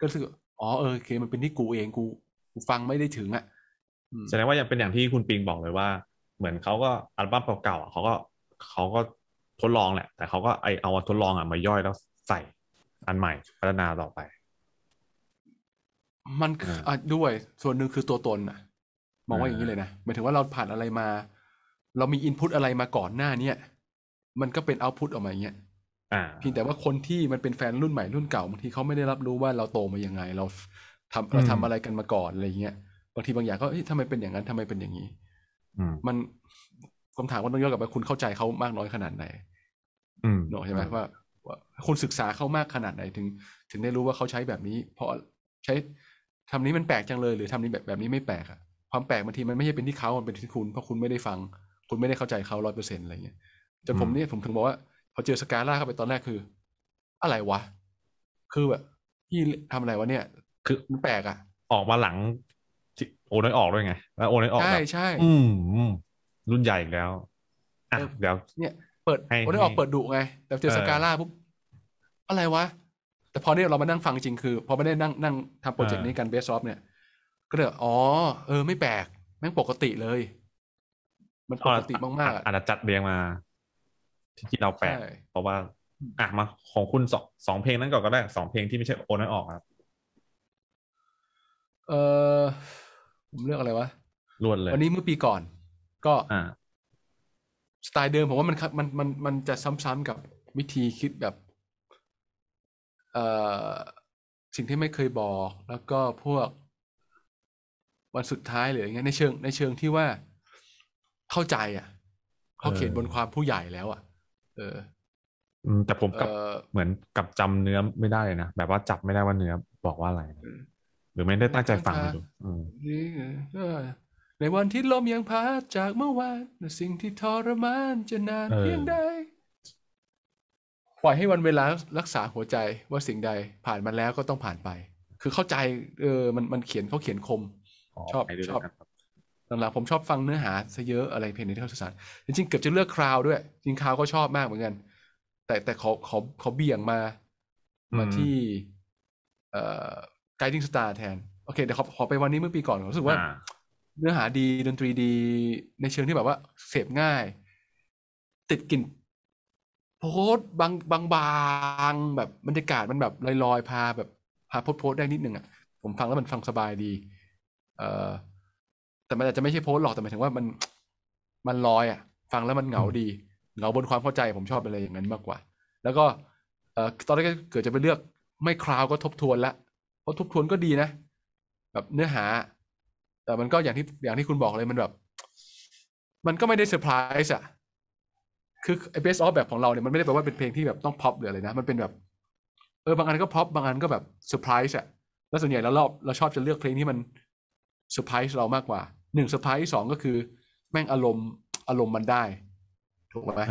ก็รู้สึกอ๋อเออเค มันเป็นที่กูเองกูกูฟังไม่ได้ถึงอะ่ะแสดงว่ายังเป็นอย่างที่คุณปิงบอกเลยว่า เหมือนเขาก็อัลบั้มเก่าๆเขาก็เขาก็ทดลองแหละ แต่เขาก็ไอเอาทดลองอ่ะมาย่อยแล้วใส่อันใหม่พัฒนาต่อไป มันอ่ะด้วย ส่วนหนึ่งคือตัวตน่ะ มองว่าอย่างนี้เลยนะหมายถึงว่าเราผ่านอะไรมาเรามีอินพุตอะไรมาก่อนหน้าเนี้ยมันก็เป็นเอาพุตออกมาอย่างเงี้ยเพียงแต่ว่าคนที่มันเป็นแฟนรุ่นใหม่รุ่นเก่าบางทีเขาไม่ได้รับรู้ว่าเราโตมายังไง เราทำเราทำอะไรกันมาก่อนอะไรเงี้ยบางทีบางอย่าง ก็ทำไมเป็นอย่างนั้นทำไมเป็นอย่างนี้มันคำถามว่าต้องย้อนกลับไปคุณเข้าใจเขามากน้อยขนาดไหนเนอะใช่ไหมว่าว่า คุณศึกษาเขามากขนาดไหน ถึง ถึงได้รู้ว่าเขาใช้แบบนี้เพราะใช้ทำนี้มันแปลกจังเลย หรือทำนี้แบบแบบนี้ไม่แปลกอะความแปลกบางทีมันไม่ใช่เป็นที่เขามันเป็นที่คุณเพราะคุณไม่ได้ฟัง คุณไม่ได้เข้าใจเขาร้อยเปอร์เซ็นต์อะไรเงี้ยจนผมเนี่ย ผมถึงบอกว่าพอเจอสกาล่าเข้าไปตอนแรกคือ อะไรวะ คือแบบที่ทำอะไรวะเนี่ย คือแปลกอะออกมาหลังโอน้อยออกด้วยไง แล้วโอน้อยออกใช่ใช่อืม รุ่นใหญ่อีกแล้ว อ่ะ เดี๋ยว เนี่ย เปิด โอน้อยออกเปิดดุไง แต่เจอสกาล่าปุ๊บ อะไรวะ แต่พอเนี่ยเรามานั่งฟังจริงคือพอไม่ได้นั่งนั่งทำโปรเจกต์นี้กันเบสซอฟเนี่ย ก็เลยอ๋อ เออ ไม่แปลก แม่งปกติเลย มันปกติมากมากอาจจะจัดเรียงมา ที่ที่เราแปลกเพราะว่า อ่ะ มาของคุณสองสองเพลงนั้นก่อนก็ได้สองเพลงที่ไม่ใช่โอน้อยออกครับ เออผมเลือกอะไรวะ ล้วนเลย วันนี้เมื่อปีก่อนก็สไตล์เดิมผมว่ามันมันมันมันจะซ้ำๆกับวิธีคิดแบบเอ่อสิ่งที่ไม่เคยบอก แล้วก็พวกวันสุดท้ายหรือ อย่างเงี้ยในเชิง ในเชิงที่ว่าเข้าใจอ่ะเขาเขียนบนความผู้ใหญ่แล้วอ่ะ เออแต่ผมกับเหมือนกับจำเนื้อไม่ได้เลยนะ แบบว่าจับไม่ได้ว่าเนื้อบอกว่าอะไรหรือไม่ได้ตั้งใจฟังนดูในวันที่ลมยังพัดจากเมื่อวานสิ่งที่ทรมานจะนานเพียงใดปล่อยให้วันเวลารักษาหัวใจว่าสิ่งใดผ่านมาแล้วก็ต้องผ่านไป คือเข้าใจ เออ มันมันเขียนเขาเขียนคม ชอบชอบหลังๆผมชอบฟังเนื้อหาซะเยอะอะไรเพลงนี้ที่เขาสื่อสารจริงๆเกือบจะเลือกคราวด้วยจริงคราวก็ชอบมากเหมือนกันแต่แต่เขาเขาเขาเบี่ยงมา มาที่ เอ่อด์ดิ้งสตาร์แทน โอเคเดี๋ยวขอขอไปวันนี้เมื่อปีก่อนรู้สึกว่า เนื้อหาดีดนตรีดี ในเชิงที่แบบว่าเสพง่าย ติดกลิ่นโพสบางบางบางแบบบรรยากาศมันแบบลอยๆพาแบบพาโพสโพสได้นิดนึงอ่ะผมฟังแล้วมันฟังสบายดี เออแต่มันอาจจะไม่ใช่โพสหรอกแต่หมายถึงว่ามันมันลอยอ่ะฟังแล้วมันเหงาดี เหงาบนความเข้าใจ ผมชอบอะไรอย่างนั้นมากกว่า แล้วก็ เออตอนแรกเกิดจะไปเลือกไม่คราวก็ทบทวนละเพราะทบทวนก็ดีนะ แบบเนื้อหา แต่มันก็อย่างที่อย่างที่คุณบอกเลยมันแบบ มันก็ไม่ได้เซอร์ไพรส์อะคือไอเบสออฟแบบของเราเนี่ย มันไม่ได้แปลว่าเป็นเพลงที่แบบต้องพ็อปหรืออะไรนะ มันเป็นแบบ เออบางอันก็พ็อปบางอันก็แบบเซอร์ไพรส์อะแล้วส่วนใหญ่แล้วเราเราชอบจะเลือกเพลงที่มันเซอร์ไพรส์เรามากกว่า หนึ่งเซอร์ไพรส์สองก็คือแม่งอารมณ์อารมณ์มันได้ ถูกไหม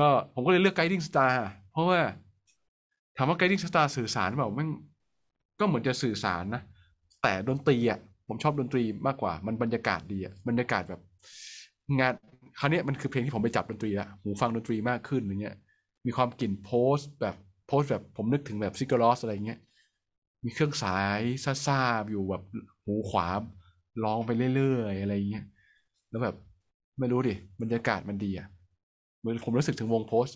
ก็ผมก็เลยเลือก Guiding Star เพราะว่าถามว่า Guiding Star สื่อสารแบบแม่งก็เหมือนจะสื่อสารนะ แต่ดนตรีอ่ะผมชอบดนตรีมากกว่า มันบรรยากาศดีอ่ะบรรยากาศแบบ งานคราวนี้มันคือเพลงที่ผมไปจับดนตรีละหูฟังดนตรีมากขึ้นอย่างเงี้ยมีความกลิ่นโพสแบบโพสแบบผมนึกถึงแบบซิกลอสอะไรเงี้ย มีเครื่องสายซซาๆอยู่แบบหูขวาร้องไปเรื่อยๆอะไรเงี้ยแล้วแบบไม่รู้ดิบรรยากาศมันดีอ่ะมอนผมรู้สึกถึงวงโพส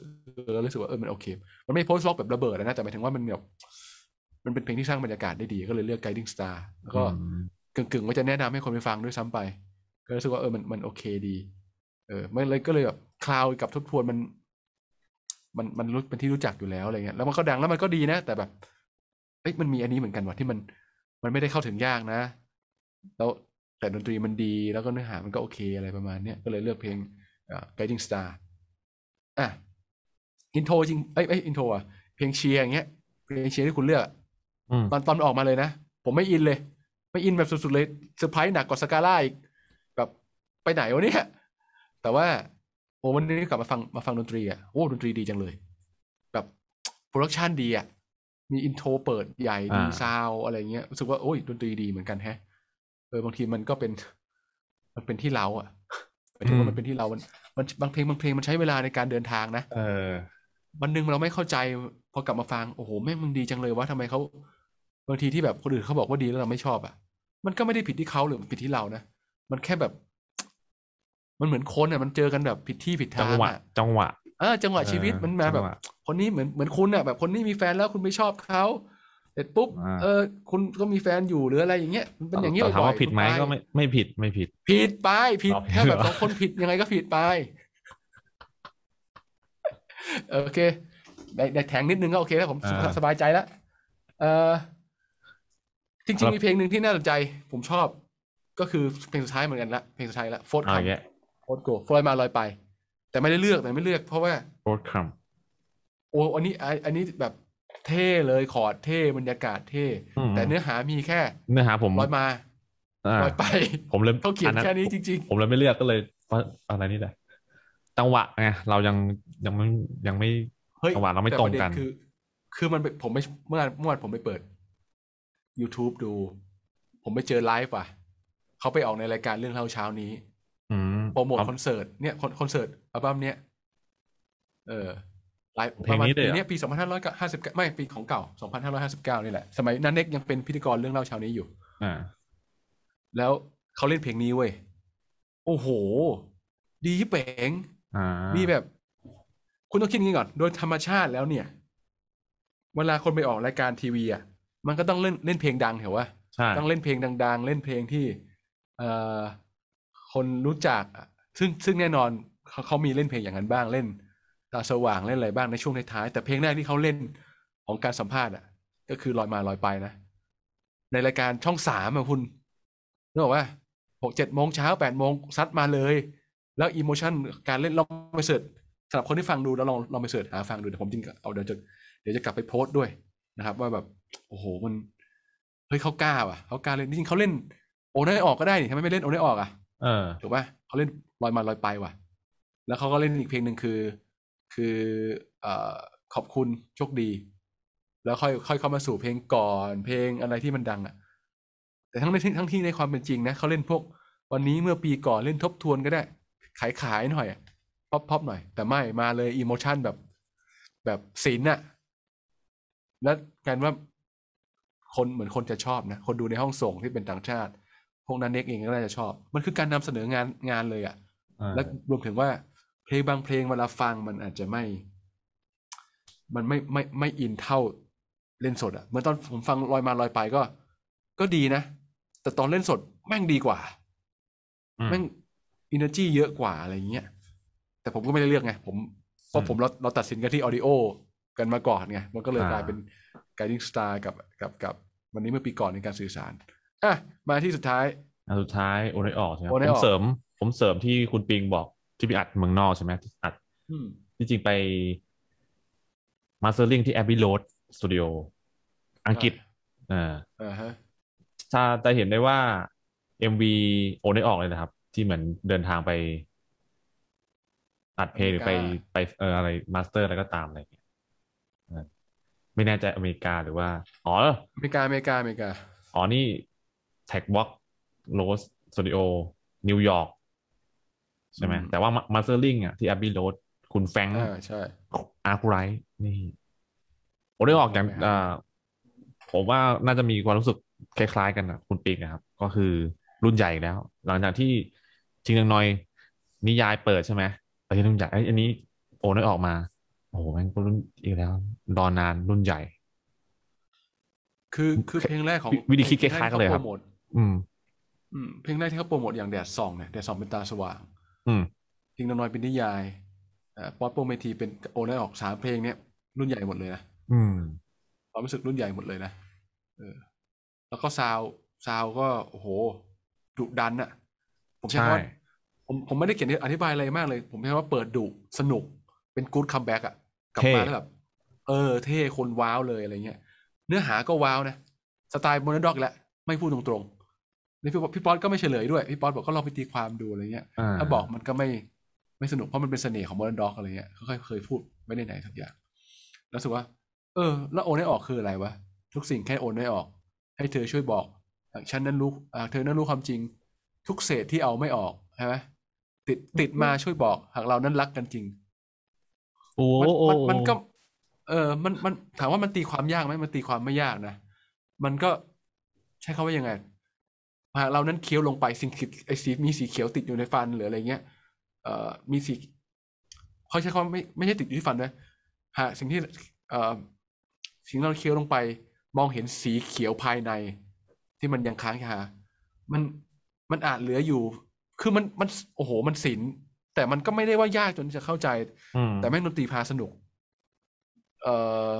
แล้วรู้สึกว่าเออมันโอเค มันไม่โพสล็อกแบบระเบิดนะแต่หมายถึงว่ามันแบบมันเป็นเพลงที่สร้างบรรยากาศได้ดีก็เลยเลือก Guiding Star แล้วก็กึ่งๆ ว่าจะแนะนำให้คนไปฟังด้วยซ้ำไป ก็รู้สึกว่าเออ มัน มันโอเคดี เออ มันเลยก็เลยแบบ คลาวกับทบทวน มัน มัน มันรู้เป็นที่รู้จักอยู่แล้วอะไรเงี้ย แล้วมันก็ดังแล้วมันก็ดีนะ แต่แบบเอ้ย มันมีอันนี้เหมือนกันว่ะ ที่มัน มันไม่ได้เข้าถึงยากนะ แล้วแต่ดนตรีมันดี แล้วก็เนื้อหามันก็โอเคอะไรประมาณเนี้ยก็เลยเลือกเพลง Guiding Star อ่ะอินโทรจริง เอ้ยเอ้ยอินโทรอ่ะ เพลงเชียร์อย่างเงี้ย เพลงเชียร์ที่คุณเลือกตอนตอนออกมาเลยนะ ผมไม่อินเลย ไม่อินแบบสุดๆเลยเซอร์ไพรส์หนักกว่าสกาล่าอีกแบบไปไหนวะเนี่ยแต่ว่าโอ้วันนี้กลับมาฟังมาฟังดนตรีอ่ะโอ้ดนตรีดีจังเลยแบบโปรดักชันดีอ่ะมีอินโทรเปิดใหญ่มีซาว อะไรเงี้ยรู้สึกว่าโอ้ยดนตรีดีเหมือนกันแฮะ เออบางทีมันก็เป็นมันเป็นที่เราอ่ะหมายถึงว่ามันเป็นที่เรามันมันบางเพลงบางเพลงมันใช้เวลาในการเดินทางนะเออวันหนึ่งเราไม่เข้าใจพอกลับมาฟังโอ้โหแม่งมึงดีจังเลยว่าทำไมเขาบางทีที่แบบคนอื่นเขาบอกว่าดีแล้วเราไม่ชอบอะ่ะมันก็ไม่ได้ผิดที่เขาหรือผิดที่เรานะมันแค่แบบ มันเหมือนคนอี่ะมันเจอกันแบบผิดที่ผิดทางจังหวะจังหวะเออจังหวะชีวิตมันมาแบบคนนี้เหมือนเหมือนคุณอี่ะแบบคนนี้มีแฟนแล้วคุณไม่ชอบเขาเสร็จปุ๊บเออ คุณก็มีแฟนอยู่หรืออะไรอย่างเงี้ยมันเป็นอย่างเงี้บ่อยๆถามว่าผิดไหมก็ไม่ไม่ผิดไม่ผิด ผิดไปผิดแค่แบบสองคนผิดยังไงก็ผิดไปโอเคได้ได้แทงนิดนึงก็โอเคแล้วผมสบายใจแล้วเออจริงๆมีเพลงหนึ่งที่น่าสนใจผมชอบก็คือเพลงสุดท้ายเหมือนกันละเพลงสุดท้ายละโฟร์คัมโฟร์โกโฟร์มาลอยไป แต่ไม่ได้เลือกแต่ไม่เลือกเพราะว่าโฟร์คัมโอ้อันนี้อันนี้แบบเท่เลยคอร์ดเท่บรรยากาศเท่ แต่เนื้อหามีแค่ เนื้อหาผมลอยมาลอยไป ผมเลยเขาเขียนแค่นี้จริงๆ ผมเลยไม่เลือกก็เลยอะไรนี่แหละจังหวะไงเรายังยังไม่ยังไม่จังหวะ เราไม่ตรงกันคือ คือมันผมไม่เมื่อเมื่อวานผมไปเปิด YouTube ดู ผมไปเจอไลฟ์ว่ะเขาไปออกในรายการเรื่องเล่าเช้านี้โปรโมท คอนเสิร์ตเนี่ยคอนเสิร์ตอัลบั้มเนี้ยเออไลฟ์ประมาณปีนี้ปีสองพันห้าร้อยห้าสิบไม่ปีของเก่าสองพันห้าร้อยห้าสิบเก้านี่แหละ สมัยนั้นเน็กยังเป็นพิธีกรเรื่องเล่าเช้านี้อยู่อ่าแล้วเขาเล่นเพลงนี้เว้ย โอ้โห ดีเป๋งมีแบบ คุณต้องคิดงี้ก่อน โดยธรรมชาติแล้วเนี่ยเวลาคนไปออกรายการทีวีอ่ะมันก็ต้องเล่นเล่นเพลงดังเหรอวะต้องเล่นเพลงดังๆ เล่นเพลงที่เอ่อคนรู้จัก ซึ่งซึ่งแน่นอนเขาเขามีเล่นเพลงอย่างนั้นบ้างเล่นตาสว่างเล่นอะไรบ้างในช่วงท้ายๆแต่เพลงแรกที่เขาเล่นของการสัมภาษณ์อ่ะก็คือลอยมาลอยไปนะ ในรายการช่องสามอ่ะ คุณนึกออกว่าหกเจ็ดโมงเช้าแปดโมงซัดมาเลย แล้วอิโมชันการเล่นลองไปเสิร์ชสำหรับคนที่ฟังดูแล้วลองลองไปเสิร์ชหาฟังดูเดี๋ยวผมจริงเอาเดี๋ยวจะเดี๋ยวจะกลับไปโพสต์ด้วยนะครับว่าแบบโอ้โหมันเฮ้ยเขากล้าว่ะเขากล้าเล่นจริงเขาเล่น โอนได้ออกก็ได้นี่ทำไมไม่เล่นโอนได้ออกอ่ะถูกป่ะเขาเล่นลอยมาลอยไปว่ะ แล้วเขาก็เล่นอีกเพลงหนึ่งคือ คืออขอบคุณโชคดี แล้วค่อยค่อยเข้ามาสู่เพลงก่อนเพลงอะไรที่มันดังอ่ะ แต่ทั้งในทั้งที่ในความเป็นจริงนะเขาเล่นพวกวันนี้เมื่อปีก่อนเล่นทบทวนก็ได้ขายขายหน่อยป๊อปป๊อปหน่อยแต่ไม่มาเลยอิโมชันแบบแบบศีลน่ะแล้วการว่าคนเหมือนคนจะชอบนะ คนดูในห้องส่งที่เป็นต่างชาติ พวกนั้นเน็กเองก็น่าจะชอบ มันคือการนำเสนองานงานเลยอะ่ะแล้วรวมถึงว่าเพลงบางเพลงเวลาฟังมันอาจจะไม่ มันไม่ไม่ไม่อินเท่าเล่นสดอะ่ะเหมือนตอนผมฟังลอยมาลอยไปก็ ก็ดีนะ แต่ตอนเล่นสดแม่งดีกว่า แม่งอินเนอร์จีเยอะกว่าอะไรเงี้ยแต่ผมก็ไม่ได้เลือกไงผมเพราะผมเราเราตัดสินกันที่ออดิโอกันมาก่อนไงมันก็เลยกลายเป็น guiding star กับกับกับวันนี้เมื่อปีก่อนในการสื่อสารอ่ะมาที่สุดท้ายอสุดท้ายโอนไอออกใช่ไหมผมเสริม ผมเสริมที่คุณปิงบอกที่ไปอัดเมืองนอกใช่ไหมอัดที่จริงไปมาสเตอร์ลิงที่แอบบี y โ o ดสตูดิโออังกฤษ อ่าถ้าจะเห็นได้ว่าเอ็มวีโอนไอออกเลยนะครับ ที่เหมือนเดินทางไปอัดเพลงหรือไปไปเอออะไรมาสเตอร์อะไรก็ตามอะไรอย่างเงี้ยไม่แน่ใจอเมริกาหรือว่า อ๋ออเมริกา อเมริกา อเมริกา อ๋อ นี่แท็กบ็อกโรสสตูดิโอนิวยอร์กใช่ไหมแต่ว่ามาเซอร์ลิงอ่ะที่แอบบี้โรสคุณแฟงอ่าใช่อาร์คไรท์นี่ผมได้ออกอย่างอ่าผมว่าน่าจะมีความรู้สึกคล้ายๆกันนะคุณปิกนะครับ ก็คือรุ่นใหญ่แล้ว หลังจากที่ชิงนังนอย นิยายเปิดใช่ไหมไอ้ที่รุ่นใหญ่อันนี้โอ้ได้ออกมาโอ้โหแม่งรุ่นอีกแล้วรอนานรุ่นใหญ่ คือคือเพลงแรกของวิธีคิดคล้ายๆกันเลยครับอืมอืมเพลงแรกที่เขาโปรโมทอย่างแดดส่องเนี่ยแดดส่องเป็นตาสว่าง อืมทิลงน้อยเป็นนิยายป๊อปโปรเมทีเป็นโอนเลออกสามเพลงเนี้ยรุ่นใหญ่หมดเลยนะอืมความรู้สึกรุ่นใหญ่หมดเลยนะเออ แล้วก็ซาวซาวก็โอ้โหดุดันอะผมใช่ว่าผมผมไม่ได้เขียนอธิบายอะไรมากเลยผมแค่ว่าเปิดดุสนุกเป็นกู๊ดคัมแบ็กอะกลับมาแล้วแบบเออ เท่คนว้าวเลยอะไรเงี้ยเนื้อหาก็ว้าวนะ สไตล์โมโนด็อกแหละไม่พูดตรงๆนี่พี่พี่ป๊อตก็ไม่เฉลยด้วย พี่ป๊อตบอกก็ลองไปตีความดูอะไรเงี้ยถ้าบอกมันก็ไม่ไม่สนุกเพราะมันเป็นเสน่ห์ของโมเดิร์นด็อกอะไรเงี้ยเขาเคยพูดไม่ได้ไหนสักอย่าง แล้วสึกว่า เออ แล้วโอนได้ออกคืออะไรวะทุกสิ่งแค่โอนได้ออก ให้เธอช่วยบอกฉันนั้นรู้เธอนั้นรู้ความจริง ทุกเศษที่เอาไม่ออกใช่ไหมติดติดมาช่วยบอก หากเรานั้นรักกันจริงโอ้มันมันก็ เออมันมันถามว่ามันตีความยากไหมมันตีความไม่ยากนะ มันก็ใช้คาว่ายังไงหากเรานั้นเคี้ยวลงไปสิ่งไอสีมีสีเขียวติดอยู่ในฟันหรืออะไรเงี้ย เอ่อมีสีเขาใช้คำว่าไม่ไม่ใช่ติดอยู่ที่ฟันนะหากสิ่งที่เอ่อสิ่งเราเคี้ยวลงไป มองเห็นสีเขียวภายใน ที่มันยังค้างคะมันมันอาจเหลืออยู่คือมันมันโอ้โห มันสินแต่มันก็ไม่ได้ว่ายากจนจะเข้าใจ แต่แม่งดนตรีพาสนุก เออ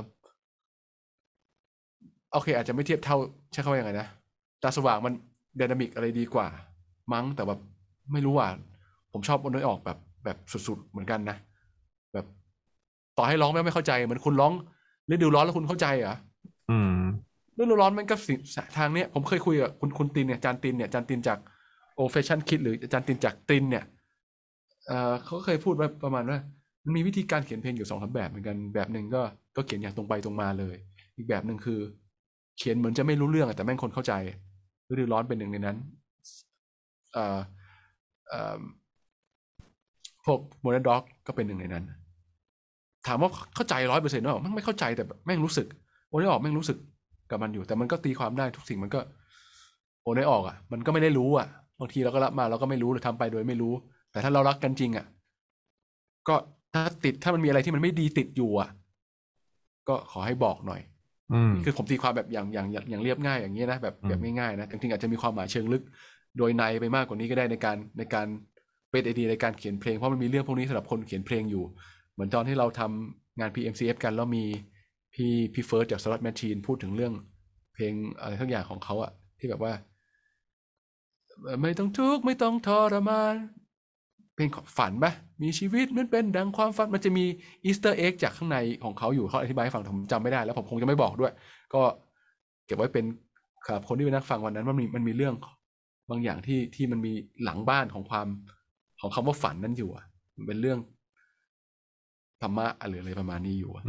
โอเค อาจจะไม่เทียบเท่าใช้คำว่ายังไงนะตาสว่างมันดนามิกอะไรดีกว่า มั้งแต่แบบไม่รู้ว่าผมชอบอนุยออกแบบแบบ สุดๆเหมือนกันนะแบบต่อให้ร้องแม่ไม่เข้าใจเหมือนคุณร้องฤดูร้อนแล้วคุณเข้าใจเหรออือฤดูร้อน มันก็สิทางเนี้ยผมเคย คุยกับคุณคุณตินเนี่ยจานตินเนี่ยจานตินจากโอเฟชั่นคิด หรือจานตินจากตินเนี่ยเขาเคยพูดไว้ประมาณว่ามันมีวิธีการเขียนเพลงอยู่สองสาแบบเหมือนกันแบบหนึ่งก็ก็เขียนอย่างตรงไปตรงมาเลย อีกแบบหนึ่งคือ เขียนเหมือนจะไม่รู้เรื่องแต่แม่งคนเข้าใจฤดูร้อนเป็นหนึ่งในนั้นพวกโมเดิร์นด็อกก็เป็นหนึ่งในนั้น ถามว่าเข้าใจร้อยเปอร์เซ็นต์หรือเปล่ามไม่เข้าใจแต่แม่งรู้สึกโอนได้ออกแม่งรู้สึกกับมันอยู่ แต่มันก็ตีความได้ทุกสิ่งมันก็โอนได้ออก อ่ะ มันก็ไม่ได้รู้ อ่ะบางทีเราก็รับมาเราก็ไม่รู้หรือทำไป โดยไม่รู้แต่ถ้าเรารักกันจริง อ่ะ ก็ถ้าติดถ้ามันมีอะไรที่มันไม่ดีติดอยู่ อ่ะ ก็ขอให้บอกหน่อยอคือผมตีความแบบอย่างอย่างอย่างเรียบง่ายอย่างนี้นะแบบแบบง่ายๆนะจริงๆอาจจะมีความหมายเชิงลึกโดยในไปมากกว่านี้ก็ได้ในการในการเป็นไอเดียในการเขียนเพลง เพราะมันมีเรื่องพวกนี้สำหรับคนเขียนเพลงอยู่ เหมือนตอนที่เราทำงาน PMCF กัน แล้วมีพี่พี่เฟิร์สจากสล็อตแมชชีนพูดถึงเรื่องเพลงอะไรทั้งอย่างของเขาอะที่แบบว่า ไม่ต้องทุกข์ไม่ต้องทรมานเป็นฝันไหมมีชีวิต มันเป็น ดังความฝัน มันจะมีอีสเตอร์เอ็กจากข้างในของเขาอยู่เขาอธิบายให้ฟังผมจำไม่ได้แล้วผมคงจะไม่บอกด้วย ก็เก็บไว้เป็นครับคนที่เป็นนักฟังวันนั้นมันมี มันมีเรื่อง บางอย่างที่ที่มันมีหลังบ้านของความของคำว่าฝันนั้นอยู่อ่ะเป็นเรื่องธรรมะหรืออะไรประมาณนี้อยู่อ่ะ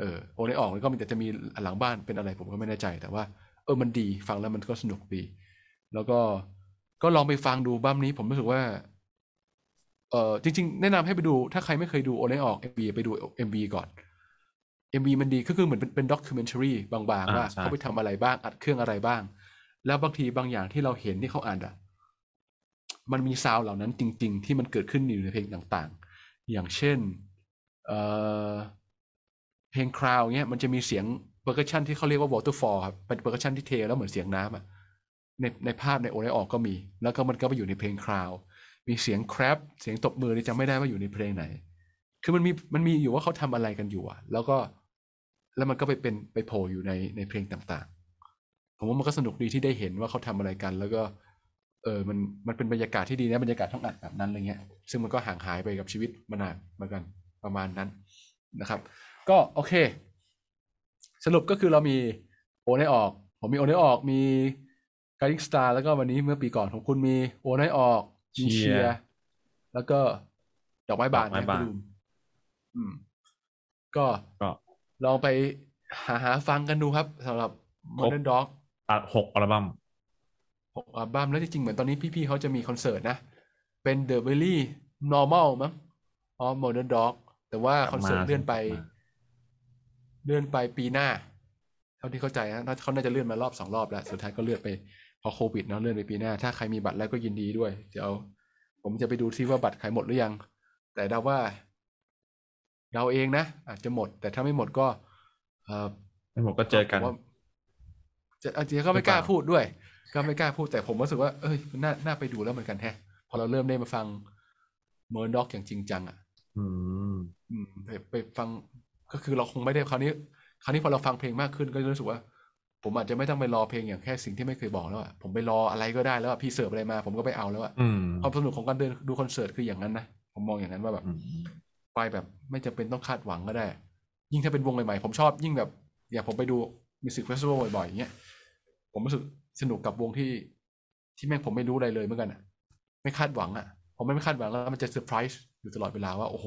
เออโอเนออกแล้วก็มันจะมีหลังบ้านเป็นอะไร ผมก็ไม่แน่ใจ แต่ว่าเออ มันดีฟังแล้วมันก็สนุกดี แล้วก็ก็ลองไปฟังดูบั้มนี้ ผมรู้สึกว่าเออจริง ๆแนะนำให้ไปดู ถ้าใครไม่เคยดูโอเล่ออกบีไปดูเอ็มบีก่อนเอ็มบีมันดีก็คือเหมือนเป็นด็อกิเมนทรีบาง ๆ ว่าเขาไปทำอะไรบ้างอัดเครื่องอะไรบ้าง แล้วบางทีบางอย่างที่เราเห็นที่เขาอ่านอะมันมีซาวเหล่านั้นจริงๆ ที่มันเกิดขึ้นอยู่ในเพลงต่างๆ อย่างเช่นเเพลงคราวเนี้ยมันจะมีเสียงเบอร์กชันที่เขาเรียกว่าวอเตอร์ฟอร์ครับเป็นเบอร์กชันที่เทแล้วเหมือนเสียงน้ำอ่ะในในภาพในโอเลออกก็มี แล้วก็มันก็ไปอยู่ในเพลงคราวมีเสียงแครปเสียงตบมือนี่จำไม่ได้ว่าอยู่ในเพลงไหน คือมันมีมันมีอยู่ว่าเขาทำอะไรกันอยู่อะแล้วก็แล้วมันก็ไปเป็นไปโผล่อยู่ในในเพลงต่างๆ ผมว่ามันก็สนุกดีที่ได้เห็นว่าเขาทำอะไรกัน แล้วก็ เออมันมันเป็นบรรยากาศที่ดีนะบรรยากาศท้องอัดแบบนั้นอะไรเงี้ย ซึ่งมันก็ห่างหายไปกับชีวิตมานานเหมือนกันประมาณนั้นนะครับ ก็โอเค สรุปก็คือเรามีโอนใหออก ผมมีโอนใหออกมีการิสตาร์แล้วก็วันนี้เมื่อปีก่อนของคุณมีโอนใหออกเชียแล้วก็ดอกไม้บานนมคุณดูอืม ก็ลองไปหาหาฟังกันดูครับสำหรับ Modern Dog อัดหกอัลบั้มหกอัลบั้มแล้วจริงๆ เหมือนตอนนี้พี่ๆเขาจะมีคอนเสิร์ตนะ เป็น The Very Normal มั้งอ๋อ Modern Dog แต่ว่าคอนเสิร์ตเลื่อนไปเลื่อนไปปีหน้า เท่าที่เข้าใจนะเขาน่าจะเลื่อนมารอบสองรอบแล้วสุดท้ายก็เลื่อนไปพอโควิดเนาะเลื่อนไปปีหน้า ถ้า ใครมีบัตรแล้วก็ยินดีด้วย เดี๋ยวผมจะไปดูซิว่าบัตรขายหมดหรือยัง แต่เดาว่า เราเองนะอาจจะหมด แต่ถ้าไม่หมดก็ไม่หมดก็เจอกันจะอาจจะก็ไม่กล้าพูดด้วย ก็ไม่กล้าพูดแต่ผมรู้สึกว่า เอ้ยน่าน่าไปดูแล้วเหมือนกันแฮะ พอเราเริ่มได้มาฟังเมอร์ด็อกอย่างจริงจังอ่ะ อืมไปไปฟังก็คือเราคงไม่ได้คราวนี้ คราวนี้พอเราฟังเพลงมากขึ้นก็รู้สึกว่าผมอาจจะไม่ต้องไปรอเพลงอย่างแค่สิ่งที่ไม่เคยบอกแล้วอะผมไปรออะไรก็ได้แล้วอะพี่เสิร์ฟอะไรมา ผมก็ไปเอาแล้วอะความสนุกของการเดินดูคอนเสิร์ตคืออย่างนั้นนะผมมองอย่างนั้นว่าแบบไปแบบ ไม่จำเป็นต้องคาดหวังก็ได้ ยิ่งถ้าเป็นวงใหม่ๆผมชอบยิ่งแบบ อย่างผมไปดูมิสซิคเฟสติวัลบ่อยๆอย่างเงี้ยผมรู้สึกสนุกกับวงที่ ที่แม่งผมไม่รู้อะไรเลยเหมือนกันอะไม่คาดหวังอะผมไม่คาดหวังแล้วมันจะเซอร์ไพรส์อยู่ตลอดเวลาว่าโอ้โห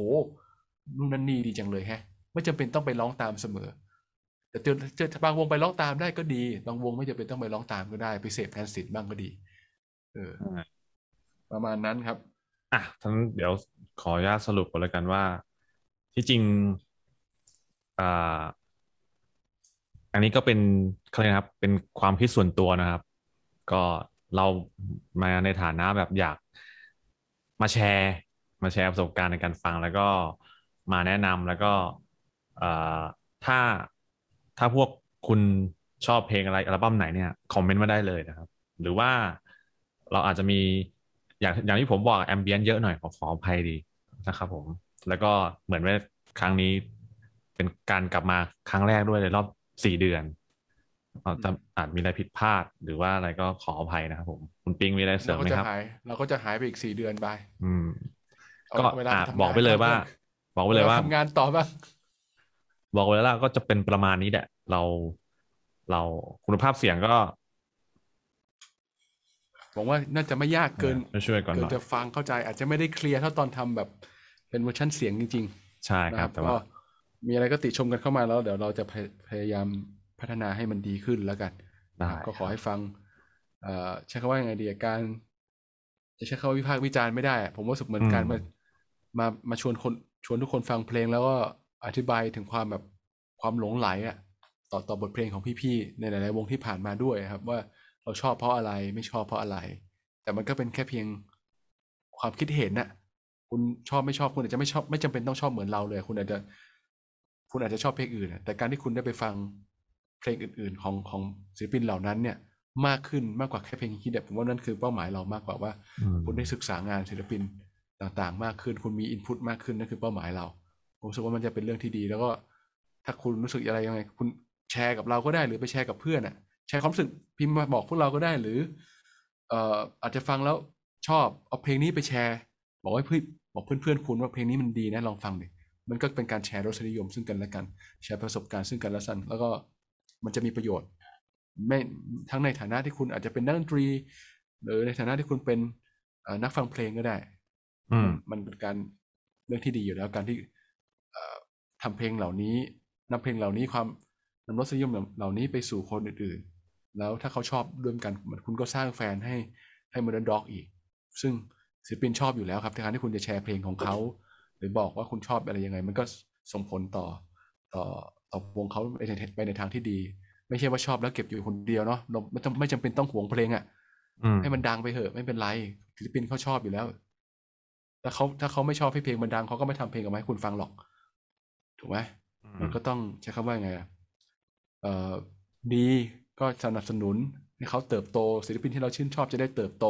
นู่นนั่นนี่ดีจังเลยแฮะไม่จำเป็นต้องไปร้องตามเสมอแต่จะบางวงไปร้องตามได้ก็ดี บางวงไม่จะเป็นต้องไปร้องตามก็ได้ไปเสพแานสิธิ์บ้างก็ดีเออ ประมาณนั้นครับ อ่ะทั้งเดี๋ยวขออนุญาตสรุปกันแล้วกันว่า ที่จริงอ่าอันนี้ก็เป็นอะไรนะครับ เป็นความคิดส่วนตัวนะครับ ก็เรามาในฐานะแบบอยากมาแชร์มาแชร์ประสบการณ์ในการฟัง แล้วก็มาแนะนำแล้วก็ถ้าถ้าพวกคุณชอบเพลงอะไรอัลบั้มไหนเนี่ยคอมเมนต์มาได้เลยนะครับ หรือว่าเราอาจจะมี อย่างอย่างที่ผมบอกแอมเบียนเยอะหน่อยขอขออภัยดีนะครับผม แล้วก็เหมือนว่าครั้งนี้ เป็นการกลับมาครั้งแรกด้วยในรอบสี่เดือนอาจจะอาจมีอะไรผิดพลาด หรือว่าอะไรก็ขออภัยนะครับผมคุณปิงมีอะไรเสริมไหมครับเราก็จะหายไปอีกสี่เดือนไปอืม ก็บอกไปเลยว่า บอกไปเลยว่าทำงานต่อบ้างบอกไว้แล้วก็จะเป็นประมาณนี้แหละเราเราคุณภาพเสียงก็บอกว่าน่าจะไม่ยากเกินช่วยก่อนเกินจะฟังเข้าใจ อาจจะไม่ได้เคลียร์เท่าตอนทำแบบ เป็นเวอร์ชันเสียงจริงๆใช่ครับ แต่ว่ามีอะไรก็ติชมกันเข้ามาแล้ว เดี๋ยวเราจะพยายามพัฒนาให้มันดีขึ้นแล้วกันก็ขอให้ฟังใช้คำว่ายงไงดีการจะใช้คำว่าวิพากษ์วิจารณ์ไม่ได้ ผมว่าสุกเหมือนการมามามาชวนคนชวนทุกคนฟังเพลงแล้วก็อธิบายถึงความแบบความหลงไหลอะต่อต่อบทเพลงของพี่ๆในหลายๆวงที่ผ่านมาด้วยครับ ว่าเราชอบเพราะอะไรไม่ชอบเพราะอะไร แต่มันก็เป็นแค่เพียงความคิดเห็นนะ่ะ คุณชอบไม่ชอบคุณอาจจะไม่ชอบ ไม่จำเป็นต้องชอบเหมือนเราเลย คุณอาจจะคุณอาจจะชอบเพลงอื่น แต่การที่คุณได้ไปฟัง เพลงอื่น ๆ ของของศิลปินเหล่านั้น เนี่ย มากขึ้นมากกว่าแค่เพลง่ิด็บผมว่านั่นคือเป้าหมายเรามากกว่าว่าคุณได้ศึกษางานศิลปินต่างๆ มากขึ้น คุณมีอินพุตมากขึ้นนั่นคือเป้าหมายเราผมสึกว่ามันจะเป็นเรื่องที่ดี แล้วก็ถ้าคุณรู้สึกอะไรยังไง คุณแชร์กับเราก็ได้หรือไปแชร์กับเพื่อนอ่ะแชร์ความรู้สึกพิมพ์มาบอกพวกเราก็ได้ หรือเอ่ออาจจะฟังแล้วชอบเอาเพลงนี้ไปแชร์ บอกให้เพื่อนบอกเพื่อนๆคุณว่าเพลงนี้มันดีนะลองฟังดิมันก็เป็นการแชร์รสนิยมซึ่งกันและกัน แชร์ประสบการณ์ซึ่งกันและกันแล้วก็มันจะมีประโยชน์ไม่ทั้งในฐานะที่คุณอาจจะเป็นนักดนตรี หรือในฐานะที่คุณเป็นนักฟังเพลงก็ได้ อืมันเป็นการเรื่องที่ดีอยู่แล้วการที่ทำเพลงเหล่านี้นำเพลงเหล่านี้ความนำรสนิยมเหล่านี้ไปสู่คนอื่น ๆ แล้วถ้าเขาชอบด้วยกัน คุณก็สร้างแฟนให้ให้มอร์เดนด็อกอีก ซึ่งศิลปินชอบอยู่แล้วครับการที่คุณจะแชร์เพลงของเขา หรือบอกว่าคุณชอบอะไรยังไง มันก็ส่งผลต่อต่อต่อวงเขาไปในทางที่ดี ไม่ใช่ว่าชอบแล้วเก็บอยู่คนเดียวเนาะไม่ไม่จำเป็นต้องหวงเพลงอะ่ะให้มันดังไปเถอะ ไม่เป็นไรศิลปินเขาชอบอยู่แล้วถ้าเขาถ้าเขาไม่ชอบให้เพลงมันดังเขาก็ไม่ทำเพลงกับมาให้คุณฟังหรอกถูกไหมมันก็ต้องใช้คำว่าไงเอ่อ ดีก็สนับสนุนให้เขาเติบโตศิลปินที่เราชื่นชอบจะได้เติบโต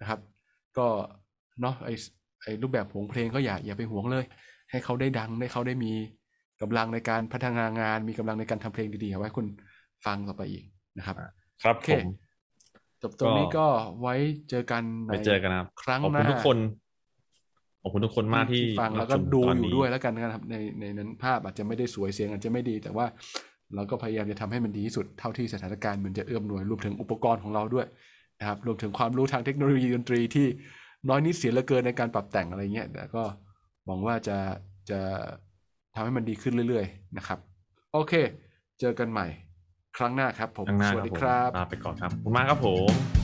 นะครับ ก็เนาะไอ้ไอ้รูปแบบของเพลงก็อย่าอย่าไปห่วงเลย ให้เขาได้ดังให้เขาได้มีกำลังในการพัฒนางาน มีกำลังในการทำเพลงดีๆเอาไว้คุณฟังต่อไปอีกนะครับ ครับผมจบตรงนี้ก็ไว้เจอกันในครั้งหน้าขอบคุณทุกคนขอบคุณทุกคนมากที่ฟังแล้วก็ดูอยู่ด้วยแล้วกันนะครับในในนั้นภาพอาจจะไม่ได้สวยเสียงอาจจะไม่ดี แต่ว่าเราก็พยายามจะทำให้มันดีที่สุดเท่าที่สถานการณ์มันจะเอื้อมหน่วยรวมถึงอุปกรณ์ของเราด้วยนะครับรวมถึงความรู้ทางเทคโนโลยีดนตรีที่น้อยนิดเสียละเกินในการปรับแต่งอะไรเงี้ยแต่ก็หวังว่าจะจะทำให้มันดีขึ้นเรื่อย ๆ นะครับ โอเค เจอกันใหม่ครั้งหน้าครับ ผมสวัสดีครับลาไปก่อนครับขอบคุณมากครับผม